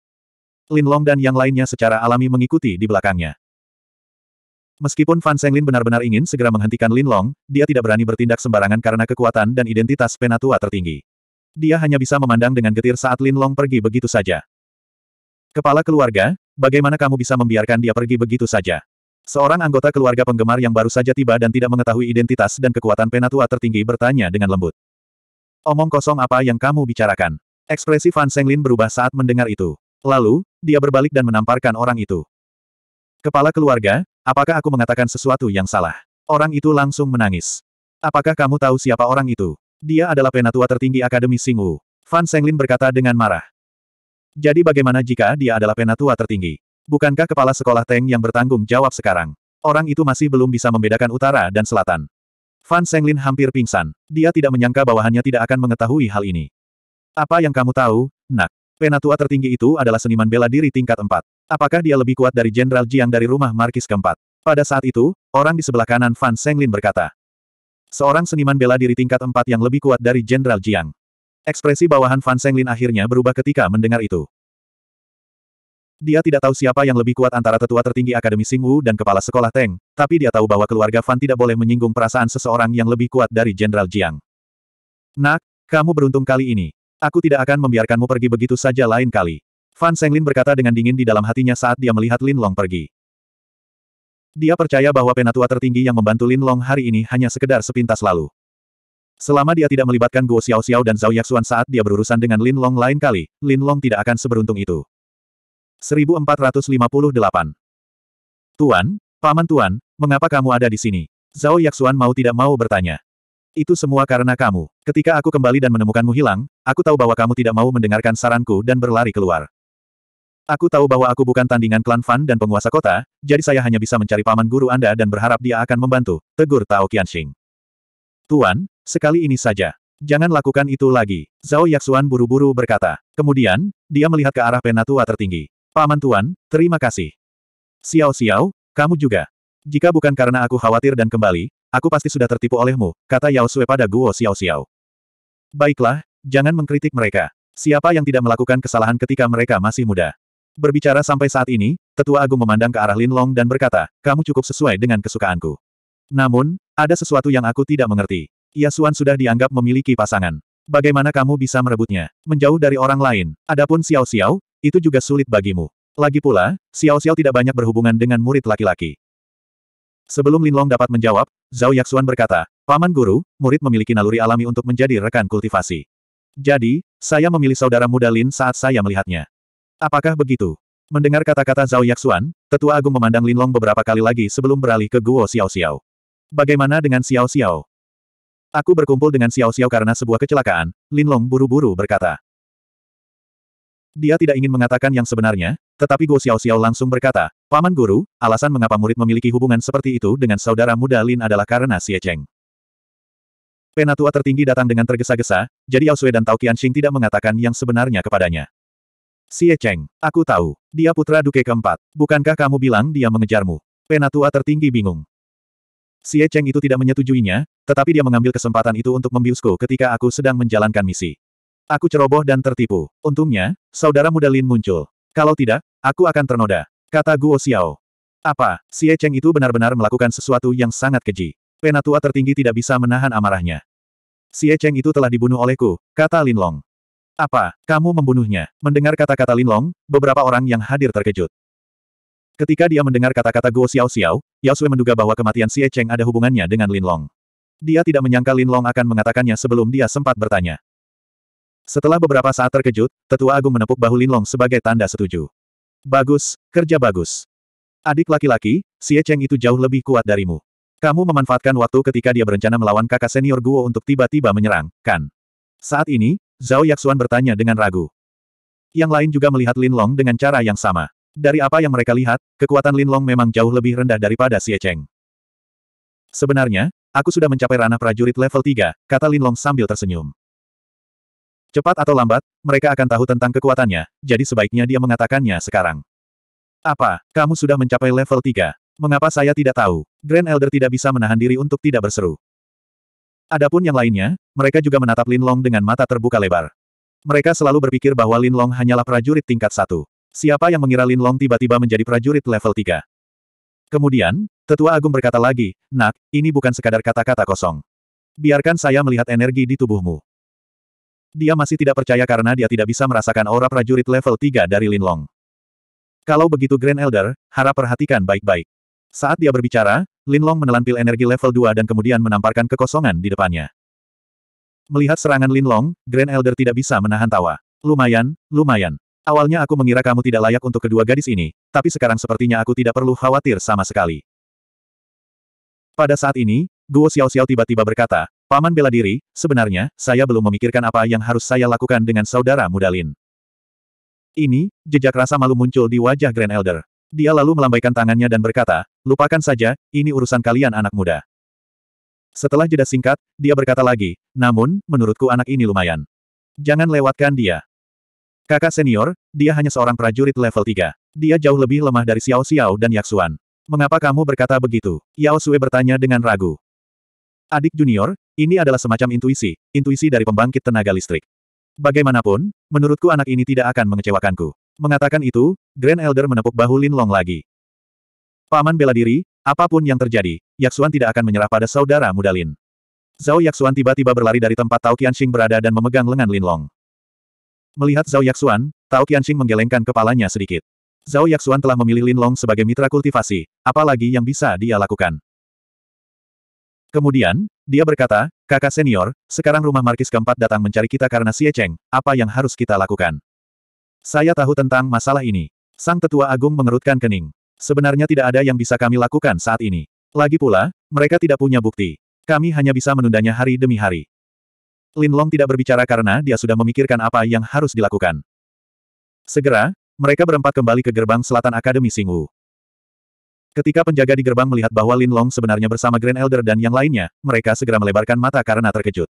Lin Long dan yang lainnya secara alami mengikuti di belakangnya. Meskipun Fan Senglin benar-benar ingin segera menghentikan Lin Long, dia tidak berani bertindak sembarangan karena kekuatan dan identitas penatua tertinggi. Dia hanya bisa memandang dengan getir saat Lin Long pergi begitu saja. Kepala keluarga, Bagaimana kamu bisa membiarkan dia pergi begitu saja? Seorang anggota keluarga penggemar yang baru saja tiba dan tidak mengetahui identitas dan kekuatan penatua tertinggi bertanya dengan lembut. Omong kosong apa yang kamu bicarakan? Ekspresi Fan Senglin berubah saat mendengar itu. Lalu, dia berbalik dan menamparkan orang itu. Kepala keluarga, apakah aku mengatakan sesuatu yang salah? Orang itu langsung menangis. Apakah kamu tahu siapa orang itu? Dia adalah penatua tertinggi Akademi Singu. Fan Senglin berkata dengan marah. Jadi bagaimana jika dia adalah penatua tertinggi? Bukankah kepala sekolah Teng yang bertanggung jawab sekarang? Orang itu masih belum bisa membedakan utara dan selatan. Fan Senglin hampir pingsan. Dia tidak menyangka bawahannya tidak akan mengetahui hal ini. Apa yang kamu tahu, nak? Penatua tertinggi itu adalah seniman bela diri tingkat 4. Apakah dia lebih kuat dari Jenderal Jiang dari rumah Markis keempat? Pada saat itu, orang di sebelah kanan Fan Senglin berkata. Seorang seniman bela diri tingkat 4 yang lebih kuat dari Jenderal Jiang. Ekspresi bawahan Fan Senglin akhirnya berubah ketika mendengar itu. Dia tidak tahu siapa yang lebih kuat antara tetua tertinggi Akademi Singwu dan kepala sekolah Teng, tapi dia tahu bahwa keluarga Fan tidak boleh menyinggung perasaan seseorang yang lebih kuat dari Jenderal Jiang. Nak, kamu beruntung kali ini. Aku tidak akan membiarkanmu pergi begitu saja lain kali. Fan Senglin berkata dengan dingin di dalam hatinya saat dia melihat Lin Long pergi. Dia percaya bahwa penatua tertinggi yang membantu Lin Long hari ini hanya sekedar sepintas lalu. Selama dia tidak melibatkan Guo Xiao Xiao dan Zhao Yaxuan saat dia berurusan dengan Lin Long lain kali, Lin Long tidak akan seberuntung itu. 1458 Tuan, Paman Tuan, mengapa kamu ada di sini? Zhao Yaxuan mau tidak mau bertanya. Itu semua karena kamu. Ketika aku kembali dan menemukanmu hilang, aku tahu bahwa kamu tidak mau mendengarkan saranku dan berlari keluar. Aku tahu bahwa aku bukan tandingan klan Fan dan penguasa kota, jadi saya hanya bisa mencari paman guru Anda dan berharap dia akan membantu, tegur Tao Qianxing. Tuan, Sekali ini saja. Jangan lakukan itu lagi. Zhao Yaxuan buru-buru berkata. Kemudian, dia melihat ke arah penatua tertinggi. Paman Tuan, terima kasih. Xiao Xiao, kamu juga. Jika bukan karena aku khawatir dan kembali, aku pasti sudah tertipu olehmu, kata Yao Sue pada Guo Xiao Xiao. Baiklah, jangan mengkritik mereka. Siapa yang tidak melakukan kesalahan ketika mereka masih muda? Berbicara sampai saat ini, Tetua Agung memandang ke arah Lin Long dan berkata, kamu cukup sesuai dengan kesukaanku. Namun, ada sesuatu yang aku tidak mengerti. Yasuan sudah dianggap memiliki pasangan. Bagaimana kamu bisa merebutnya? Menjauh dari orang lain. Adapun Xiao Xiao, itu juga sulit bagimu. Lagi pula, Xiao Xiao tidak banyak berhubungan dengan murid laki-laki. Sebelum Linlong dapat menjawab, Zhao Yaxuan berkata, Paman Guru, murid memiliki naluri alami untuk menjadi rekan kultivasi. Jadi, saya memilih saudara muda Lin saat saya melihatnya. Apakah begitu? Mendengar kata-kata Zhao Yaxuan, Tetua Agung memandang Linlong beberapa kali lagi sebelum beralih ke Guo Xiao Xiao. Bagaimana dengan Xiao Xiao? Aku berkumpul dengan Xiao Xiao karena sebuah kecelakaan, Lin Long buru-buru berkata. Dia tidak ingin mengatakan yang sebenarnya, tetapi Guo Xiao Xiao langsung berkata, Paman Guru, alasan mengapa murid memiliki hubungan seperti itu dengan saudara muda Lin adalah karena Xie Cheng. Penatua tertinggi datang dengan tergesa-gesa, jadi Yao Sui dan Tao Qianxing tidak mengatakan yang sebenarnya kepadanya. Xie Cheng, aku tahu, dia putra Duke keempat. Bukankah kamu bilang dia mengejarmu? Penatua tertinggi bingung. Xie Cheng itu tidak menyetujuinya, tetapi dia mengambil kesempatan itu untuk membiusku ketika aku sedang menjalankan misi. Aku ceroboh dan tertipu. Untungnya, saudara muda Lin muncul. Kalau tidak, aku akan ternoda. Kata Guo Xiao. Apa, Xie Cheng itu benar-benar melakukan sesuatu yang sangat keji. Penatua tertinggi tidak bisa menahan amarahnya. Xie Cheng itu telah dibunuh olehku, kata Lin Long. Apa, kamu membunuhnya? Mendengar kata-kata Lin Long, beberapa orang yang hadir terkejut. Ketika dia mendengar kata-kata Guo Xiao Xiao, Yao Sui menduga bahwa kematian Xie Cheng ada hubungannya dengan Lin Long. Dia tidak menyangka Lin Long akan mengatakannya sebelum dia sempat bertanya. Setelah beberapa saat terkejut, tetua agung menepuk bahu Lin Long sebagai tanda setuju. Bagus, kerja bagus. Adik laki-laki, Xie Cheng itu jauh lebih kuat darimu. Kamu memanfaatkan waktu ketika dia berencana melawan kakak senior Guo untuk tiba-tiba menyerang, kan? Saat ini, Zhao Yaxuan bertanya dengan ragu. Yang lain juga melihat Lin Long dengan cara yang sama. Dari apa yang mereka lihat, kekuatan Linlong memang jauh lebih rendah daripada Xie Cheng. Sebenarnya, aku sudah mencapai ranah prajurit level 3, kata Linlong sambil tersenyum. Cepat atau lambat, mereka akan tahu tentang kekuatannya, jadi sebaiknya dia mengatakannya sekarang. Apa, kamu sudah mencapai level 3? Mengapa saya tidak tahu? Grand Elder tidak bisa menahan diri untuk tidak berseru. Adapun yang lainnya, mereka juga menatap Linlong dengan mata terbuka lebar. Mereka selalu berpikir bahwa Linlong hanyalah prajurit tingkat satu. Siapa yang mengira Lin Long tiba-tiba menjadi prajurit level 3? Kemudian, Tetua Agung berkata lagi, Nak, ini bukan sekadar kata-kata kosong. Biarkan saya melihat energi di tubuhmu. Dia masih tidak percaya karena dia tidak bisa merasakan aura prajurit level 3 dari Lin Long. Kalau begitu Grand Elder, harap perhatikan baik-baik. Saat dia berbicara, Lin Long menelan pil energi level 2 dan kemudian menamparkan kekosongan di depannya. Melihat serangan Lin Long, Grand Elder tidak bisa menahan tawa. Lumayan, lumayan. Awalnya aku mengira kamu tidak layak untuk kedua gadis ini, tapi sekarang sepertinya aku tidak perlu khawatir sama sekali. Pada saat ini, Guo Xiao Xiao tiba-tiba berkata, Paman bela diri, sebenarnya, saya belum memikirkan apa yang harus saya lakukan dengan saudara muda Lin. Ini, jejak rasa malu muncul di wajah Grand Elder. Dia lalu melambaikan tangannya dan berkata, lupakan saja, ini urusan kalian anak muda. Setelah jeda singkat, dia berkata lagi, namun, menurutku anak ini lumayan. Jangan lewatkan dia. Kakak senior, dia hanya seorang prajurit level 3. Dia jauh lebih lemah dari Xiao Xiao dan Yaksuan. Mengapa kamu berkata begitu? Yao Sui bertanya dengan ragu. Adik junior, ini adalah semacam intuisi, intuisi dari pembangkit tenaga listrik. Bagaimanapun, menurutku anak ini tidak akan mengecewakanku. Mengatakan itu, Grand Elder menepuk bahu Lin Long lagi. Paman bela diri, apapun yang terjadi, Yaksuan tidak akan menyerah pada saudara muda Lin. Zhao Yaksuan tiba-tiba berlari dari tempat Tao Qianxing berada dan memegang lengan Lin Long. Melihat Zhao Yaxuan, Tao Qianxing menggelengkan kepalanya sedikit. Zhao Yaxuan telah memilih Lin Long sebagai mitra kultivasi, apalagi yang bisa dia lakukan. Kemudian, dia berkata, kakak senior, sekarang rumah markis keempat datang mencari kita karena Xie Cheng, apa yang harus kita lakukan? Saya tahu tentang masalah ini. Sang tetua agung mengerutkan kening. Sebenarnya tidak ada yang bisa kami lakukan saat ini. Lagi pula, mereka tidak punya bukti. Kami hanya bisa menundanya hari demi hari. Lin Long tidak berbicara karena dia sudah memikirkan apa yang harus dilakukan. Segera, mereka berempat kembali ke gerbang selatan Akademi Singu. Ketika penjaga di gerbang melihat bahwa Lin Long sebenarnya bersama Grand Elder dan yang lainnya, mereka segera melebarkan mata karena terkejut.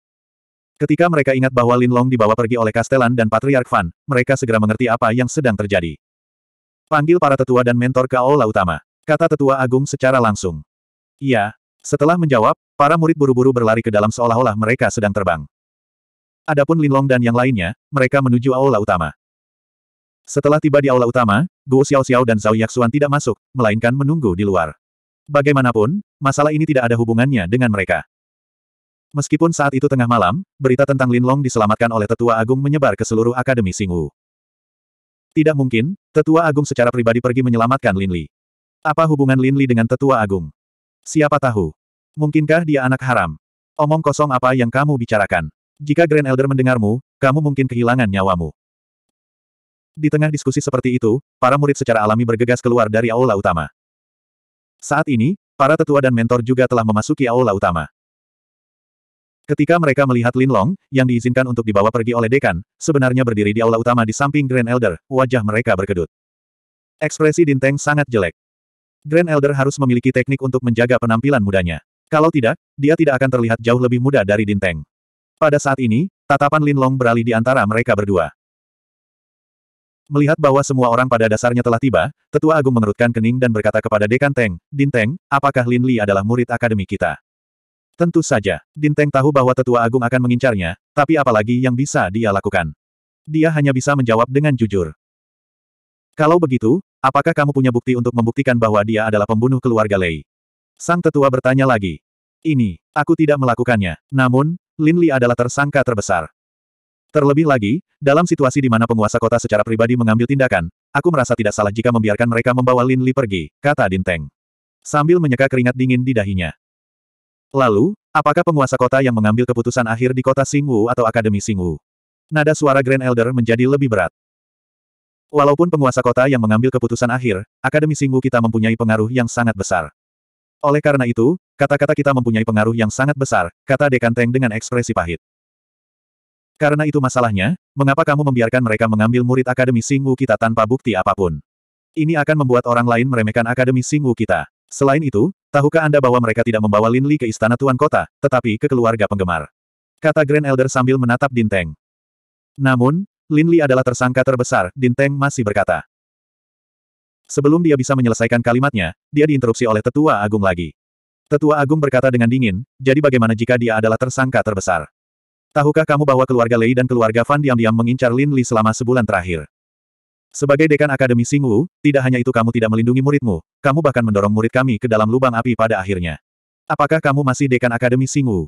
Ketika mereka ingat bahwa Lin Long dibawa pergi oleh Kastelan dan Patriark Fan, mereka segera mengerti apa yang sedang terjadi. Panggil para tetua dan mentor ke aula utama, kata tetua agung secara langsung. Iya, setelah menjawab, para murid buru-buru berlari ke dalam seolah-olah mereka sedang terbang. Adapun Linlong dan yang lainnya, mereka menuju aula utama. Setelah tiba di aula utama, Guo Xiaoxiao dan Zhao Yaxuan tidak masuk, melainkan menunggu di luar. Bagaimanapun, masalah ini tidak ada hubungannya dengan mereka. Meskipun saat itu tengah malam, berita tentang Linlong diselamatkan oleh Tetua Agung menyebar ke seluruh Akademi Singwu. Tidak mungkin, Tetua Agung secara pribadi pergi menyelamatkan Linli. Apa hubungan Linli dengan Tetua Agung? Siapa tahu? Mungkinkah dia anak haram? Omong kosong apa yang kamu bicarakan? Jika Grand Elder mendengarmu, kamu mungkin kehilangan nyawamu. Di tengah diskusi seperti itu, para murid secara alami bergegas keluar dari aula utama. Saat ini, para tetua dan mentor juga telah memasuki aula utama. Ketika mereka melihat Lin Long, yang diizinkan untuk dibawa pergi oleh dekan, sebenarnya berdiri di aula utama di samping Grand Elder, wajah mereka berkedut. Ekspresi Dinteng sangat jelek. Grand Elder harus memiliki teknik untuk menjaga penampilan mudanya. Kalau tidak, dia tidak akan terlihat jauh lebih muda dari Dinteng. Pada saat ini, tatapan Lin Long beralih di antara mereka berdua. Melihat bahwa semua orang pada dasarnya telah tiba, Tetua Agung mengerutkan kening dan berkata kepada Dekan Teng, Din Teng, apakah Lin Li adalah murid akademi kita? Tentu saja, Din Teng tahu bahwa Tetua Agung akan mengincarnya, tapi apalagi yang bisa dia lakukan? Dia hanya bisa menjawab dengan jujur. Kalau begitu, apakah kamu punya bukti untuk membuktikan bahwa dia adalah pembunuh keluarga Lei? Sang tetua bertanya lagi. Ini, aku tidak melakukannya. Namun, Lin Li adalah tersangka terbesar. Terlebih lagi, dalam situasi di mana penguasa kota secara pribadi mengambil tindakan, aku merasa tidak salah jika membiarkan mereka membawa Lin Li pergi, kata Din Teng. Sambil menyeka keringat dingin di dahinya. Lalu, apakah penguasa kota yang mengambil keputusan akhir di kota Singwu atau Akademi Singwu? Nada suara Grand Elder menjadi lebih berat. Walaupun penguasa kota yang mengambil keputusan akhir, Akademi Singwu kita mempunyai pengaruh yang sangat besar. Oleh karena itu, Kata-kata kita mempunyai pengaruh yang sangat besar, kata Dekan Teng dengan ekspresi pahit. Karena itu masalahnya, mengapa kamu membiarkan mereka mengambil murid Akademi Singwu kita tanpa bukti apapun? Ini akan membuat orang lain meremehkan Akademi Singwu kita. Selain itu, tahukah Anda bahwa mereka tidak membawa Lin Li ke istana Tuan Kota, tetapi ke keluarga penggemar? Kata Grand Elder sambil menatap Din Teng. Namun, Lin Li adalah tersangka terbesar, Din Teng masih berkata. Sebelum dia bisa menyelesaikan kalimatnya, dia diinterupsi oleh tetua agung lagi. Tetua Agung berkata dengan dingin, jadi bagaimana jika dia adalah tersangka terbesar? Tahukah kamu bahwa keluarga Lei dan keluarga Fan diam-diam mengincar Lin Li selama sebulan terakhir? Sebagai dekan Akademi Singwu, tidak hanya itu kamu tidak melindungi muridmu, kamu bahkan mendorong murid kami ke dalam lubang api pada akhirnya. Apakah kamu masih dekan Akademi Singwu?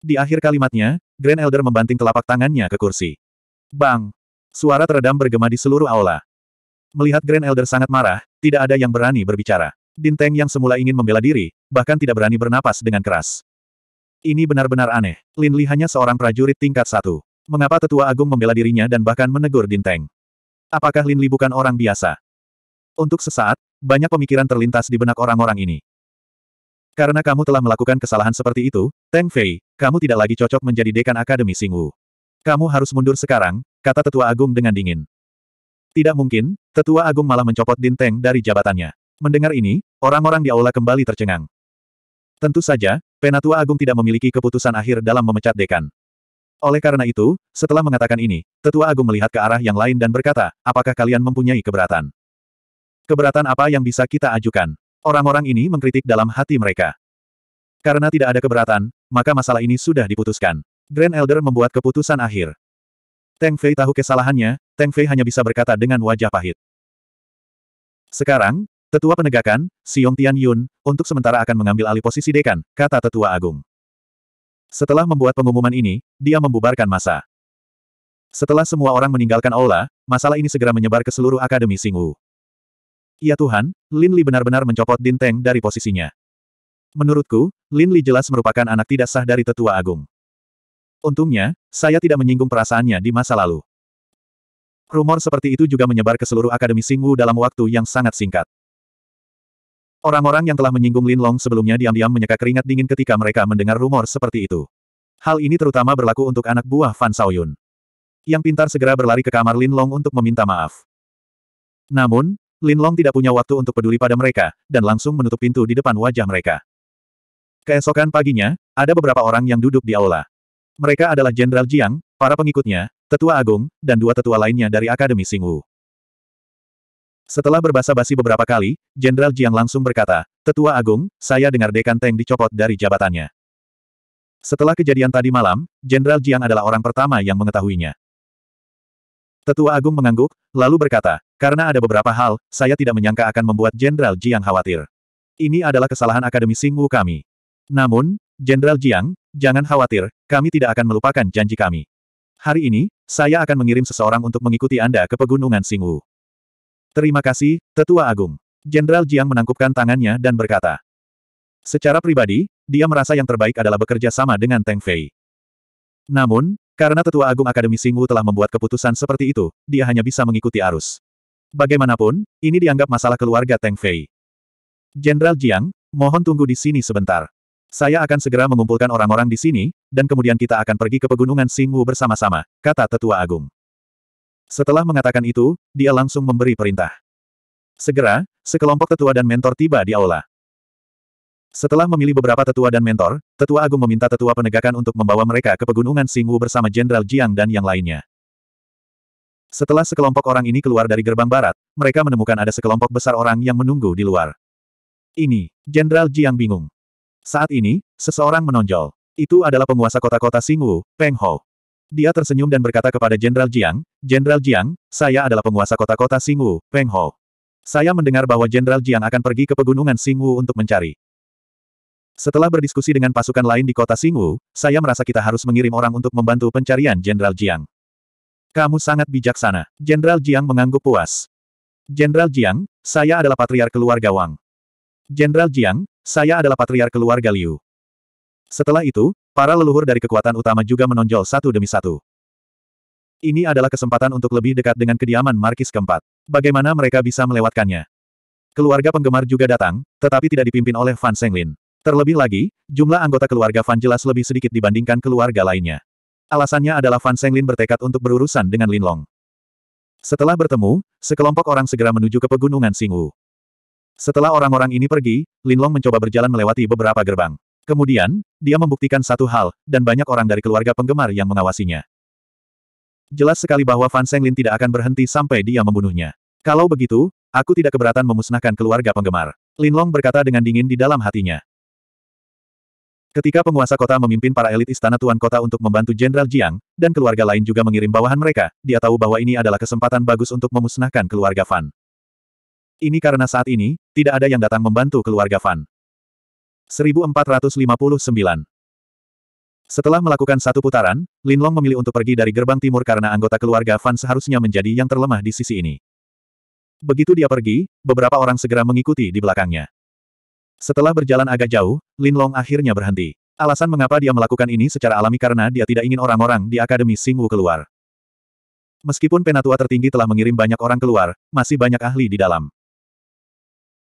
Di akhir kalimatnya, Grand Elder membanting telapak tangannya ke kursi. Bang! Suara teredam bergema di seluruh aula. Melihat Grand Elder sangat marah, tidak ada yang berani berbicara. Dinteng yang semula ingin membela diri, bahkan tidak berani bernapas dengan keras. Ini benar-benar aneh. Lin Li hanya seorang prajurit tingkat satu. Mengapa tetua agung membela dirinya dan bahkan menegur Dinteng? Apakah Lin Li bukan orang biasa? Untuk sesaat, banyak pemikiran terlintas di benak orang-orang ini. Karena kamu telah melakukan kesalahan seperti itu, Teng Fei, kamu tidak lagi cocok menjadi dekan Akademi Singwu. Kamu harus mundur sekarang, kata Tetua Agung dengan dingin. Tidak mungkin, Tetua Agung malah mencopot Dinteng dari jabatannya. Mendengar ini, orang-orang di aula kembali tercengang. Tentu saja, Penatua Agung tidak memiliki keputusan akhir dalam memecat dekan. Oleh karena itu, setelah mengatakan ini, Tetua Agung melihat ke arah yang lain dan berkata, apakah kalian mempunyai keberatan? Keberatan apa yang bisa kita ajukan? Orang-orang ini mengkritik dalam hati mereka. Karena tidak ada keberatan, maka masalah ini sudah diputuskan. Grand Elder membuat keputusan akhir. Teng Fei tahu kesalahannya, Teng Fei hanya bisa berkata dengan wajah pahit. Sekarang, Tetua penegakan, Yong Tian Yun, untuk sementara akan mengambil alih posisi dekan, kata Tetua Agung. Setelah membuat pengumuman ini, dia membubarkan masa. Setelah semua orang meninggalkan aula, masalah ini segera menyebar ke seluruh Akademi Singwu. Ya Tuhan, Lin Li benar-benar mencopot Din Teng dari posisinya. Menurutku, Lin Li jelas merupakan anak tidak sah dari Tetua Agung. Untungnya, saya tidak menyinggung perasaannya di masa lalu. Rumor seperti itu juga menyebar ke seluruh Akademi Singwu dalam waktu yang sangat singkat. Orang-orang yang telah menyinggung Lin Long sebelumnya diam-diam menyeka keringat dingin ketika mereka mendengar rumor seperti itu. Hal ini terutama berlaku untuk anak buah Fan Xiaoyun. Yang pintar segera berlari ke kamar Lin Long untuk meminta maaf. Namun, Lin Long tidak punya waktu untuk peduli pada mereka, dan langsung menutup pintu di depan wajah mereka. Keesokan paginya, ada beberapa orang yang duduk di aula. Mereka adalah Jenderal Jiang, para pengikutnya, Tetua Agung, dan dua tetua lainnya dari Akademi Singwu. Setelah berbahasa basi beberapa kali, Jenderal Jiang langsung berkata, Tetua Agung, saya dengar Dekan Teng dicopot dari jabatannya. Setelah kejadian tadi malam, Jenderal Jiang adalah orang pertama yang mengetahuinya. Tetua Agung mengangguk, lalu berkata, karena ada beberapa hal, saya tidak menyangka akan membuat Jenderal Jiang khawatir. Ini adalah kesalahan Akademi Singwu kami. Namun, Jenderal Jiang, jangan khawatir, kami tidak akan melupakan janji kami. Hari ini, saya akan mengirim seseorang untuk mengikuti Anda ke Pegunungan Singwu. Terima kasih, Tetua Agung. Jenderal Jiang menangkupkan tangannya dan berkata. Secara pribadi, dia merasa yang terbaik adalah bekerja sama dengan Teng Fei. Namun, karena Tetua Agung Akademi Singwu telah membuat keputusan seperti itu, dia hanya bisa mengikuti arus. Bagaimanapun, ini dianggap masalah keluarga Teng Fei. Jenderal Jiang, mohon tunggu di sini sebentar. Saya akan segera mengumpulkan orang-orang di sini, dan kemudian kita akan pergi ke pegunungan Singwu bersama-sama, kata Tetua Agung. Setelah mengatakan itu, dia langsung memberi perintah. Segera, sekelompok tetua dan mentor tiba di aula. Setelah memilih beberapa tetua dan mentor, Tetua Agung meminta tetua penegakan untuk membawa mereka ke Pegunungan Singwu bersama Jenderal Jiang dan yang lainnya. Setelah sekelompok orang ini keluar dari gerbang barat, mereka menemukan ada sekelompok besar orang yang menunggu di luar. Ini, Jenderal Jiang bingung. Saat ini, seseorang menonjol. Itu adalah penguasa kota-kota Singwu, Peng Hou. Dia tersenyum dan berkata kepada Jenderal Jiang, Jenderal Jiang, saya adalah penguasa kota-kota Singwu, Peng Ho. Saya mendengar bahwa Jenderal Jiang akan pergi ke pegunungan Singwu untuk mencari. Setelah berdiskusi dengan pasukan lain di kota Singwu, saya merasa kita harus mengirim orang untuk membantu pencarian Jenderal Jiang. Kamu sangat bijaksana. Jenderal Jiang mengangguk puas. Jenderal Jiang, saya adalah patriar keluarga Wang. Jenderal Jiang, saya adalah patriar keluarga Liu. Setelah itu, Para leluhur dari kekuatan utama juga menonjol satu demi satu. Ini adalah kesempatan untuk lebih dekat dengan kediaman Markis keempat. Bagaimana mereka bisa melewatkannya? Keluarga penggemar juga datang, tetapi tidak dipimpin oleh Van Senglin. Terlebih lagi, jumlah anggota keluarga Van jelas lebih sedikit dibandingkan keluarga lainnya. Alasannya adalah Van Senglin bertekad untuk berurusan dengan Lin Long. Setelah bertemu, sekelompok orang segera menuju ke pegunungan Singwu. Setelah orang-orang ini pergi, Lin Long mencoba berjalan melewati beberapa gerbang. Kemudian, dia membuktikan satu hal, dan banyak orang dari keluarga penggemar yang mengawasinya. Jelas sekali bahwa Fan Senglin tidak akan berhenti sampai dia membunuhnya. Kalau begitu, aku tidak keberatan memusnahkan keluarga penggemar. Lin Long berkata dengan dingin di dalam hatinya. Ketika penguasa kota memimpin para elit istana tuan kota untuk membantu Jenderal Jiang, dan keluarga lain juga mengirim bawahan mereka, dia tahu bahwa ini adalah kesempatan bagus untuk memusnahkan keluarga Fan. Ini karena saat ini, tidak ada yang datang membantu keluarga Fan. 1459. Setelah melakukan satu putaran, Linlong memilih untuk pergi dari gerbang timur karena anggota keluarga Fan seharusnya menjadi yang terlemah di sisi ini. Begitu dia pergi, beberapa orang segera mengikuti di belakangnya. Setelah berjalan agak jauh, Linlong akhirnya berhenti. Alasan mengapa dia melakukan ini secara alami karena dia tidak ingin orang-orang di Akademi Sing Wu keluar. Meskipun penatua tertinggi telah mengirim banyak orang keluar, masih banyak ahli di dalam.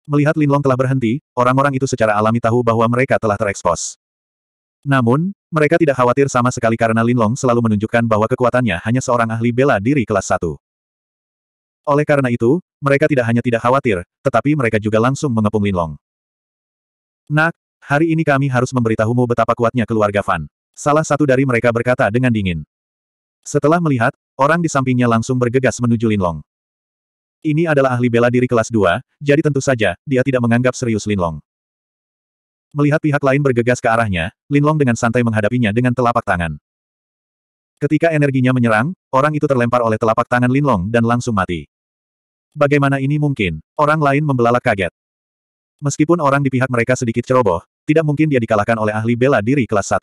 Melihat Linlong telah berhenti, orang-orang itu secara alami tahu bahwa mereka telah terekspos. Namun, mereka tidak khawatir sama sekali karena Linlong selalu menunjukkan bahwa kekuatannya hanya seorang ahli bela diri kelas 1. Oleh karena itu, mereka tidak hanya tidak khawatir, tetapi mereka juga langsung mengepung Linlong. Nak, hari ini kami harus memberitahumu betapa kuatnya keluarga Fan. Salah satu dari mereka berkata dengan dingin. Setelah melihat, orang di sampingnya langsung bergegas menuju Linlong. Ini adalah ahli bela diri kelas 2, jadi tentu saja, dia tidak menganggap serius Linlong. Melihat pihak lain bergegas ke arahnya, Linlong dengan santai menghadapinya dengan telapak tangan. Ketika energinya menyerang, orang itu terlempar oleh telapak tangan Linlong dan langsung mati. Bagaimana ini mungkin? Orang lain membelalak kaget. Meskipun orang di pihak mereka sedikit ceroboh, tidak mungkin dia dikalahkan oleh ahli bela diri kelas 1.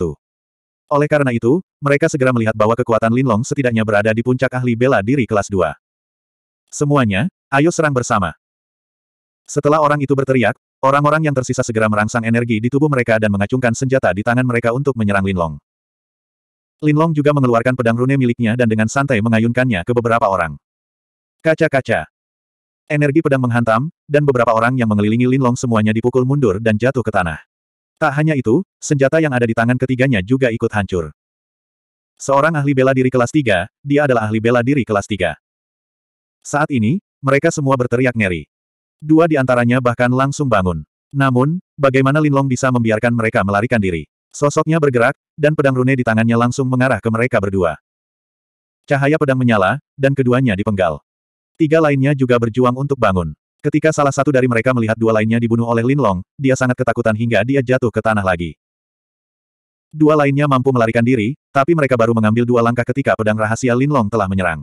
Oleh karena itu, mereka segera melihat bahwa kekuatan Linlong setidaknya berada di puncak ahli bela diri kelas 2. Semuanya, ayo serang bersama. Setelah orang itu berteriak, orang-orang yang tersisa segera merangsang energi di tubuh mereka dan mengacungkan senjata di tangan mereka untuk menyerang Linlong. Linlong juga mengeluarkan pedang rune miliknya dan dengan santai mengayunkannya ke beberapa orang. Kaca-kaca. Energi pedang menghantam, dan beberapa orang yang mengelilingi Linlong semuanya dipukul mundur dan jatuh ke tanah. Tak hanya itu, senjata yang ada di tangan ketiganya juga ikut hancur. Seorang ahli bela diri kelas 3, dia adalah ahli bela diri kelas 3. Saat ini, mereka semua berteriak ngeri. Dua di antaranya bahkan langsung bangun. Namun, bagaimana Linlong bisa membiarkan mereka melarikan diri? Sosoknya bergerak, dan pedang rune di tangannya langsung mengarah ke mereka berdua. Cahaya pedang menyala, dan keduanya dipenggal. Tiga lainnya juga berjuang untuk bangun. Ketika salah satu dari mereka melihat dua lainnya dibunuh oleh Linlong, dia sangat ketakutan hingga dia jatuh ke tanah lagi. Dua lainnya mampu melarikan diri, tapi mereka baru mengambil dua langkah ketika pedang rahasia Linlong telah menyerang.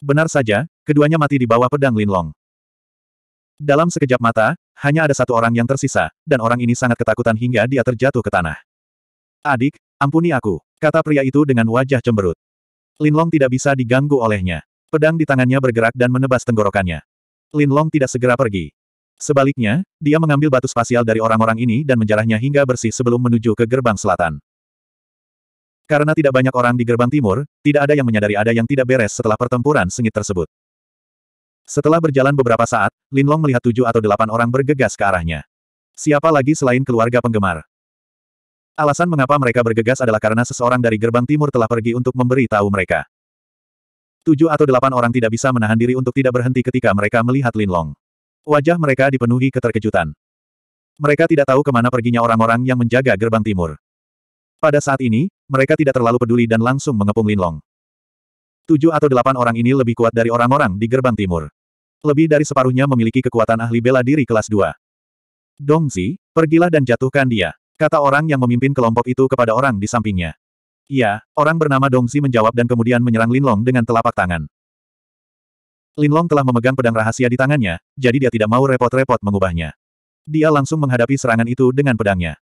Benar saja, keduanya mati di bawah pedang Linlong. Dalam sekejap mata, hanya ada satu orang yang tersisa, dan orang ini sangat ketakutan hingga dia terjatuh ke tanah. Adik, ampuni aku, kata pria itu dengan wajah cemberut. Linlong tidak bisa diganggu olehnya. Pedang di tangannya bergerak dan menebas tenggorokannya. Linlong tidak segera pergi. Sebaliknya, dia mengambil batu spasial dari orang-orang ini dan menjarahnya hingga bersih sebelum menuju ke gerbang selatan. Karena tidak banyak orang di gerbang timur, tidak ada yang menyadari ada yang tidak beres setelah pertempuran sengit tersebut. Setelah berjalan beberapa saat, Linlong melihat tujuh atau delapan orang bergegas ke arahnya. Siapa lagi selain keluarga penggemar? Alasan mengapa mereka bergegas adalah karena seseorang dari gerbang timur telah pergi untuk memberi tahu mereka. Tujuh atau delapan orang tidak bisa menahan diri untuk tidak berhenti ketika mereka melihat Linlong. Wajah mereka dipenuhi keterkejutan. Mereka tidak tahu kemana perginya orang-orang yang menjaga gerbang timur. Pada saat ini, mereka tidak terlalu peduli dan langsung mengepung Linlong. Tujuh atau delapan orang ini lebih kuat dari orang-orang di gerbang timur. Lebih dari separuhnya memiliki kekuatan ahli bela diri kelas 2. Dongzi, pergilah dan jatuhkan dia, kata orang yang memimpin kelompok itu kepada orang di sampingnya. Ya, orang bernama Dongzi menjawab dan kemudian menyerang Linlong dengan telapak tangan. Linlong telah memegang pedang rahasia di tangannya, jadi dia tidak mau repot-repot mengubahnya. Dia langsung menghadapi serangan itu dengan pedangnya.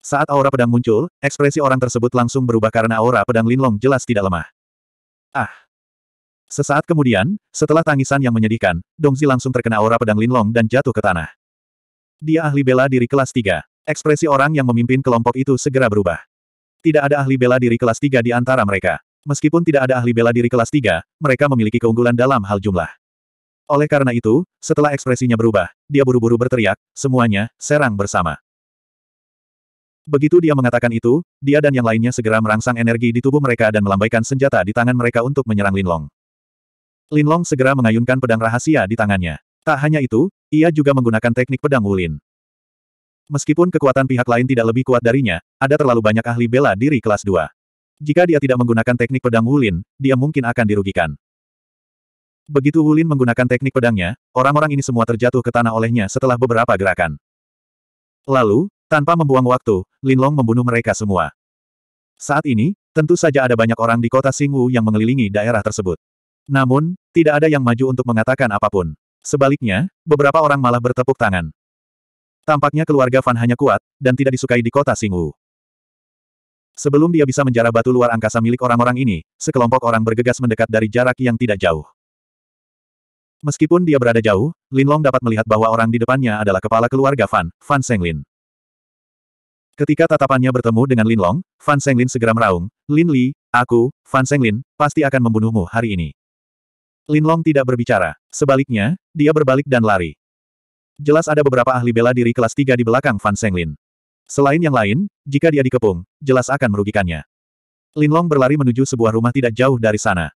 Saat aura pedang muncul, ekspresi orang tersebut langsung berubah karena aura pedang Linlong jelas tidak lemah. Ah! Sesaat kemudian, setelah tangisan yang menyedihkan, Dongzi langsung terkena aura pedang Linlong dan jatuh ke tanah. Dia ahli bela diri kelas 3. Ekspresi orang yang memimpin kelompok itu segera berubah. Tidak ada ahli bela diri kelas 3 di antara mereka. Meskipun tidak ada ahli bela diri kelas 3, mereka memiliki keunggulan dalam hal jumlah. Oleh karena itu, setelah ekspresinya berubah, dia buru-buru berteriak, semuanya, serang bersama. Begitu dia mengatakan itu, dia dan yang lainnya segera merangsang energi di tubuh mereka dan melambaikan senjata di tangan mereka untuk menyerang Linlong. Linlong segera mengayunkan pedang rahasia di tangannya. Tak hanya itu, ia juga menggunakan teknik pedang Wulin. Meskipun kekuatan pihak lain tidak lebih kuat darinya, ada terlalu banyak ahli bela diri kelas 2. Jika dia tidak menggunakan teknik pedang Wulin, dia mungkin akan dirugikan. Begitu Wulin menggunakan teknik pedangnya, orang-orang ini semua terjatuh ke tanah olehnya setelah beberapa gerakan. Lalu, tanpa membuang waktu, Linlong membunuh mereka semua. Saat ini, tentu saja ada banyak orang di kota Singwu yang mengelilingi daerah tersebut. Namun, tidak ada yang maju untuk mengatakan apapun. Sebaliknya, beberapa orang malah bertepuk tangan. Tampaknya keluarga Fan hanya kuat, dan tidak disukai di kota Singwu. Sebelum dia bisa menjarah batu luar angkasa milik orang-orang ini, sekelompok orang bergegas mendekat dari jarak yang tidak jauh. Meskipun dia berada jauh, Linlong dapat melihat bahwa orang di depannya adalah kepala keluarga Fan, Fan Senglin. Ketika tatapannya bertemu dengan Lin Long, Fan Senglin segera meraung, Lin Li, aku, Fan Senglin, pasti akan membunuhmu hari ini. Lin Long tidak berbicara. Sebaliknya, dia berbalik dan lari. Jelas ada beberapa ahli bela diri kelas 3 di belakang Fan Senglin. Selain yang lain, jika dia dikepung, jelas akan merugikannya. Lin Long berlari menuju sebuah rumah tidak jauh dari sana.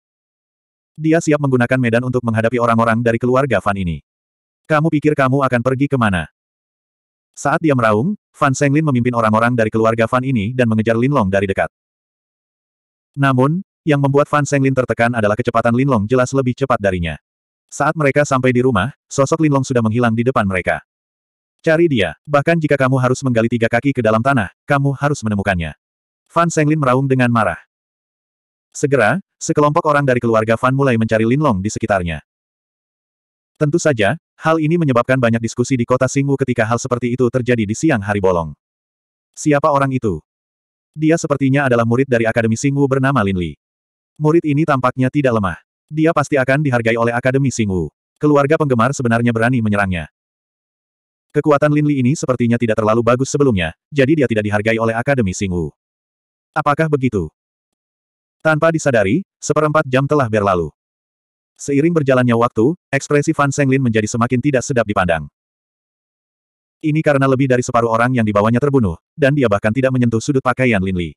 Dia siap menggunakan medan untuk menghadapi orang-orang dari keluarga Fan ini. Kamu pikir kamu akan pergi kemana? Saat dia meraung, Fan Senglin memimpin orang-orang dari keluarga Fan ini dan mengejar Lin Long dari dekat. Namun, yang membuat Fan Senglin tertekan adalah kecepatan Lin Long jelas lebih cepat darinya. Saat mereka sampai di rumah, sosok Lin Long sudah menghilang di depan mereka. Cari dia, bahkan jika kamu harus menggali tiga kaki ke dalam tanah, kamu harus menemukannya. Fan Senglin meraung dengan marah. Segera, sekelompok orang dari keluarga Fan mulai mencari Lin Long di sekitarnya. Tentu saja, Hal ini menyebabkan banyak diskusi di kota Singwu ketika hal seperti itu terjadi di siang hari bolong. Siapa orang itu? Dia sepertinya adalah murid dari Akademi Singwu bernama Lin Li. Murid ini tampaknya tidak lemah. Dia pasti akan dihargai oleh Akademi Singwu. Keluarga penggemar sebenarnya berani menyerangnya. Kekuatan Lin Li ini sepertinya tidak terlalu bagus sebelumnya, jadi dia tidak dihargai oleh Akademi Singwu. Apakah begitu? Tanpa disadari, seperempat jam telah berlalu. Seiring berjalannya waktu, ekspresi Fan Senglin menjadi semakin tidak sedap dipandang. Ini karena lebih dari separuh orang yang dibawanya terbunuh, dan dia bahkan tidak menyentuh sudut pakaian Lin Li.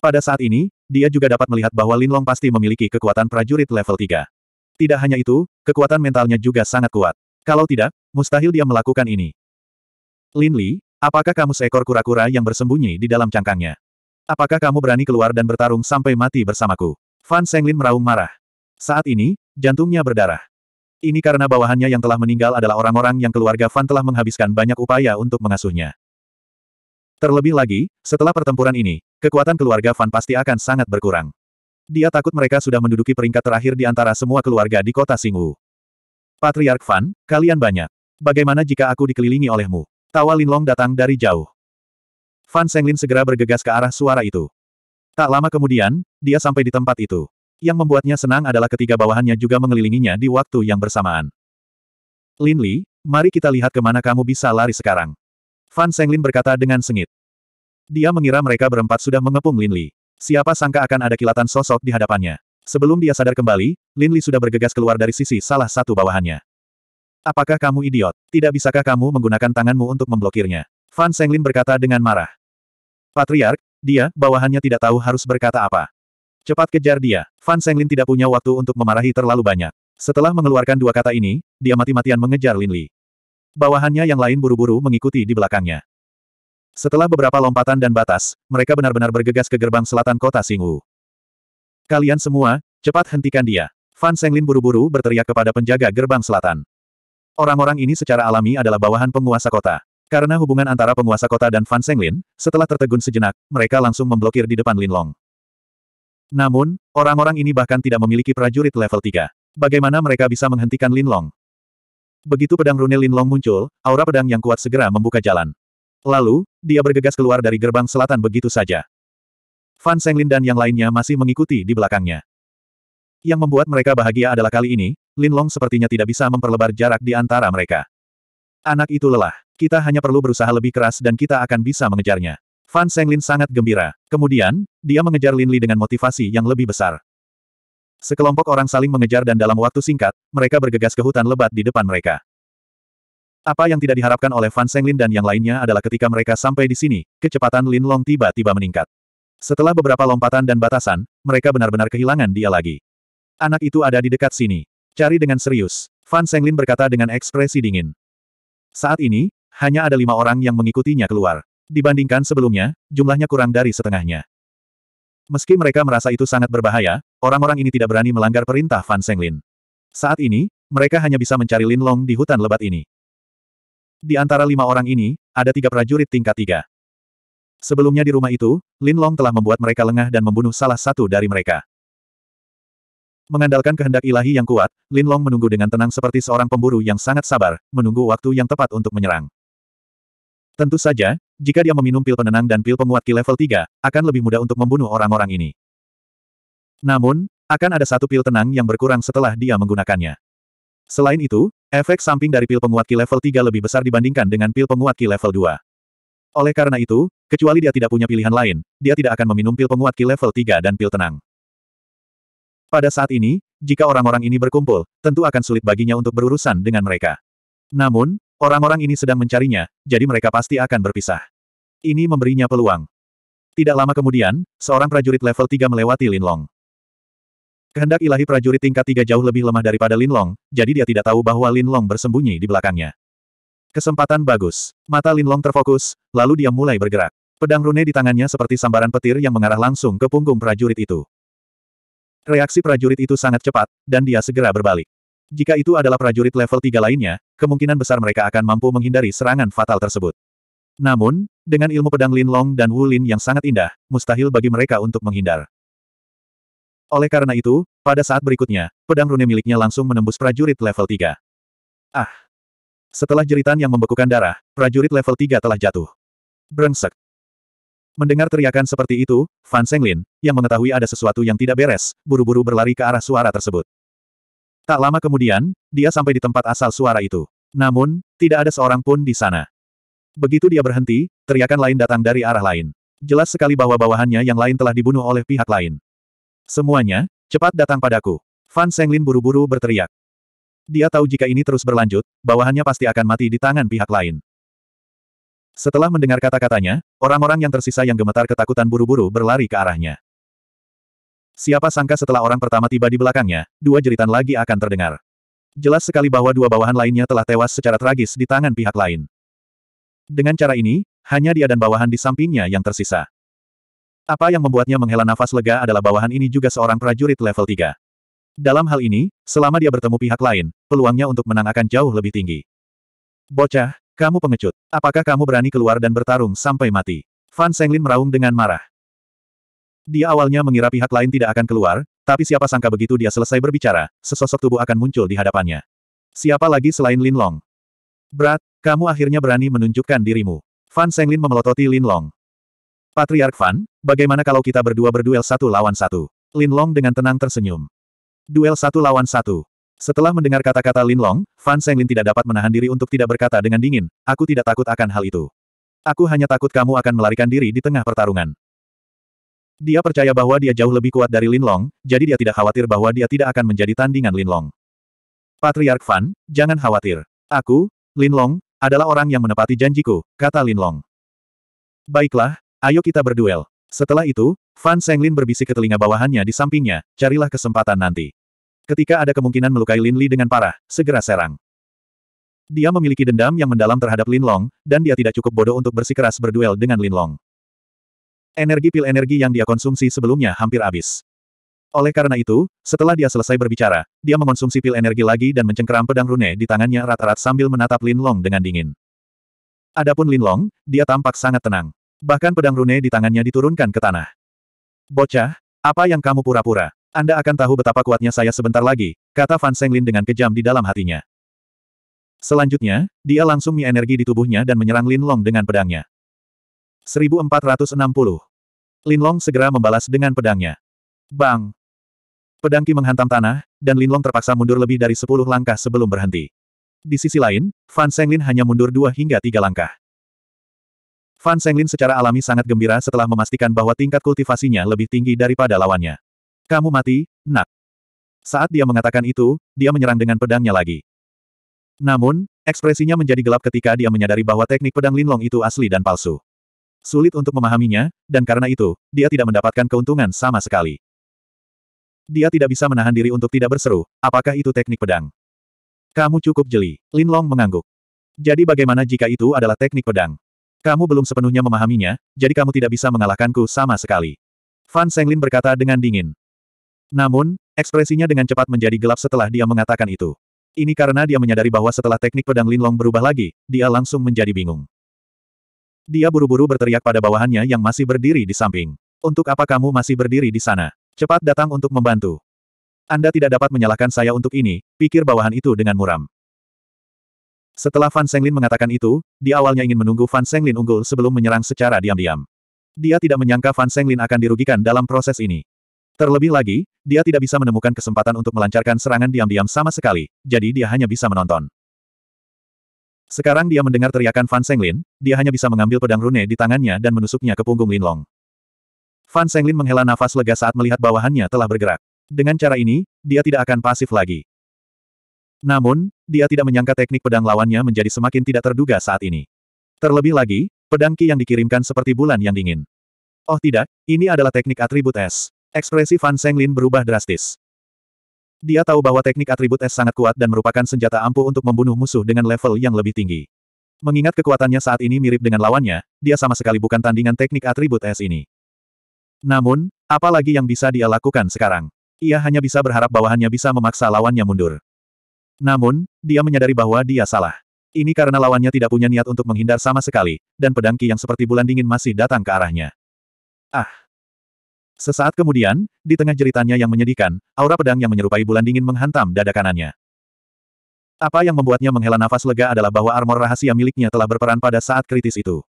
Pada saat ini, dia juga dapat melihat bahwa Lin Long pasti memiliki kekuatan prajurit level 3. Tidak hanya itu, kekuatan mentalnya juga sangat kuat. Kalau tidak, mustahil dia melakukan ini. Lin Li, apakah kamu seekor kura-kura yang bersembunyi di dalam cangkangnya? Apakah kamu berani keluar dan bertarung sampai mati bersamaku? Fan Senglin meraung marah. Saat ini, jantungnya berdarah. Ini karena bawahannya yang telah meninggal adalah orang-orang yang keluarga Fan telah menghabiskan banyak upaya untuk mengasuhnya. Terlebih lagi, setelah pertempuran ini, kekuatan keluarga Fan pasti akan sangat berkurang. Dia takut mereka sudah menduduki peringkat terakhir di antara semua keluarga di kota Singwu. Patriark Fan kalian banyak. Bagaimana jika aku dikelilingi olehmu? Tawa Linlong datang dari jauh. Fan Senglin segera bergegas ke arah suara itu. Tak lama kemudian, dia sampai di tempat itu. Yang membuatnya senang adalah ketiga bawahannya juga mengelilinginya di waktu yang bersamaan. Lin Li, mari kita lihat kemana kamu bisa lari sekarang. Fan Senglin berkata dengan sengit. Dia mengira mereka berempat sudah mengepung Lin Li. Siapa sangka akan ada kilatan sosok di hadapannya. Sebelum dia sadar kembali, Lin Li sudah bergegas keluar dari sisi salah satu bawahannya. Apakah kamu idiot? Tidak bisakah kamu menggunakan tanganmu untuk memblokirnya? Fan Senglin berkata dengan marah. Patriark, dia, bawahannya tidak tahu harus berkata apa. Cepat kejar dia. Fan Senglin tidak punya waktu untuk memarahi terlalu banyak. Setelah mengeluarkan dua kata ini, dia mati-matian mengejar Lin Li. Bawahannya yang lain buru-buru mengikuti di belakangnya. Setelah beberapa lompatan dan batas, mereka benar-benar bergegas ke gerbang selatan kota Singwu. Kalian semua, cepat hentikan dia. Fan Senglin buru-buru berteriak kepada penjaga gerbang selatan. Orang-orang ini secara alami adalah bawahan penguasa kota. Karena hubungan antara penguasa kota dan Fan Senglin, setelah tertegun sejenak, mereka langsung memblokir di depan Lin Long. Namun, orang-orang ini bahkan tidak memiliki prajurit level 3. Bagaimana mereka bisa menghentikan Linlong? Begitu pedang rune Linlong muncul, aura pedang yang kuat segera membuka jalan. Lalu, dia bergegas keluar dari gerbang selatan begitu saja. Fan Senglin dan yang lainnya masih mengikuti di belakangnya. Yang membuat mereka bahagia adalah kali ini, Lin Long sepertinya tidak bisa memperlebar jarak di antara mereka. Anak itu lelah. Kita hanya perlu berusaha lebih keras dan kita akan bisa mengejarnya. Fan Senglin sangat gembira. Kemudian, dia mengejar Lin Li dengan motivasi yang lebih besar. Sekelompok orang saling mengejar dan dalam waktu singkat, mereka bergegas ke hutan lebat di depan mereka. Apa yang tidak diharapkan oleh Fan Senglin dan yang lainnya adalah ketika mereka sampai di sini, kecepatan Lin Long tiba-tiba meningkat. Setelah beberapa lompatan dan batasan, mereka benar-benar kehilangan dia lagi. Anak itu ada di dekat sini. Cari dengan serius. Fan Senglin berkata dengan ekspresi dingin. Saat ini, hanya ada lima orang yang mengikutinya keluar. Dibandingkan sebelumnya, jumlahnya kurang dari setengahnya. Meski mereka merasa itu sangat berbahaya, orang-orang ini tidak berani melanggar perintah Fan Senglin. Saat ini, mereka hanya bisa mencari Lin Long di hutan lebat ini. Di antara lima orang ini, ada tiga prajurit tingkat tiga. Sebelumnya di rumah itu, Lin Long telah membuat mereka lengah dan membunuh salah satu dari mereka. Mengandalkan kehendak ilahi yang kuat, Lin Long menunggu dengan tenang seperti seorang pemburu yang sangat sabar, menunggu waktu yang tepat untuk menyerang. Tentu saja, jika dia meminum pil penenang dan pil penguat ki level 3, akan lebih mudah untuk membunuh orang-orang ini. Namun, akan ada satu pil tenang yang berkurang setelah dia menggunakannya. Selain itu, efek samping dari pil penguat ki level 3 lebih besar dibandingkan dengan pil penguat ki level 2. Oleh karena itu, kecuali dia tidak punya pilihan lain, dia tidak akan meminum pil penguat ki level 3 dan pil tenang. Pada saat ini, jika orang-orang ini berkumpul, tentu akan sulit baginya untuk berurusan dengan mereka. Namun, Orang-orang ini sedang mencarinya, jadi mereka pasti akan berpisah. Ini memberinya peluang. Tidak lama kemudian, seorang prajurit level 3 melewati Linlong. Kehendak ilahi prajurit tingkat 3 jauh lebih lemah daripada Linlong, jadi dia tidak tahu bahwa Linlong bersembunyi di belakangnya. Kesempatan bagus. Mata Linlong terfokus, lalu dia mulai bergerak. Pedang rune di tangannya seperti sambaran petir yang mengarah langsung ke punggung prajurit itu. Reaksi prajurit itu sangat cepat, dan dia segera berbalik. Jika itu adalah prajurit level 3 lainnya, kemungkinan besar mereka akan mampu menghindari serangan fatal tersebut. Namun, dengan ilmu pedang Lin Long dan Wu Lin yang sangat indah, mustahil bagi mereka untuk menghindar. Oleh karena itu, pada saat berikutnya, pedang rune miliknya langsung menembus prajurit level 3. Ah! Setelah jeritan yang membekukan darah, prajurit level 3 telah jatuh. Brengsek! Mendengar teriakan seperti itu, Fan Senglin, yang mengetahui ada sesuatu yang tidak beres, buru-buru berlari ke arah suara tersebut. Tak lama kemudian, dia sampai di tempat asal suara itu. Namun, tidak ada seorang pun di sana. Begitu dia berhenti, teriakan lain datang dari arah lain. Jelas sekali bahwa bawahannya yang lain telah dibunuh oleh pihak lain. Semuanya, cepat datang padaku. Fan Senglin buru-buru berteriak. Dia tahu jika ini terus berlanjut, bawahannya pasti akan mati di tangan pihak lain. Setelah mendengar kata-katanya, orang-orang yang tersisa yang gemetar ketakutan buru-buru berlari ke arahnya. Siapa sangka setelah orang pertama tiba di belakangnya, dua jeritan lagi akan terdengar. Jelas sekali bahwa dua bawahan lainnya telah tewas secara tragis di tangan pihak lain. Dengan cara ini, hanya dia dan bawahan di sampingnya yang tersisa. Apa yang membuatnya menghela nafas lega adalah bawahan ini juga seorang prajurit level 3. Dalam hal ini, selama dia bertemu pihak lain, peluangnya untuk menang akan jauh lebih tinggi. Bocah, kamu pengecut. Apakah kamu berani keluar dan bertarung sampai mati? Fan Senglin meraung dengan marah. Dia awalnya mengira pihak lain tidak akan keluar, tapi siapa sangka begitu dia selesai berbicara, sesosok tubuh akan muncul di hadapannya. Siapa lagi selain Lin Long? Berat, kamu akhirnya berani menunjukkan dirimu. Fan Senglin memelototi Lin Long. Patriark Fan, bagaimana kalau kita berdua berduel satu lawan satu? Lin Long dengan tenang tersenyum. Duel satu lawan satu. Setelah mendengar kata-kata Lin Long, Fan Senglin tidak dapat menahan diri untuk tidak berkata dengan dingin, aku tidak takut akan hal itu. Aku hanya takut kamu akan melarikan diri di tengah pertarungan. Dia percaya bahwa dia jauh lebih kuat dari Lin Long, jadi dia tidak khawatir bahwa dia tidak akan menjadi tandingan Lin Long. Patriark Fan, jangan khawatir. Aku, Lin Long, adalah orang yang menepati janjiku, kata Lin Long. Baiklah, ayo kita berduel. Setelah itu, Fan Senglin berbisik ke telinga bawahannya di sampingnya, carilah kesempatan nanti. Ketika ada kemungkinan melukai Lin Li dengan parah, segera serang. Dia memiliki dendam yang mendalam terhadap Lin Long, dan dia tidak cukup bodoh untuk bersikeras berduel dengan Lin Long. Energi pil energi yang dia konsumsi sebelumnya hampir habis. Oleh karena itu, setelah dia selesai berbicara, dia mengonsumsi pil energi lagi dan mencengkeram pedang rune di tangannya rata rat sambil menatap Lin Long dengan dingin. Adapun Lin Long, dia tampak sangat tenang. Bahkan pedang rune di tangannya diturunkan ke tanah. Bocah, apa yang kamu pura-pura? Anda akan tahu betapa kuatnya saya sebentar lagi, kata Fan Senglin dengan kejam di dalam hatinya. Selanjutnya, dia langsung mie energi di tubuhnya dan menyerang Lin Long dengan pedangnya. 1460. Linlong segera membalas dengan pedangnya. Bang! Pedang Qi menghantam tanah, dan Linlong terpaksa mundur lebih dari 10 langkah sebelum berhenti. Di sisi lain, Fan Senglin hanya mundur dua hingga tiga langkah. Fan Senglin secara alami sangat gembira setelah memastikan bahwa tingkat kultivasinya lebih tinggi daripada lawannya. Kamu mati, nak. Saat dia mengatakan itu, dia menyerang dengan pedangnya lagi. Namun, ekspresinya menjadi gelap ketika dia menyadari bahwa teknik pedang Linlong itu asli dan palsu. Sulit untuk memahaminya, dan karena itu, dia tidak mendapatkan keuntungan sama sekali. Dia tidak bisa menahan diri untuk tidak berseru, apakah itu teknik pedang? Kamu cukup jeli, Lin Long mengangguk. Jadi bagaimana jika itu adalah teknik pedang? Kamu belum sepenuhnya memahaminya, jadi kamu tidak bisa mengalahkanku sama sekali. Fan Senglin berkata dengan dingin. Namun, ekspresinya dengan cepat menjadi gelap setelah dia mengatakan itu. Ini karena dia menyadari bahwa setelah teknik pedang Lin Long berubah lagi, dia langsung menjadi bingung. Dia buru-buru berteriak pada bawahannya yang masih berdiri di samping. Untuk apa kamu masih berdiri di sana? Cepat datang untuk membantu. Anda tidak dapat menyalahkan saya untuk ini, pikir bawahan itu dengan muram. Setelah Fan Senglin mengatakan itu, dia awalnya ingin menunggu Fan Senglin unggul sebelum menyerang secara diam-diam. Dia tidak menyangka Fan Senglin akan dirugikan dalam proses ini. Terlebih lagi, dia tidak bisa menemukan kesempatan untuk melancarkan serangan diam-diam sama sekali, jadi dia hanya bisa menonton. Sekarang dia mendengar teriakan Fan Senglin, dia hanya bisa mengambil pedang rune di tangannya dan menusuknya ke punggung Lin Long. Fan Senglin menghela nafas lega saat melihat bawahannya telah bergerak. Dengan cara ini, dia tidak akan pasif lagi. Namun, dia tidak menyangka teknik pedang lawannya menjadi semakin tidak terduga saat ini. Terlebih lagi, pedang Ki yang dikirimkan seperti bulan yang dingin. Oh tidak, ini adalah teknik atribut es. Ekspresi Fan Senglin berubah drastis. Dia tahu bahwa teknik atribut es sangat kuat dan merupakan senjata ampuh untuk membunuh musuh dengan level yang lebih tinggi. Mengingat kekuatannya saat ini mirip dengan lawannya, dia sama sekali bukan tandingan teknik atribut es ini. Namun, apa lagi yang bisa dia lakukan sekarang? Ia hanya bisa berharap bawahannya bisa memaksa lawannya mundur. Namun, dia menyadari bahwa dia salah. Ini karena lawannya tidak punya niat untuk menghindar sama sekali, dan pedang Ki yang seperti bulan dingin masih datang ke arahnya. Ah! Sesaat kemudian, di tengah jeritannya yang menyedihkan, aura pedang yang menyerupai bulan dingin menghantam dada kanannya. Apa yang membuatnya menghela nafas lega adalah bahwa armor rahasia miliknya telah berperan pada saat kritis itu.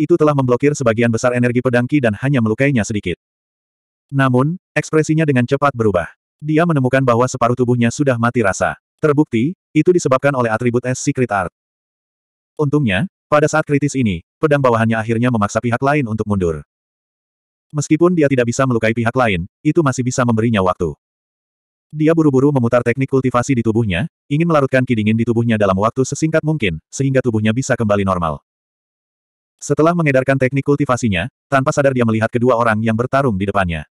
Itu telah memblokir sebagian besar energi pedang Ki dan hanya melukainya sedikit. Namun, ekspresinya dengan cepat berubah. Dia menemukan bahwa separuh tubuhnya sudah mati rasa. Terbukti, itu disebabkan oleh atribut es Secret Art. Untungnya, pada saat kritis ini, pedang bawahannya akhirnya memaksa pihak lain untuk mundur. Meskipun dia tidak bisa melukai pihak lain, itu masih bisa memberinya waktu. Dia buru-buru memutar teknik kultivasi di tubuhnya, ingin melarutkan ki di tubuhnya dalam waktu sesingkat mungkin, sehingga tubuhnya bisa kembali normal. Setelah mengedarkan teknik kultivasinya, tanpa sadar dia melihat kedua orang yang bertarung di depannya.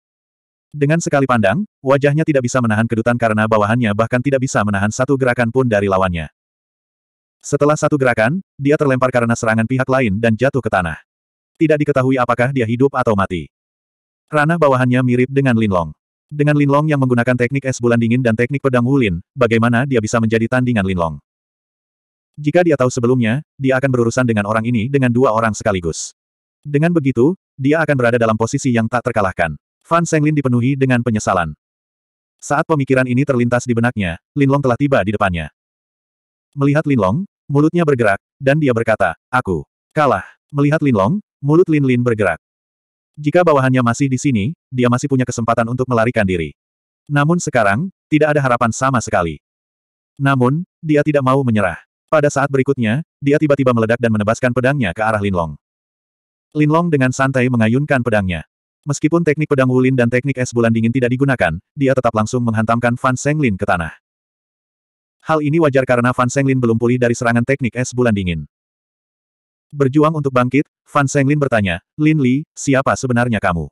Dengan sekali pandang, wajahnya tidak bisa menahan kedutan karena bawahannya bahkan tidak bisa menahan satu gerakan pun dari lawannya. Setelah satu gerakan, dia terlempar karena serangan pihak lain dan jatuh ke tanah. Tidak diketahui apakah dia hidup atau mati. Ranah bawahannya mirip dengan Linlong. Dengan Linlong yang menggunakan teknik es bulan dingin dan teknik pedang Wulin, bagaimana dia bisa menjadi tandingan Linlong? Jika dia tahu sebelumnya, dia akan berurusan dengan orang ini dengan dua orang sekaligus. Dengan begitu, dia akan berada dalam posisi yang tak terkalahkan. Fan Senglin dipenuhi dengan penyesalan. Saat pemikiran ini terlintas di benaknya, Linlong telah tiba di depannya. Melihat Linlong, mulutnya bergerak, dan dia berkata, Aku kalah. Melihat Linlong, mulut Linlin -lin bergerak. Jika bawahannya masih di sini, dia masih punya kesempatan untuk melarikan diri. Namun sekarang, tidak ada harapan sama sekali. Namun, dia tidak mau menyerah. Pada saat berikutnya, dia tiba-tiba meledak dan menebaskan pedangnya ke arah Linlong. Linlong dengan santai mengayunkan pedangnya. Meskipun teknik pedang Wulin dan teknik es bulan dingin tidak digunakan, dia tetap langsung menghantamkan Fan Senglin ke tanah. Hal ini wajar karena Fan Senglin belum pulih dari serangan teknik es bulan dingin. Berjuang untuk bangkit, Fan Senglin bertanya, Lin Li, siapa sebenarnya kamu?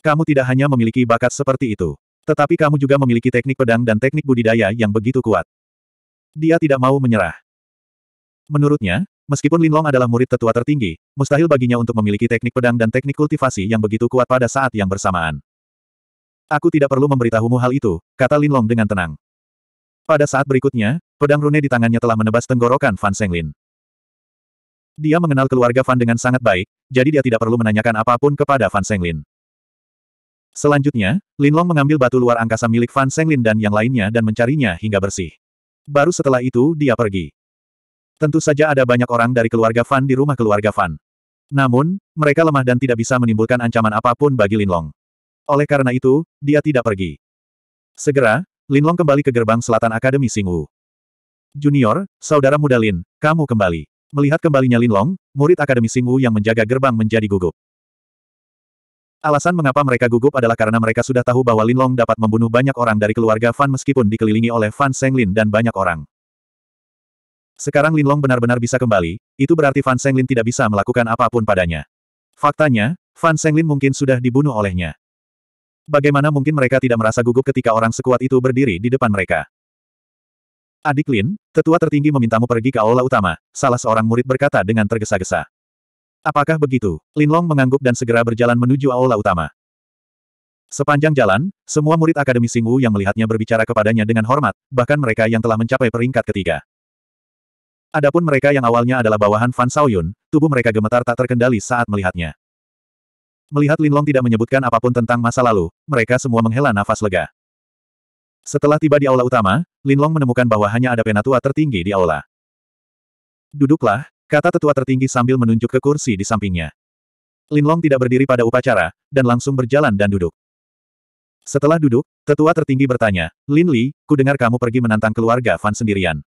Kamu tidak hanya memiliki bakat seperti itu. Tetapi kamu juga memiliki teknik pedang dan teknik budidaya yang begitu kuat. Dia tidak mau menyerah. Menurutnya, meskipun Lin Long adalah murid tetua tertinggi, mustahil baginya untuk memiliki teknik pedang dan teknik kultivasi yang begitu kuat pada saat yang bersamaan. Aku tidak perlu memberitahumu hal itu, kata Lin Long dengan tenang. Pada saat berikutnya, pedang rune di tangannya telah menebas tenggorokan Fan Senglin. Dia mengenal keluarga Fan dengan sangat baik, jadi dia tidak perlu menanyakan apapun kepada Fan Senglin. Selanjutnya, Linlong mengambil batu luar angkasa milik Fan Senglin dan yang lainnya dan mencarinya hingga bersih. Baru setelah itu dia pergi. Tentu saja ada banyak orang dari keluarga Fan di rumah keluarga Fan. Namun, mereka lemah dan tidak bisa menimbulkan ancaman apapun bagi Linlong. Oleh karena itu, dia tidak pergi. Segera, Linlong kembali ke gerbang selatan Akademi Singwu. Junior, saudara muda Lin, kamu kembali. Melihat kembalinya Linlong, murid Akademi Singwu yang menjaga gerbang menjadi gugup. Alasan mengapa mereka gugup adalah karena mereka sudah tahu bahwa Linlong dapat membunuh banyak orang dari keluarga Fan meskipun dikelilingi oleh Fan Senglin dan banyak orang. Sekarang Linlong benar-benar bisa kembali, itu berarti Fan Senglin tidak bisa melakukan apapun padanya. Faktanya, Fan Senglin mungkin sudah dibunuh olehnya. Bagaimana mungkin mereka tidak merasa gugup ketika orang sekuat itu berdiri di depan mereka? Adik Lin, tetua tertinggi memintamu pergi ke aula utama, salah seorang murid berkata dengan tergesa-gesa. Apakah begitu? Lin Long mengangguk dan segera berjalan menuju aula utama. Sepanjang jalan, semua murid Akademi Singwu yang melihatnya berbicara kepadanya dengan hormat, bahkan mereka yang telah mencapai peringkat ketiga. Adapun mereka yang awalnya adalah bawahan Fan Saoyun, tubuh mereka gemetar tak terkendali saat melihatnya. Melihat Lin Long tidak menyebutkan apapun tentang masa lalu, mereka semua menghela nafas lega. Setelah tiba di aula utama, Linlong menemukan bahwa hanya ada penatua tertinggi di aula. Duduklah, kata tetua tertinggi sambil menunjuk ke kursi di sampingnya. Linlong tidak berdiri pada upacara, dan langsung berjalan dan duduk. Setelah duduk, tetua tertinggi bertanya, Lin Li, ku dengar kamu pergi menantang keluarga Fan sendirian.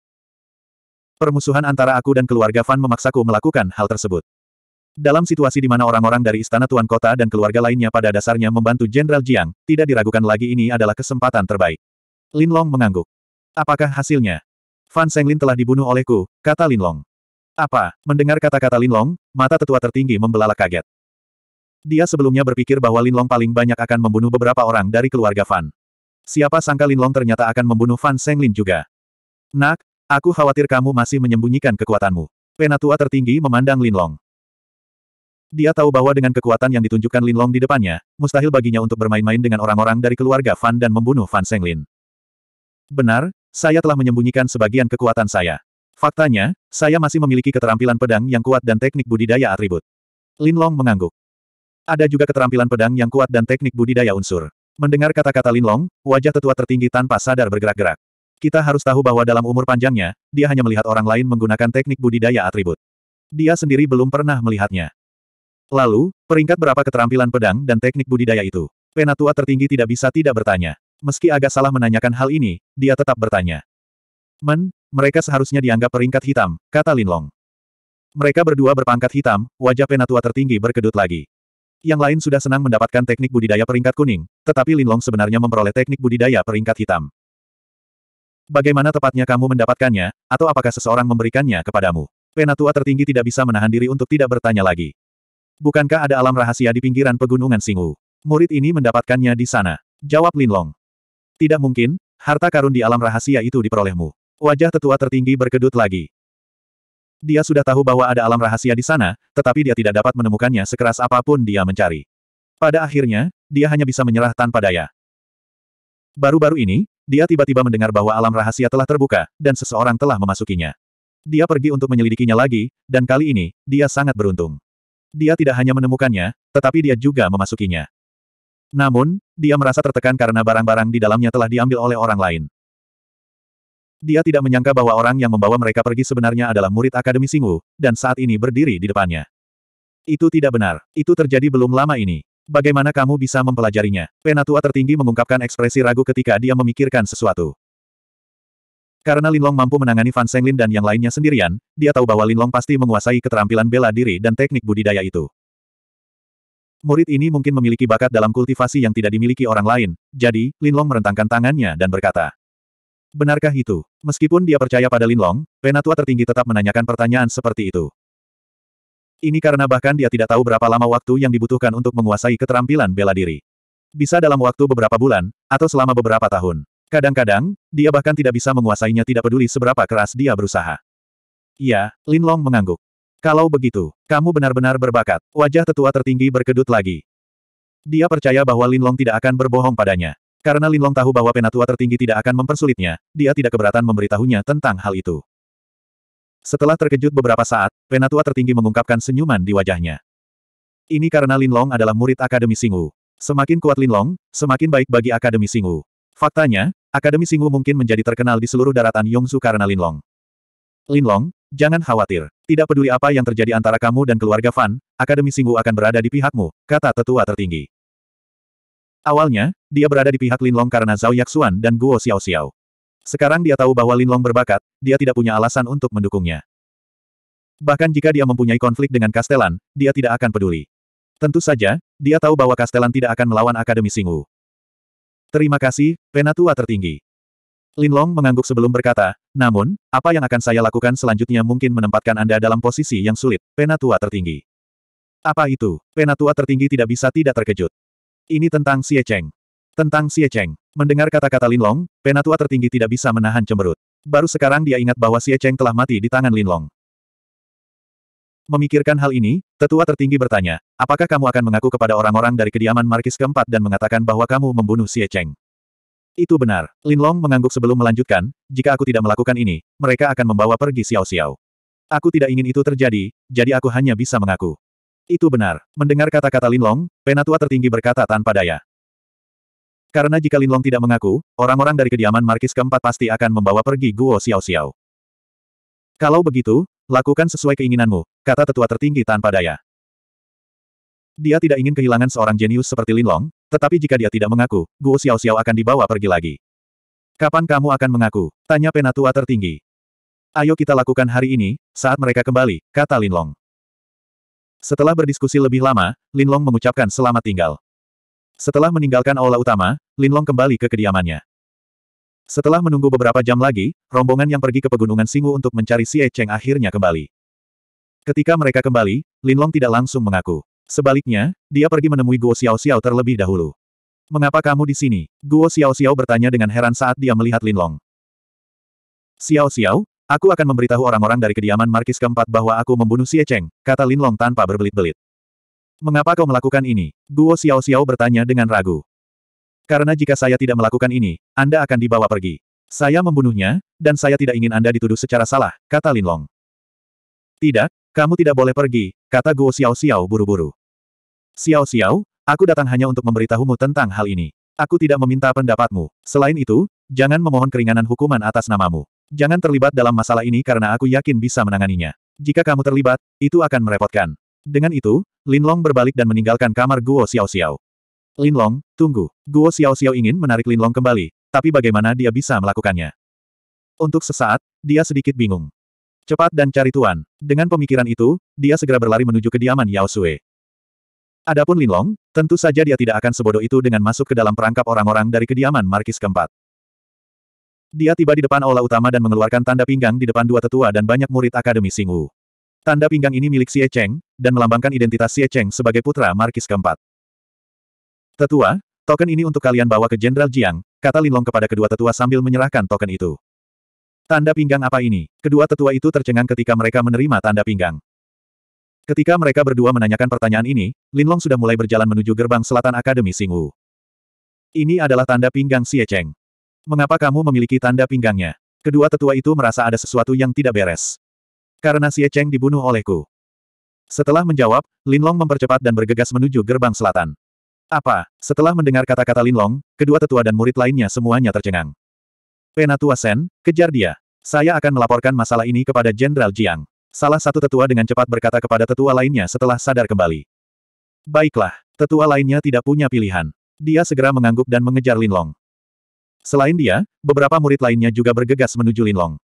Permusuhan antara aku dan keluarga Fan memaksaku melakukan hal tersebut. Dalam situasi di mana orang-orang dari istana tuan kota dan keluarga lainnya pada dasarnya membantu Jenderal Jiang, tidak diragukan lagi ini adalah kesempatan terbaik. Lin Long mengangguk. Apakah hasilnya? Fan Senglin telah dibunuh olehku, kata Lin Long. Apa? Mendengar kata-kata Lin Long, mata tetua tertinggi membelalak kaget. Dia sebelumnya berpikir bahwa Lin Long paling banyak akan membunuh beberapa orang dari keluarga Fan. Siapa sangka Lin Long ternyata akan membunuh Fan Senglin juga. Nak, aku khawatir kamu masih menyembunyikan kekuatanmu. Penatua tertinggi memandang Lin Long. Dia tahu bahwa dengan kekuatan yang ditunjukkan Lin Long di depannya, mustahil baginya untuk bermain-main dengan orang-orang dari keluarga Fan dan membunuh Fan Senglin. Benar, saya telah menyembunyikan sebagian kekuatan saya. Faktanya, saya masih memiliki keterampilan pedang yang kuat dan teknik budidaya atribut. Lin Long mengangguk. Ada juga keterampilan pedang yang kuat dan teknik budidaya unsur. Mendengar kata-kata Lin Long, wajah tetua tertinggi tanpa sadar bergerak-gerak. Kita harus tahu bahwa dalam umur panjangnya, dia hanya melihat orang lain menggunakan teknik budidaya atribut. Dia sendiri belum pernah melihatnya. Lalu, peringkat berapa keterampilan pedang dan teknik budidaya itu? Penatua tertinggi tidak bisa tidak bertanya. Meski agak salah menanyakan hal ini, dia tetap bertanya. Men, mereka seharusnya dianggap peringkat hitam, kata Linlong. Mereka berdua berpangkat hitam, wajah penatua tertinggi berkedut lagi. Yang lain sudah senang mendapatkan teknik budidaya peringkat kuning, tetapi Linlong sebenarnya memperoleh teknik budidaya peringkat hitam. Bagaimana tepatnya kamu mendapatkannya, atau apakah seseorang memberikannya kepadamu? Penatua tertinggi tidak bisa menahan diri untuk tidak bertanya lagi. Bukankah ada alam rahasia di pinggiran pegunungan Singu? Murid ini mendapatkannya di sana. Jawab Linlong. Tidak mungkin, harta karun di alam rahasia itu diperolehmu. Wajah tetua tertinggi berkedut lagi. Dia sudah tahu bahwa ada alam rahasia di sana, tetapi dia tidak dapat menemukannya sekeras apapun dia mencari. Pada akhirnya, dia hanya bisa menyerah tanpa daya. Baru-baru ini, dia tiba-tiba mendengar bahwa alam rahasia telah terbuka, dan seseorang telah memasukinya. Dia pergi untuk menyelidikinya lagi, dan kali ini, dia sangat beruntung. Dia tidak hanya menemukannya, tetapi dia juga memasukinya. Namun, dia merasa tertekan karena barang-barang di dalamnya telah diambil oleh orang lain. Dia tidak menyangka bahwa orang yang membawa mereka pergi sebenarnya adalah murid Akademi Singu, dan saat ini berdiri di depannya. Itu tidak benar. Itu terjadi belum lama ini. Bagaimana kamu bisa mempelajarinya? Penatua tertinggi mengungkapkan ekspresi ragu ketika dia memikirkan sesuatu. Karena Linlong mampu menangani Fan Senglin dan yang lainnya sendirian, dia tahu bahwa Linlong pasti menguasai keterampilan bela diri dan teknik budidaya itu. Murid ini mungkin memiliki bakat dalam kultivasi yang tidak dimiliki orang lain, jadi, Lin Long merentangkan tangannya dan berkata. Benarkah itu? Meskipun dia percaya pada Lin Long, penatua tertinggi tetap menanyakan pertanyaan seperti itu. Ini karena bahkan dia tidak tahu berapa lama waktu yang dibutuhkan untuk menguasai keterampilan bela diri. Bisa dalam waktu beberapa bulan, atau selama beberapa tahun. Kadang-kadang, dia bahkan tidak bisa menguasainya tidak peduli seberapa keras dia berusaha. Iya, Long mengangguk. Kalau begitu, kamu benar-benar berbakat. Wajah tetua tertinggi berkedut lagi. Dia percaya bahwa Linlong tidak akan berbohong padanya. Karena Linlong tahu bahwa penatua tertinggi tidak akan mempersulitnya, dia tidak keberatan memberitahunya tentang hal itu. Setelah terkejut beberapa saat, penatua tertinggi mengungkapkan senyuman di wajahnya. Ini karena Linlong adalah murid Akademi Singu. Semakin kuat Linlong, semakin baik bagi Akademi Singu. Faktanya, Akademi Singu mungkin menjadi terkenal di seluruh daratan Yongsu karena Linlong. Linlong, jangan khawatir. Tidak peduli apa yang terjadi antara kamu dan keluarga Fan, Akademi Singu akan berada di pihakmu, kata tetua tertinggi. Awalnya, dia berada di pihak Linlong karena Zhao Yaxuan dan Guo Xiaoxiao. Sekarang dia tahu bahwa Linlong berbakat, dia tidak punya alasan untuk mendukungnya. Bahkan jika dia mempunyai konflik dengan Kastelan, dia tidak akan peduli. Tentu saja, dia tahu bahwa Kastelan tidak akan melawan Akademi Singu. Terima kasih, Penatua tertinggi. Linlong mengangguk sebelum berkata, namun, apa yang akan saya lakukan selanjutnya mungkin menempatkan Anda dalam posisi yang sulit, penatua tertinggi. Apa itu? Penatua tertinggi tidak bisa tidak terkejut. Ini tentang Xie Cheng. Tentang Xie Cheng. Mendengar kata-kata Linlong, penatua tertinggi tidak bisa menahan cemberut. Baru sekarang dia ingat bahwa Xie Cheng telah mati di tangan Linlong. Memikirkan hal ini, tetua tertinggi bertanya, apakah kamu akan mengaku kepada orang-orang dari kediaman Markis keempat dan mengatakan bahwa kamu membunuh Xie Cheng? Itu benar. Lin Long mengangguk sebelum melanjutkan, jika aku tidak melakukan ini, mereka akan membawa pergi Xiao Xiao. Aku tidak ingin itu terjadi, jadi aku hanya bisa mengaku. Itu benar. Mendengar kata-kata Lin Long, penatua tertinggi berkata tanpa daya. Karena jika Lin Long tidak mengaku, orang-orang dari kediaman Markis keempat pasti akan membawa pergi Guo Xiao Xiao. Kalau begitu, lakukan sesuai keinginanmu, kata tetua tertinggi tanpa daya. Dia tidak ingin kehilangan seorang jenius seperti Linlong, tetapi jika dia tidak mengaku, Guo Xiao-Xiao akan dibawa pergi lagi. Kapan kamu akan mengaku? Tanya penatua tertinggi. Ayo kita lakukan hari ini, saat mereka kembali, kata Linlong. Setelah berdiskusi lebih lama, Linlong mengucapkan selamat tinggal. Setelah meninggalkan aula utama, Linlong kembali ke kediamannya. Setelah menunggu beberapa jam lagi, rombongan yang pergi ke pegunungan Singu untuk mencari Si Cheng akhirnya kembali. Ketika mereka kembali, Linlong tidak langsung mengaku. Sebaliknya, dia pergi menemui Guo Xiao Xiao terlebih dahulu. Mengapa kamu di sini? Guo Xiao Xiao bertanya dengan heran saat dia melihat Linlong. Xiao Xiao, aku akan memberitahu orang-orang dari kediaman Markis keempat bahwa aku membunuh Xie Cheng, kata Long tanpa berbelit-belit. Mengapa kau melakukan ini? Guo Xiao Xiao bertanya dengan ragu. Karena jika saya tidak melakukan ini, Anda akan dibawa pergi. Saya membunuhnya, dan saya tidak ingin Anda dituduh secara salah, kata Lin Long. Tidak, kamu tidak boleh pergi, kata Guo Xiao Xiao buru-buru. Xiao Xiao, aku datang hanya untuk memberitahumu tentang hal ini. Aku tidak meminta pendapatmu. Selain itu, jangan memohon keringanan hukuman atas namamu. Jangan terlibat dalam masalah ini karena aku yakin bisa menanganinya. Jika kamu terlibat, itu akan merepotkan. Dengan itu, Lin Long berbalik dan meninggalkan kamar Guo Xiao Xiao. Lin Long, tunggu. Guo Xiao Xiao ingin menarik Lin Long kembali, tapi bagaimana dia bisa melakukannya? Untuk sesaat, dia sedikit bingung. Cepat dan cari tuan. Dengan pemikiran itu, dia segera berlari menuju kediaman Yao Sui. Adapun Linlong, tentu saja dia tidak akan sebodoh itu dengan masuk ke dalam perangkap orang-orang dari kediaman Markis keempat. Dia tiba di depan aula utama dan mengeluarkan tanda pinggang di depan dua tetua dan banyak murid Akademi Singwu. Tanda pinggang ini milik Xie Cheng, dan melambangkan identitas Xie Cheng sebagai putra Markis keempat. Tetua, token ini untuk kalian bawa ke Jenderal Jiang, kata Linlong kepada kedua tetua sambil menyerahkan token itu. Tanda pinggang apa ini? Kedua tetua itu tercengang ketika mereka menerima tanda pinggang. Ketika mereka berdua menanyakan pertanyaan ini, Linlong sudah mulai berjalan menuju gerbang selatan Akademi Singwu. Ini adalah tanda pinggang Xie Cheng. Mengapa kamu memiliki tanda pinggangnya? Kedua tetua itu merasa ada sesuatu yang tidak beres. Karena Xie Cheng dibunuh olehku. Setelah menjawab, Linlong mempercepat dan bergegas menuju gerbang selatan. Apa? Setelah mendengar kata-kata Linlong, kedua tetua dan murid lainnya semuanya tercengang. Penatua Sen, kejar dia. Saya akan melaporkan masalah ini kepada Jenderal Jiang. Salah satu tetua dengan cepat berkata kepada tetua lainnya setelah sadar kembali. Baiklah, tetua lainnya tidak punya pilihan. Dia segera mengangguk dan mengejar Linlong. Selain dia, beberapa murid lainnya juga bergegas menuju Linlong.